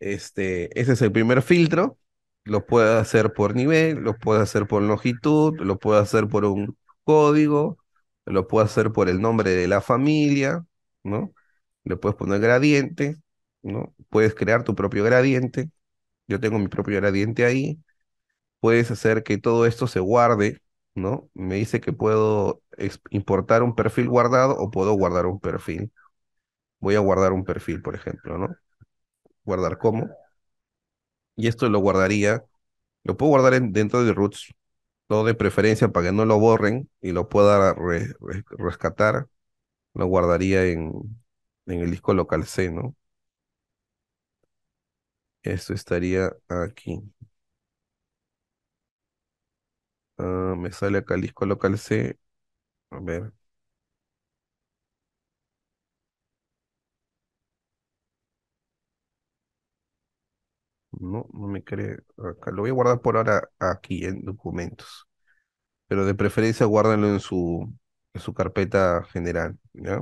este, ese es el primer filtro. Lo puedo hacer por nivel, lo puedo hacer por longitud, lo puedo hacer por un código, lo puedo hacer por el nombre de la familia, ¿no? Le puedes poner gradiente, ¿no? Puedes crear tu propio gradiente. Yo tengo mi propio gradiente ahí. Puedes hacer que todo esto se guarde, ¿no? Me dice que puedo importar un perfil guardado o puedo guardar un perfil. Voy a guardar un perfil, por ejemplo, ¿no? guardar como. Y esto lo guardaría, lo puedo guardar dentro de Roots, todo de preferencia para que no lo borren y lo pueda rescatar. Lo guardaría en, en el disco local C, ¿no? Esto estaría aquí. Ah, me sale acá el disco local C. A ver. No, no me cree acá. Lo voy a guardar por ahora aquí en documentos. Pero de preferencia guárdenlo en su, en su carpeta general. ¿ya?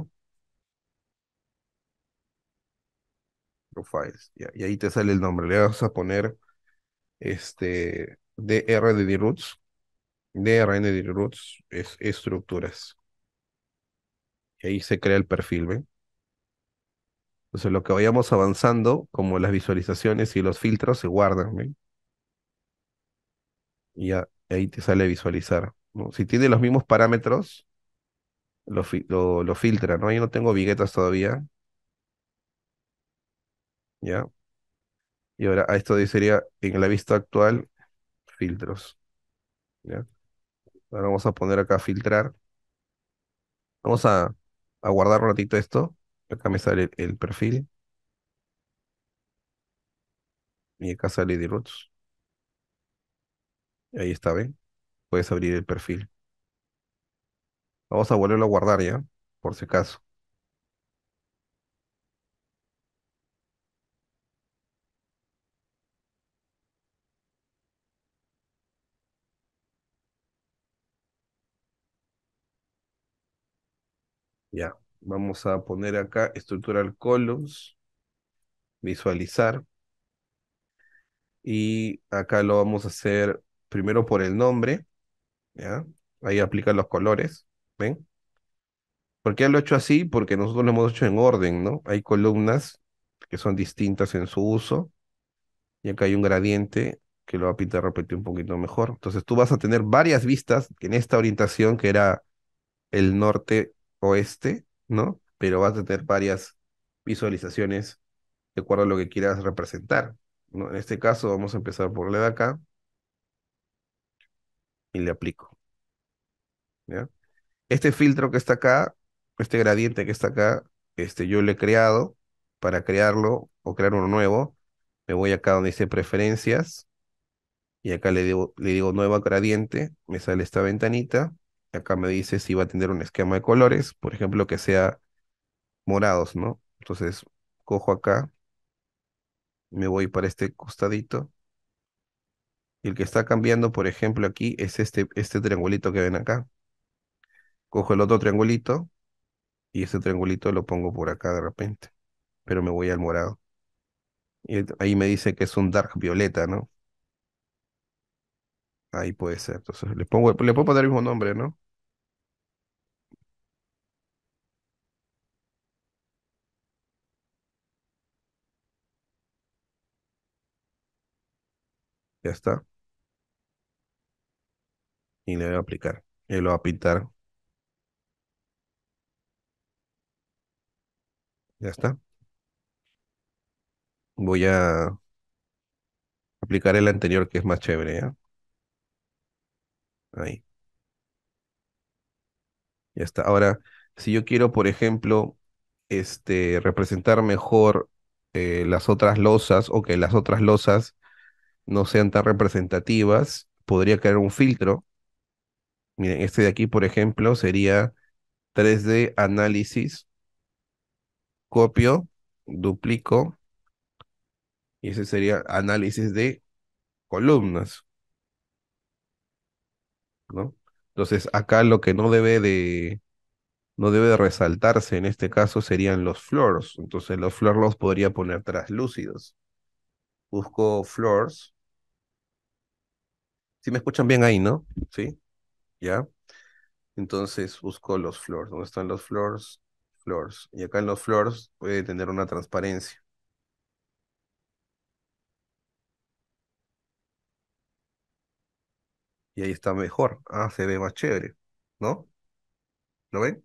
Profiles. y ahí te sale el nombre. Le vas a poner este DRDD Roots. de Roots es estructuras. Y ahí se crea el perfil, ¿ven? Entonces, lo que vayamos avanzando, como las visualizaciones y los filtros, se guardan. ¿ven? Y ahí te sale visualizar. Si tiene los mismos parámetros, lo, filtra, ¿no? Yo no tengo viguetas todavía. ¿Ya? Y ahora a esto sería en la vista actual, filtros. Ahora vamos a poner acá filtrar. Vamos a guardar un ratito esto. Acá me sale el perfil. Y acá sale de Roots. Ahí está, ¿ven? Puedes abrir el perfil. Vamos a volverlo a guardar ya, por si acaso. Vamos a poner acá estructural columns, visualizar. Y acá lo vamos a hacer primero por el nombre. ¿ya? Ahí aplica los colores. ¿Ven? ¿Por qué lo he hecho así? Porque nosotros lo hemos hecho en orden, ¿no? Hay columnas que son distintas en su uso. Y acá hay un gradiente que lo va a pintar repetir un poquito mejor. Entonces tú vas a tener varias vistas en esta orientación que era el norte-oeste. ¿no? Pero vas a tener varias visualizaciones de acuerdo a lo que quieras representar. ¿no? En este caso vamos a empezar por la de acá y le aplico. Este filtro que está acá, este gradiente que está acá, este, yo lo he creado. Para crearlo o crear uno nuevo, me voy acá donde dice preferencias y acá le digo, le digo nueva gradiente, me sale esta ventanita Acá me dice si va a tener un esquema de colores, por ejemplo, que sea morados, ¿no? Entonces, cojo acá, me voy para este costadito. Y el que está cambiando, por ejemplo, aquí es este, este triangulito que ven acá. Cojo el otro triangulito y este triangulito lo pongo por acá de repente. Pero me voy al morado. Y ahí me dice que es un dark violeta, ¿no? Ahí puede ser. Entonces le pongo, le puedo poner el mismo nombre, ¿no? Ya está. Y le voy a aplicar. Y lo voy a pintar. Ya está. Voy a aplicar el anterior que es más chévere, Ahí. Ya está. Ahora, si yo quiero, por ejemplo, este, representar mejor eh, las otras losas o que las otras losas no sean tan representativas, podría crear un filtro. Miren, este de aquí, por ejemplo, sería 3D análisis. Copio, duplico. Y ese sería análisis de columnas. ¿No? Entonces, acá lo que no debe de, no debe de resaltarse en este caso serían los flores. Entonces, los flores los podría poner traslúcidos Busco floors. Si me escuchan bien ahí, ¿no? Sí. Ya. Entonces busco los floors. ¿Dónde están los floors? Floors. Y acá en los floors puede tener una transparencia. Y ahí está mejor. Ah, se ve más chévere. ¿No? ¿Lo ven?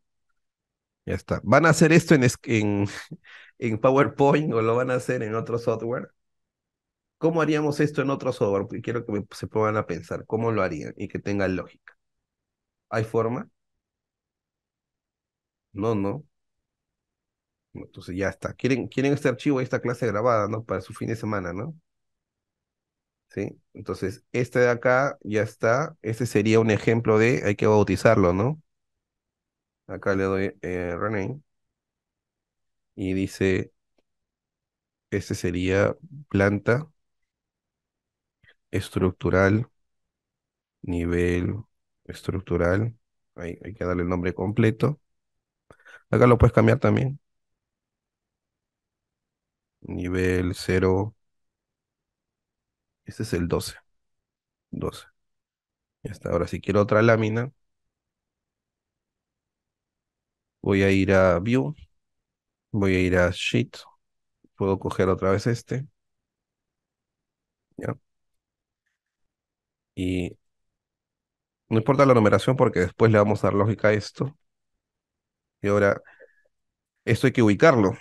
Ya está. ¿Van a hacer esto en, en, en PowerPoint o lo van a hacer en otro software? ¿Cómo haríamos esto en otro software? quiero que se pongan a pensar cómo lo harían y que tengan lógica. ¿Hay forma? No, no. Entonces ya está. Quieren, quieren este archivo y esta clase grabada, ¿no? Para su fin de semana, ¿no? ¿Sí? Entonces, este de acá ya está. Este sería un ejemplo de, hay que bautizarlo, ¿no? Acá le doy eh, rename. Y dice, este sería planta estructural, nivel estructural, hay, hay que darle el nombre completo. Acá lo puedes cambiar también. Nivel 0. Este es el 12. 12. Ya está. Ahora si quiero otra lámina, voy a ir a View. Voy a ir a Sheet. Puedo coger otra vez este. Y no importa la numeración porque después le vamos a dar lógica a esto. Y ahora, esto hay que ubicarlo.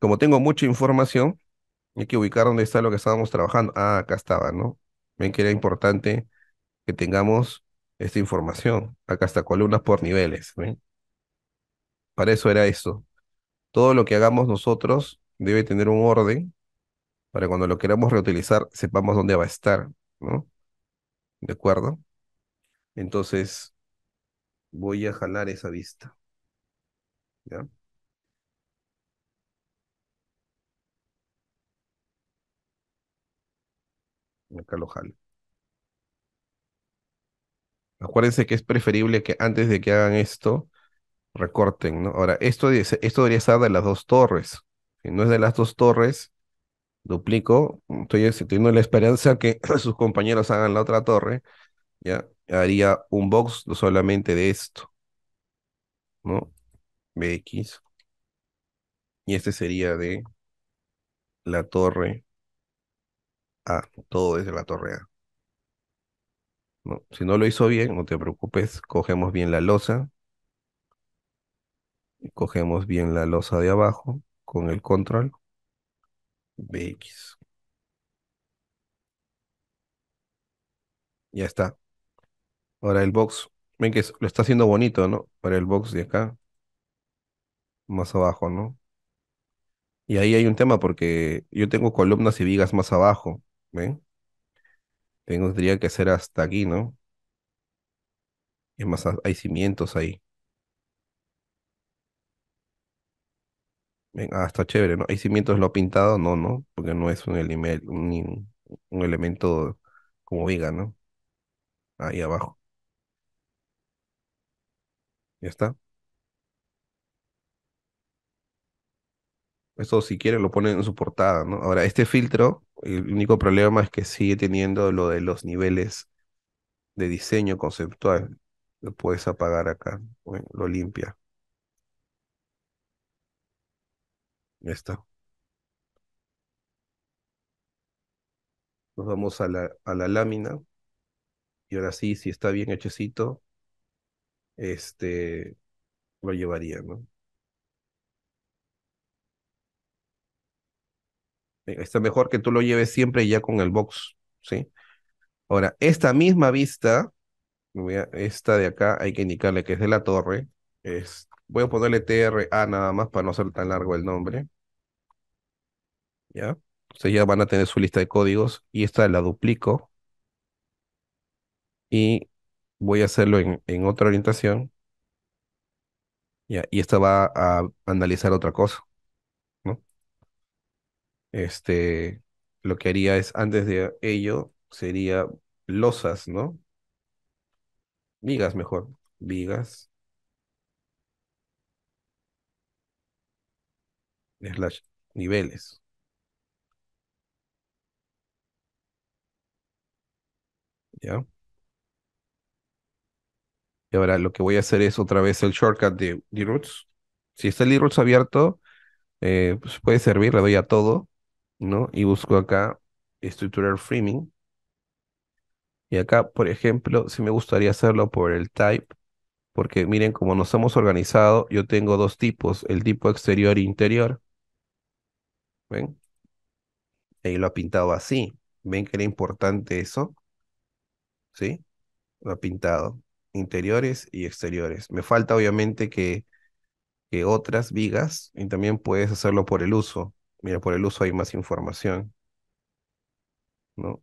Como tengo mucha información, hay que ubicar dónde está lo que estábamos trabajando. Ah, acá estaba, ¿no? Ven que era importante que tengamos esta información. Acá está, columnas por niveles. ¿ven? Para eso era esto. Todo lo que hagamos nosotros debe tener un orden para cuando lo queramos reutilizar sepamos dónde va a estar, ¿no? ¿De acuerdo? Entonces, voy a jalar esa vista. ¿Ya? Acá lo jalo. Acuérdense que es preferible que antes de que hagan esto, recorten, ¿no? Ahora, esto, esto debería estar de las dos torres. Si no es de las dos torres, duplico, estoy este, teniendo la esperanza que sus compañeros hagan la otra torre, ya haría un box solamente de esto, ¿no? BX. Y este sería de la torre A, todo desde la torre A. ¿No? Si no lo hizo bien, no te preocupes, cogemos bien la losa. Cogemos bien la losa de abajo con el control BX. Ya está. Ahora el box, ven que lo está haciendo bonito, ¿no? Para el box de acá, más abajo, ¿no? Y ahí hay un tema porque yo tengo columnas y vigas más abajo, ¿ven? Tengo, tendría que hacer hasta aquí, ¿no? Y más, hay cimientos ahí. Ah, está chévere, ¿no? ¿Hay cimientos lo ha pintado? No, no, porque no es un, un elemento como viga, ¿no? Ahí abajo. Ya está. Eso si quieren lo ponen en su portada, ¿no? Ahora, este filtro, el único problema es que sigue teniendo lo de los niveles de diseño conceptual. Lo puedes apagar acá, bueno, lo limpia. está. Nos vamos a la, a la lámina. Y ahora sí, si está bien hechecito, este lo llevaría, ¿no? Eh, está mejor que tú lo lleves siempre ya con el box, ¿sí? Ahora, esta misma vista, esta de acá, hay que indicarle que es de la torre. Es, voy a ponerle TRA nada más para no ser tan largo el nombre. ¿ya? ya van a tener su lista de códigos y esta la duplico y voy a hacerlo en, en otra orientación. ¿ya? Y esta va a analizar otra cosa. ¿no? Este, lo que haría es, antes de ello, sería losas, ¿no? Vigas mejor. Vigas. Slash niveles. Y ahora lo que voy a hacer es otra vez el shortcut de D-Roots. Si está el d abierto, eh, pues puede servir, le doy a todo, ¿no? Y busco acá structural framing. Y acá, por ejemplo, si me gustaría hacerlo por el type, porque miren, como nos hemos organizado, yo tengo dos tipos, el tipo exterior e interior. ¿Ven? Ahí lo ha pintado así. ¿Ven que era importante eso? ¿sí? Lo ha pintado, interiores y exteriores. Me falta obviamente que, que otras vigas y también puedes hacerlo por el uso. Mira, por el uso hay más información, ¿no?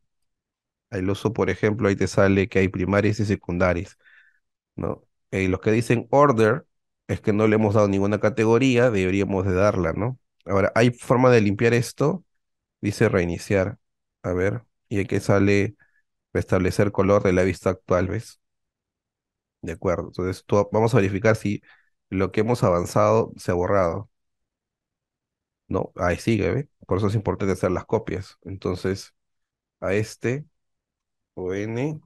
El uso, por ejemplo, ahí te sale que hay primarias y secundarias, ¿no? Y eh, los que dicen order es que no le hemos dado ninguna categoría, deberíamos de darla, ¿no? Ahora, ¿hay forma de limpiar esto? Dice reiniciar. A ver, y aquí sale restablecer color de la vista actual, ¿ves? De acuerdo. Entonces, vamos a verificar si lo que hemos avanzado se ha borrado. No, ahí sigue, ¿ves? Por eso es importante hacer las copias. Entonces, a este, ON,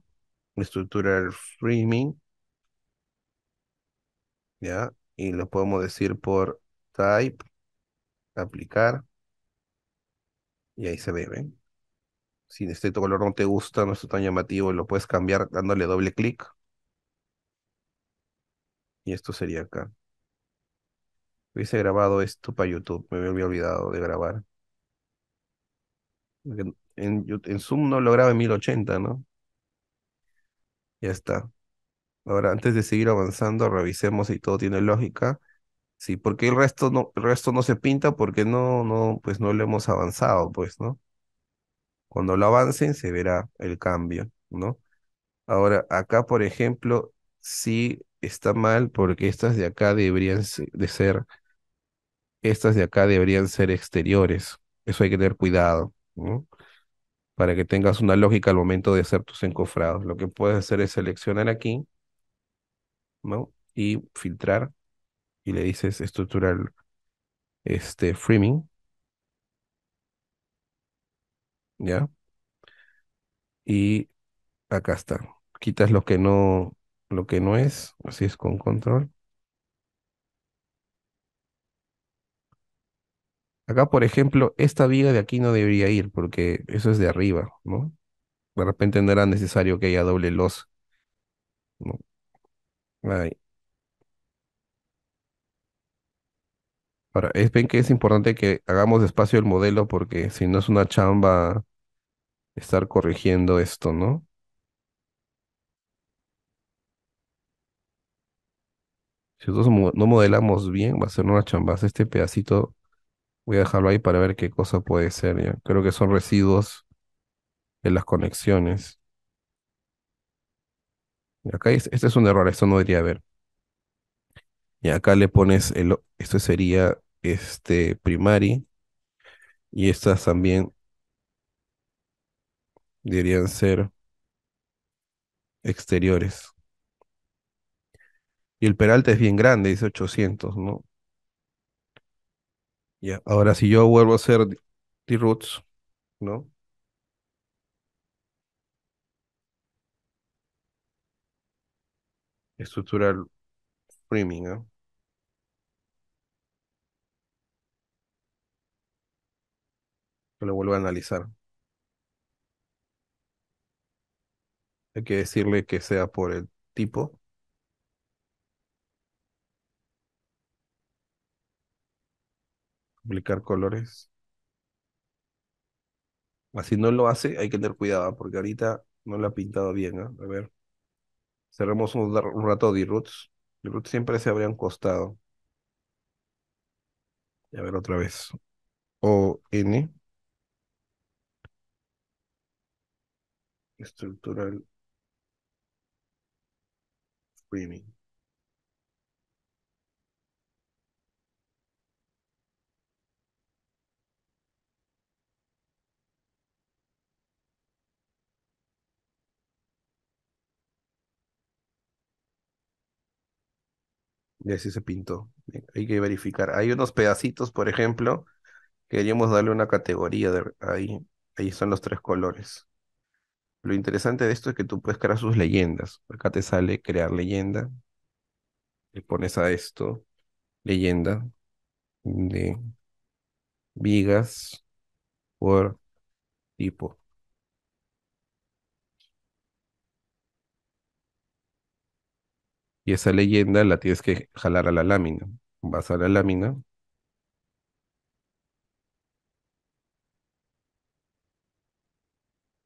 estructural framing, ¿ya? Y lo podemos decir por type, aplicar, y ahí se ve, ¿ven? Si este color no te gusta, no es tan llamativo, lo puedes cambiar dándole doble clic. Y esto sería acá. Hubiese grabado esto para YouTube, me había olvidado de grabar. En, Zoom no lo graba en 1080, ¿no? Ya está. Ahora, antes de seguir avanzando, revisemos si todo tiene lógica. Sí, porque el resto no, el resto no se pinta porque no, no, pues no lo hemos avanzado, pues, ¿no? Cuando lo avancen se verá el cambio, ¿no? Ahora, acá, por ejemplo, sí está mal porque estas de acá deberían de ser, estas de acá deberían ser exteriores. Eso hay que tener cuidado, ¿no? Para que tengas una lógica al momento de hacer tus encofrados. Lo que puedes hacer es seleccionar aquí, ¿no? Y filtrar y le dices estructural este, framing ¿ya? Y acá está. Quitas lo que no, lo que no es, así es con control. Acá, por ejemplo, esta viga de aquí no debería ir porque eso es de arriba, ¿no? De repente no era necesario que haya doble los. ¿no? Ahí. Ahora, ven que es importante que hagamos despacio el modelo porque si no es una chamba estar corrigiendo esto, ¿no? Si nosotros no modelamos bien, va a ser una chamba Este pedacito voy a dejarlo ahí para ver qué cosa puede ser. Creo que son residuos en las conexiones. acá este es un error, esto no debería haber. Y acá le pones el, esto sería este, primary y estas también deberían ser exteriores. Y el Peralta es bien grande, dice 800, ¿no? Ya, ahora si yo vuelvo a hacer the roots ¿no? Estructural framing, ¿no? le lo a analizar. Hay que decirle que sea por el tipo. Aplicar colores. Así no lo hace, hay que tener cuidado porque ahorita no lo ha pintado bien. A ver. Cerramos un, rato de roots. De roots siempre se habrían costado. A ver otra vez. O N. estructural framing. Y se pintó. Hay que verificar. Hay unos pedacitos, por ejemplo, queríamos darle una categoría de ahí. Ahí son los tres colores. Lo interesante de esto es que tú puedes crear sus leyendas. Acá te sale crear leyenda. Le pones a esto leyenda de vigas por tipo. Y esa leyenda la tienes que jalar a la lámina. Vas a la lámina,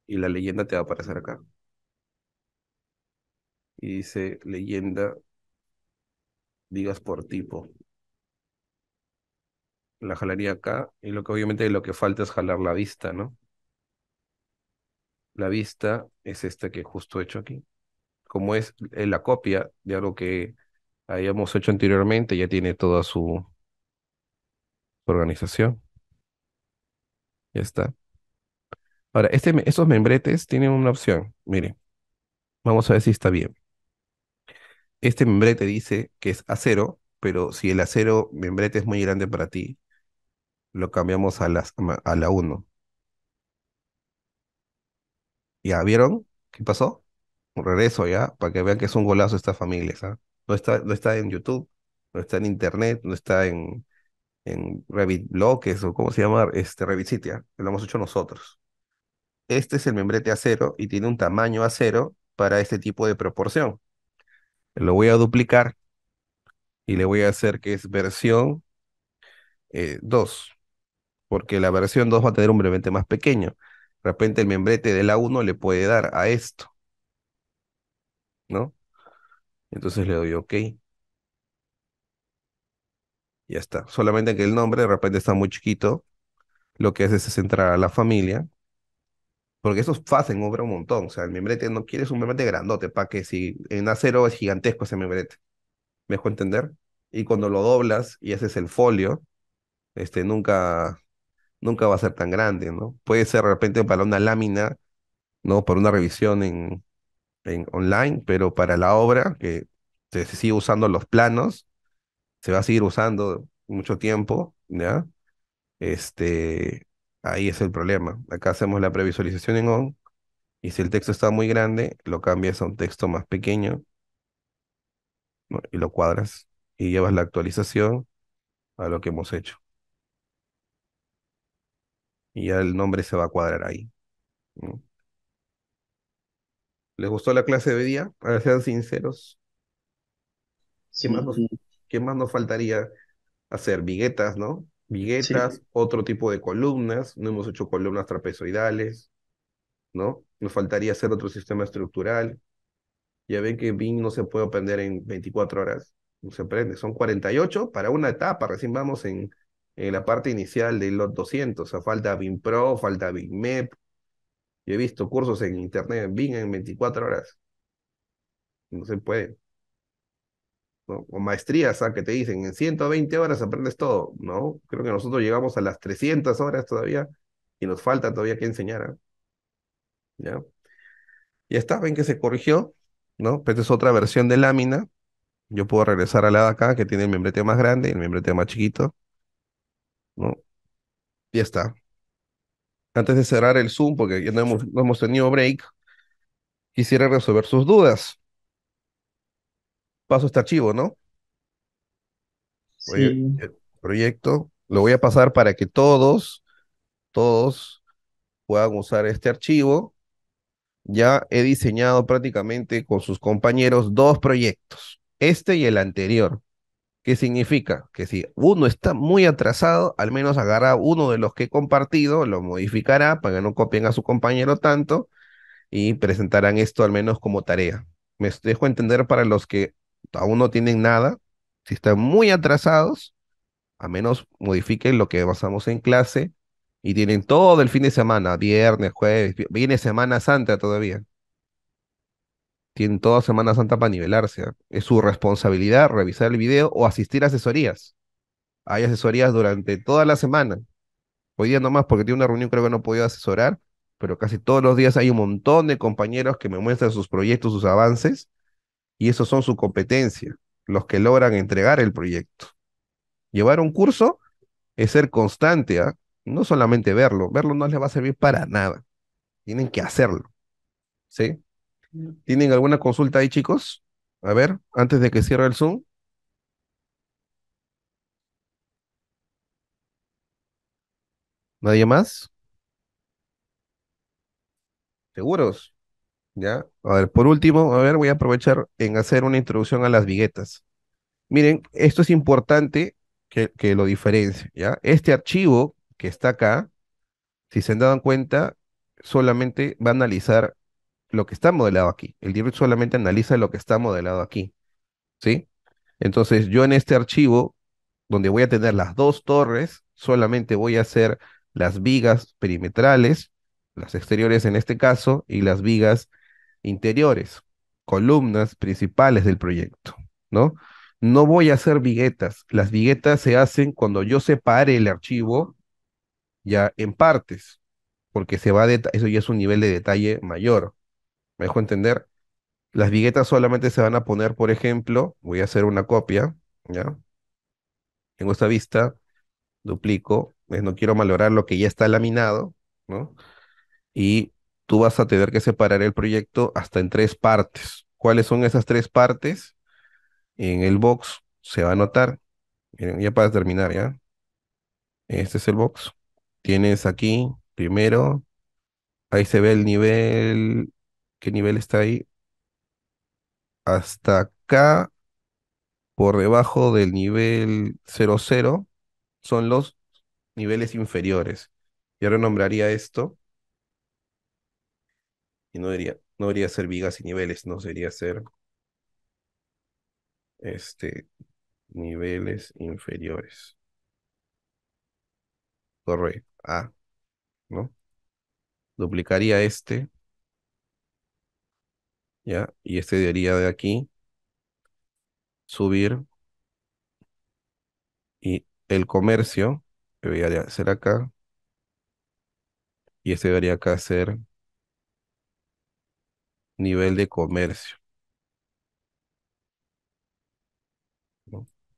y la leyenda te va a aparecer acá. Y dice leyenda, digas por tipo. La jalaría acá y lo que obviamente lo que falta es jalar la vista, ¿no? La vista es esta que justo he hecho aquí. Como es eh, la copia de algo que habíamos hecho anteriormente, ya tiene toda su, su organización. Ya está. Ahora, este, estos membretes tienen una opción. Miren, vamos a ver si está bien. Este membrete dice que es acero, pero si el acero membrete es muy grande para ti, lo cambiamos a, las, a la 1. ¿Ya vieron? ¿Qué pasó? Un Regreso ya, para que vean que es un golazo esta familia. No, está, no está en YouTube, no está en Internet, no está en, en Revit Bloques o cómo se llama, este, Revit City. Lo hemos hecho nosotros este es el membrete acero y tiene un tamaño acero para este tipo de proporción. Lo voy a duplicar y le voy a hacer que es versión 2, eh, porque la versión 2 va a tener un membrete más pequeño. De repente el membrete de la 1 le puede dar a esto, ¿no? Entonces le doy OK. Ya está. Solamente que el nombre de repente está muy chiquito. Lo que hace es, centrar a la familia porque eso hacen obra un montón. O sea, el membrete no quieres un membrete grandote, para que si en acero es gigantesco ese membrete. ¿Me dejo entender? Y cuando lo doblas y haces el folio, este nunca, nunca va a ser tan grande, ¿no? Puede ser de repente para una lámina, ¿no? Para una revisión en, en online, pero para la obra, que se sigue usando los planos, se va a seguir usando mucho tiempo, ¿ya? Este, Ahí es el problema. Acá hacemos la previsualización en on y si el texto está muy grande, lo cambias a un texto más pequeño y lo cuadras y llevas la actualización a lo que hemos hecho. Y ya el nombre se va a cuadrar ahí. ¿Les gustó la clase de día? Para sean sinceros. ¿Qué más, ¿Qué más nos faltaría hacer? Viguetas, ¿no? viguetas, otro tipo de columnas, no hemos hecho columnas trapezoidales, ¿no? Nos faltaría hacer otro sistema estructural. Ya ven que Bing no se puede aprender en 24 horas, no se aprende, son 48 para una etapa, recién vamos en, en la parte inicial de los 200, o sea, falta BIM Pro, falta Bing Map, Yo he visto cursos en internet en Bing en 24 horas. No se puede o maestrías ¿ah? que te dicen, en 120 horas aprendes todo, ¿no? Creo que nosotros llegamos a las 300 horas todavía y nos falta todavía que enseñar. ¿ah? ¿Ya? Y está, ven que se corrigió, ¿no? Pero pues esta es otra versión de lámina. Yo puedo regresar la de acá, que tiene el membrete más grande y el membrete más chiquito. ¿No? Ya está. Antes de cerrar el Zoom, porque ya no hemos tenido break, quisiera resolver sus dudas paso este archivo, ¿no? el proyecto, lo voy a pasar para que todos, todos puedan usar este archivo. Ya he diseñado prácticamente con sus compañeros dos proyectos, este y el anterior. ¿Qué significa? Que si uno está muy atrasado, al menos agarra uno de los que he compartido, lo modificará para que no copien a su compañero tanto y presentarán esto al menos como tarea. Me dejo entender para los que aún no tienen nada, si están muy atrasados, a menos modifiquen lo que basamos en clase y tienen todo el fin de semana, viernes, jueves, viene Semana Santa todavía. Tienen toda Semana Santa para nivelarse. ¿ah? Es su responsabilidad revisar el video o asistir a asesorías. Hay asesorías durante toda la semana. Hoy día nomás, porque tiene una reunión, creo que no he podido asesorar, pero casi todos los días hay un montón de compañeros que me muestran sus proyectos, sus avances y esos son su competencia, los que logran entregar el proyecto. Llevar un curso es ser constante, ¿ah? no solamente verlo, verlo no les va a servir para nada, tienen que hacerlo. ¿Sí? ¿Tienen alguna consulta ahí, chicos? A ver, antes de que cierre el Zoom. ¿Nadie más? ¿Seguros? ¿Ya? A ver, por último, a ver, voy a aprovechar en hacer una introducción a las viguetas. Miren, esto es importante que, lo diferencie, ¿ya? Este archivo que está acá, si se han dado cuenta, solamente va a analizar lo que está modelado aquí. El direct solamente analiza lo que está modelado aquí, ¿sí? Entonces, yo en este archivo, donde voy a tener las dos torres, solamente voy a hacer las vigas perimetrales, las exteriores en este caso, y las vigas interiores, columnas principales del proyecto, ¿no? No voy a hacer viguetas. Las viguetas se hacen cuando yo separe el archivo ya en partes, porque se va de, eso ya es un nivel de detalle mayor. ¿Me dejo entender? Las viguetas solamente se van a poner, por ejemplo, voy a hacer una copia, ¿ya? Tengo esta vista, duplico, eh, no quiero malograr lo que ya está laminado, ¿no? Y tú vas a tener que separar el proyecto hasta en tres partes. ¿Cuáles son esas tres partes? En el box se va a notar. ya para terminar, ¿ya? Este es el box. Tienes aquí, primero, ahí se ve el nivel, ¿qué nivel está ahí? Hasta acá, por debajo del nivel 00, son los niveles inferiores. Yo renombraría esto y no debería, no ser vigas y niveles, no debería ser este, niveles inferiores. Corre A, ¿no? Duplicaría este. ¿Ya? Y este debería de aquí subir. Y el comercio debería ser acá. Y este debería acá ser nivel de comercio.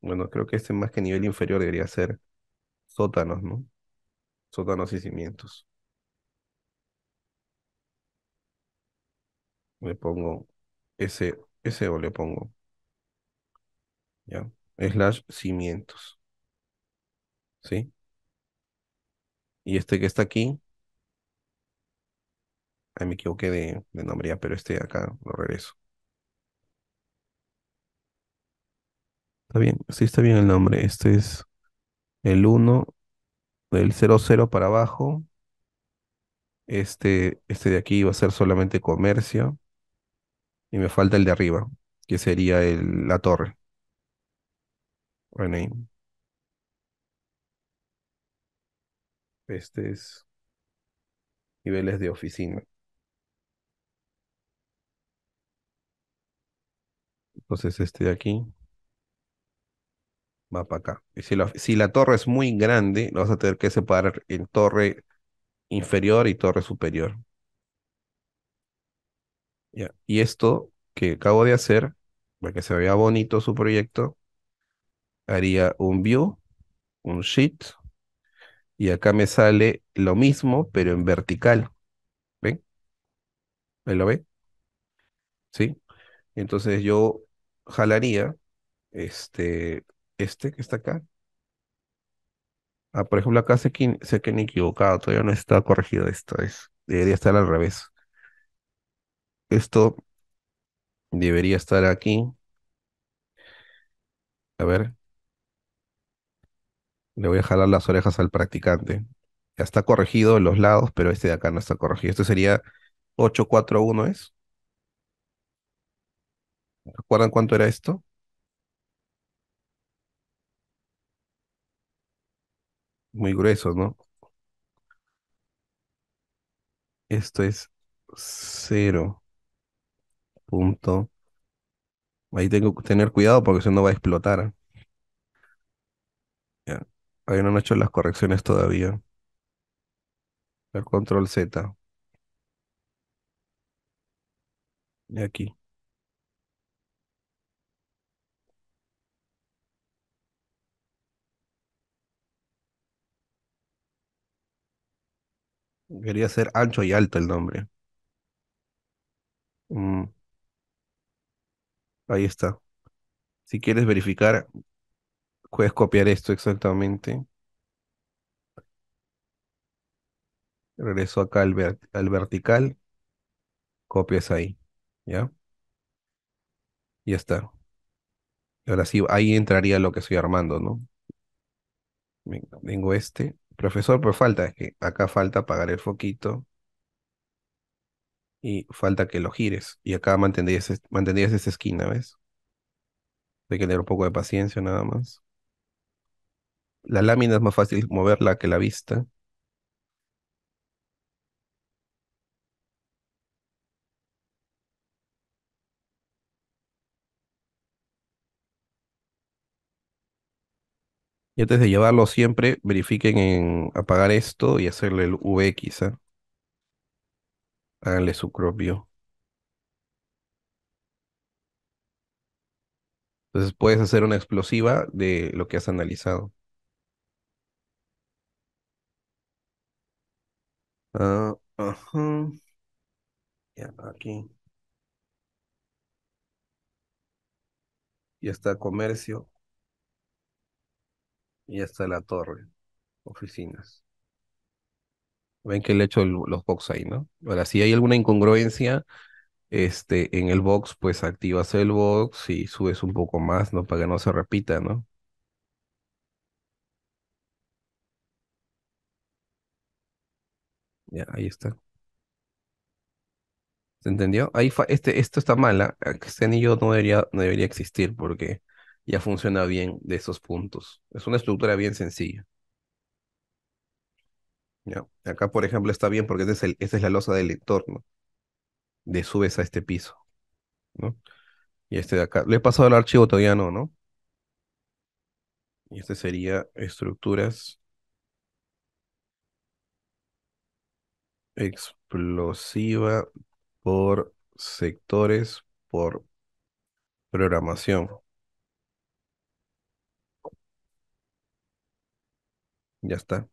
Bueno, creo que este más que nivel inferior debería ser sótanos, ¿no? Sótanos y cimientos. Le pongo ese, ese o le pongo. ¿Ya? Slash cimientos. ¿Sí? Y este que está aquí ahí me equivoqué de, de nombre ya, pero este de acá lo regreso. Está bien, sí está bien el nombre. Este es el 1, del 00 para abajo. Este, este de aquí va a ser solamente comercio. Y me falta el de arriba, que sería el, la torre. Rename. Este es niveles de oficina. Entonces este de aquí va para acá. si la, torre es muy grande, lo vas a tener que separar en torre inferior y torre superior. Y esto que acabo de hacer, para que se vea bonito su proyecto, haría un view, un sheet, y acá me sale lo mismo, pero en vertical. ¿Ven? ¿Me lo ve? ¿Sí? Entonces yo jalaría este, este que está acá. Ah, por ejemplo, acá sé que, sé que he equivocado, todavía no está corregido esto, es, debería estar al revés. Esto debería estar aquí. A ver. Le voy a jalar las orejas al practicante. Ya está corregido los lados, pero este de acá no está corregido. este sería 841, ¿es? ¿Recuerdan cuánto era esto? Muy grueso, ¿no? Esto es cero Punto. Ahí tengo que tener cuidado porque eso no va a explotar. Ya. Ahí no han hecho las correcciones todavía. El control Z. De aquí. Quería ser ancho y alto el nombre. Mm, ahí está. Si quieres verificar, puedes copiar esto exactamente. Regreso acá al, vertical. Copias ahí. ¿Ya? Ya está. ahora sí, ahí entraría lo que estoy armando, ¿no? Vengo este. Profesor, pues falta, es que acá falta apagar el foquito y falta que lo gires. Y acá mantendrías, mantendrías esa esquina, ¿ves? Hay que tener un poco de paciencia nada más. La lámina es más fácil moverla que la vista. Y antes de llevarlo siempre, verifiquen en apagar esto y hacerle el VX. ¿eh? ¿ah? Háganle su propio. Entonces puedes hacer una explosiva de lo que has analizado. Ah, Ya, aquí. Ya está comercio. Y está la torre. Oficinas. Ven que le he hecho los box ahí, ¿no? Ahora, si hay alguna incongruencia este, en el box, pues activas el box y subes un poco más, ¿no? Para que no se repita, ¿no? Ya, ahí está. ¿Se entendió? Ahí este, esto está mal, ¿ah? Este anillo no debería, no debería existir porque ya funciona bien de esos puntos. Es una estructura bien sencilla. Acá, por ejemplo, está bien porque es esta es la losa del lector, De subes a este piso, ¿no? Y este de acá. Le he pasado el archivo, todavía no, ¿no? Y este sería estructuras explosiva por sectores por programación. Ya está.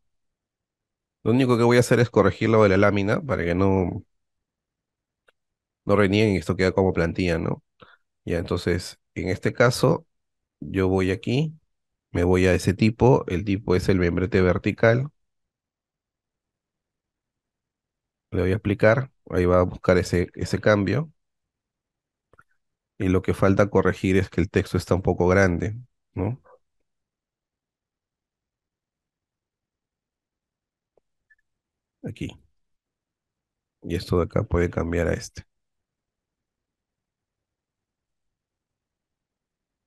Lo único que voy a hacer es corregir lo de la lámina para que no, no renieguen y esto queda como plantilla, ¿no? Ya, entonces, en este caso, yo voy aquí, me voy a ese tipo, el tipo es el membrete vertical. Le voy a aplicar, ahí va a buscar ese, ese cambio. Y lo que falta corregir es que el texto está un poco grande, ¿no? Aquí. Y esto de acá puede cambiar a este.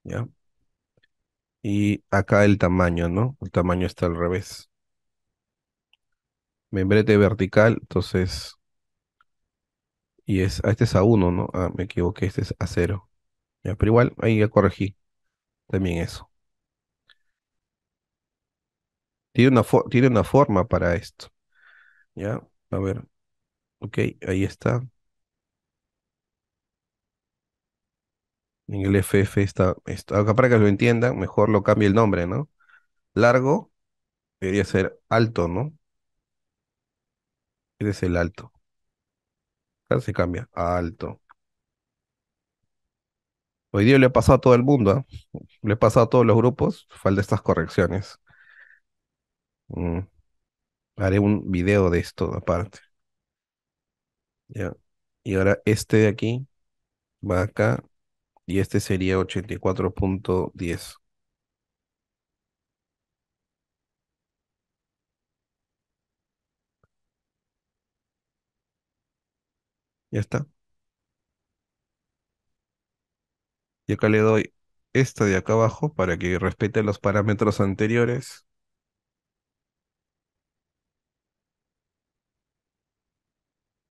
¿Ya? Y acá el tamaño, ¿no? El tamaño está al revés. Membrete vertical, entonces... Y es, ah, este es a 1, ¿no? Ah, me equivoqué, este es a 0. pero igual, ahí ya corregí también eso. Tiene una, tiene una forma para esto. Ya, a ver. Ok, ahí está. En el FF está, está- Acá para que lo entiendan, mejor lo cambie el nombre, ¿no? Largo debería ser alto, ¿no? es el alto. Acá se cambia a alto. Hoy día le ha pasado a todo el mundo, ¿ah? Le ha pasado a todos los grupos. Falta estas correcciones. Mm. Haré un video de esto aparte. Ya. Y ahora este de aquí va acá y este sería 84.10. Ya está. Y acá le doy esta de acá abajo para que respete los parámetros anteriores.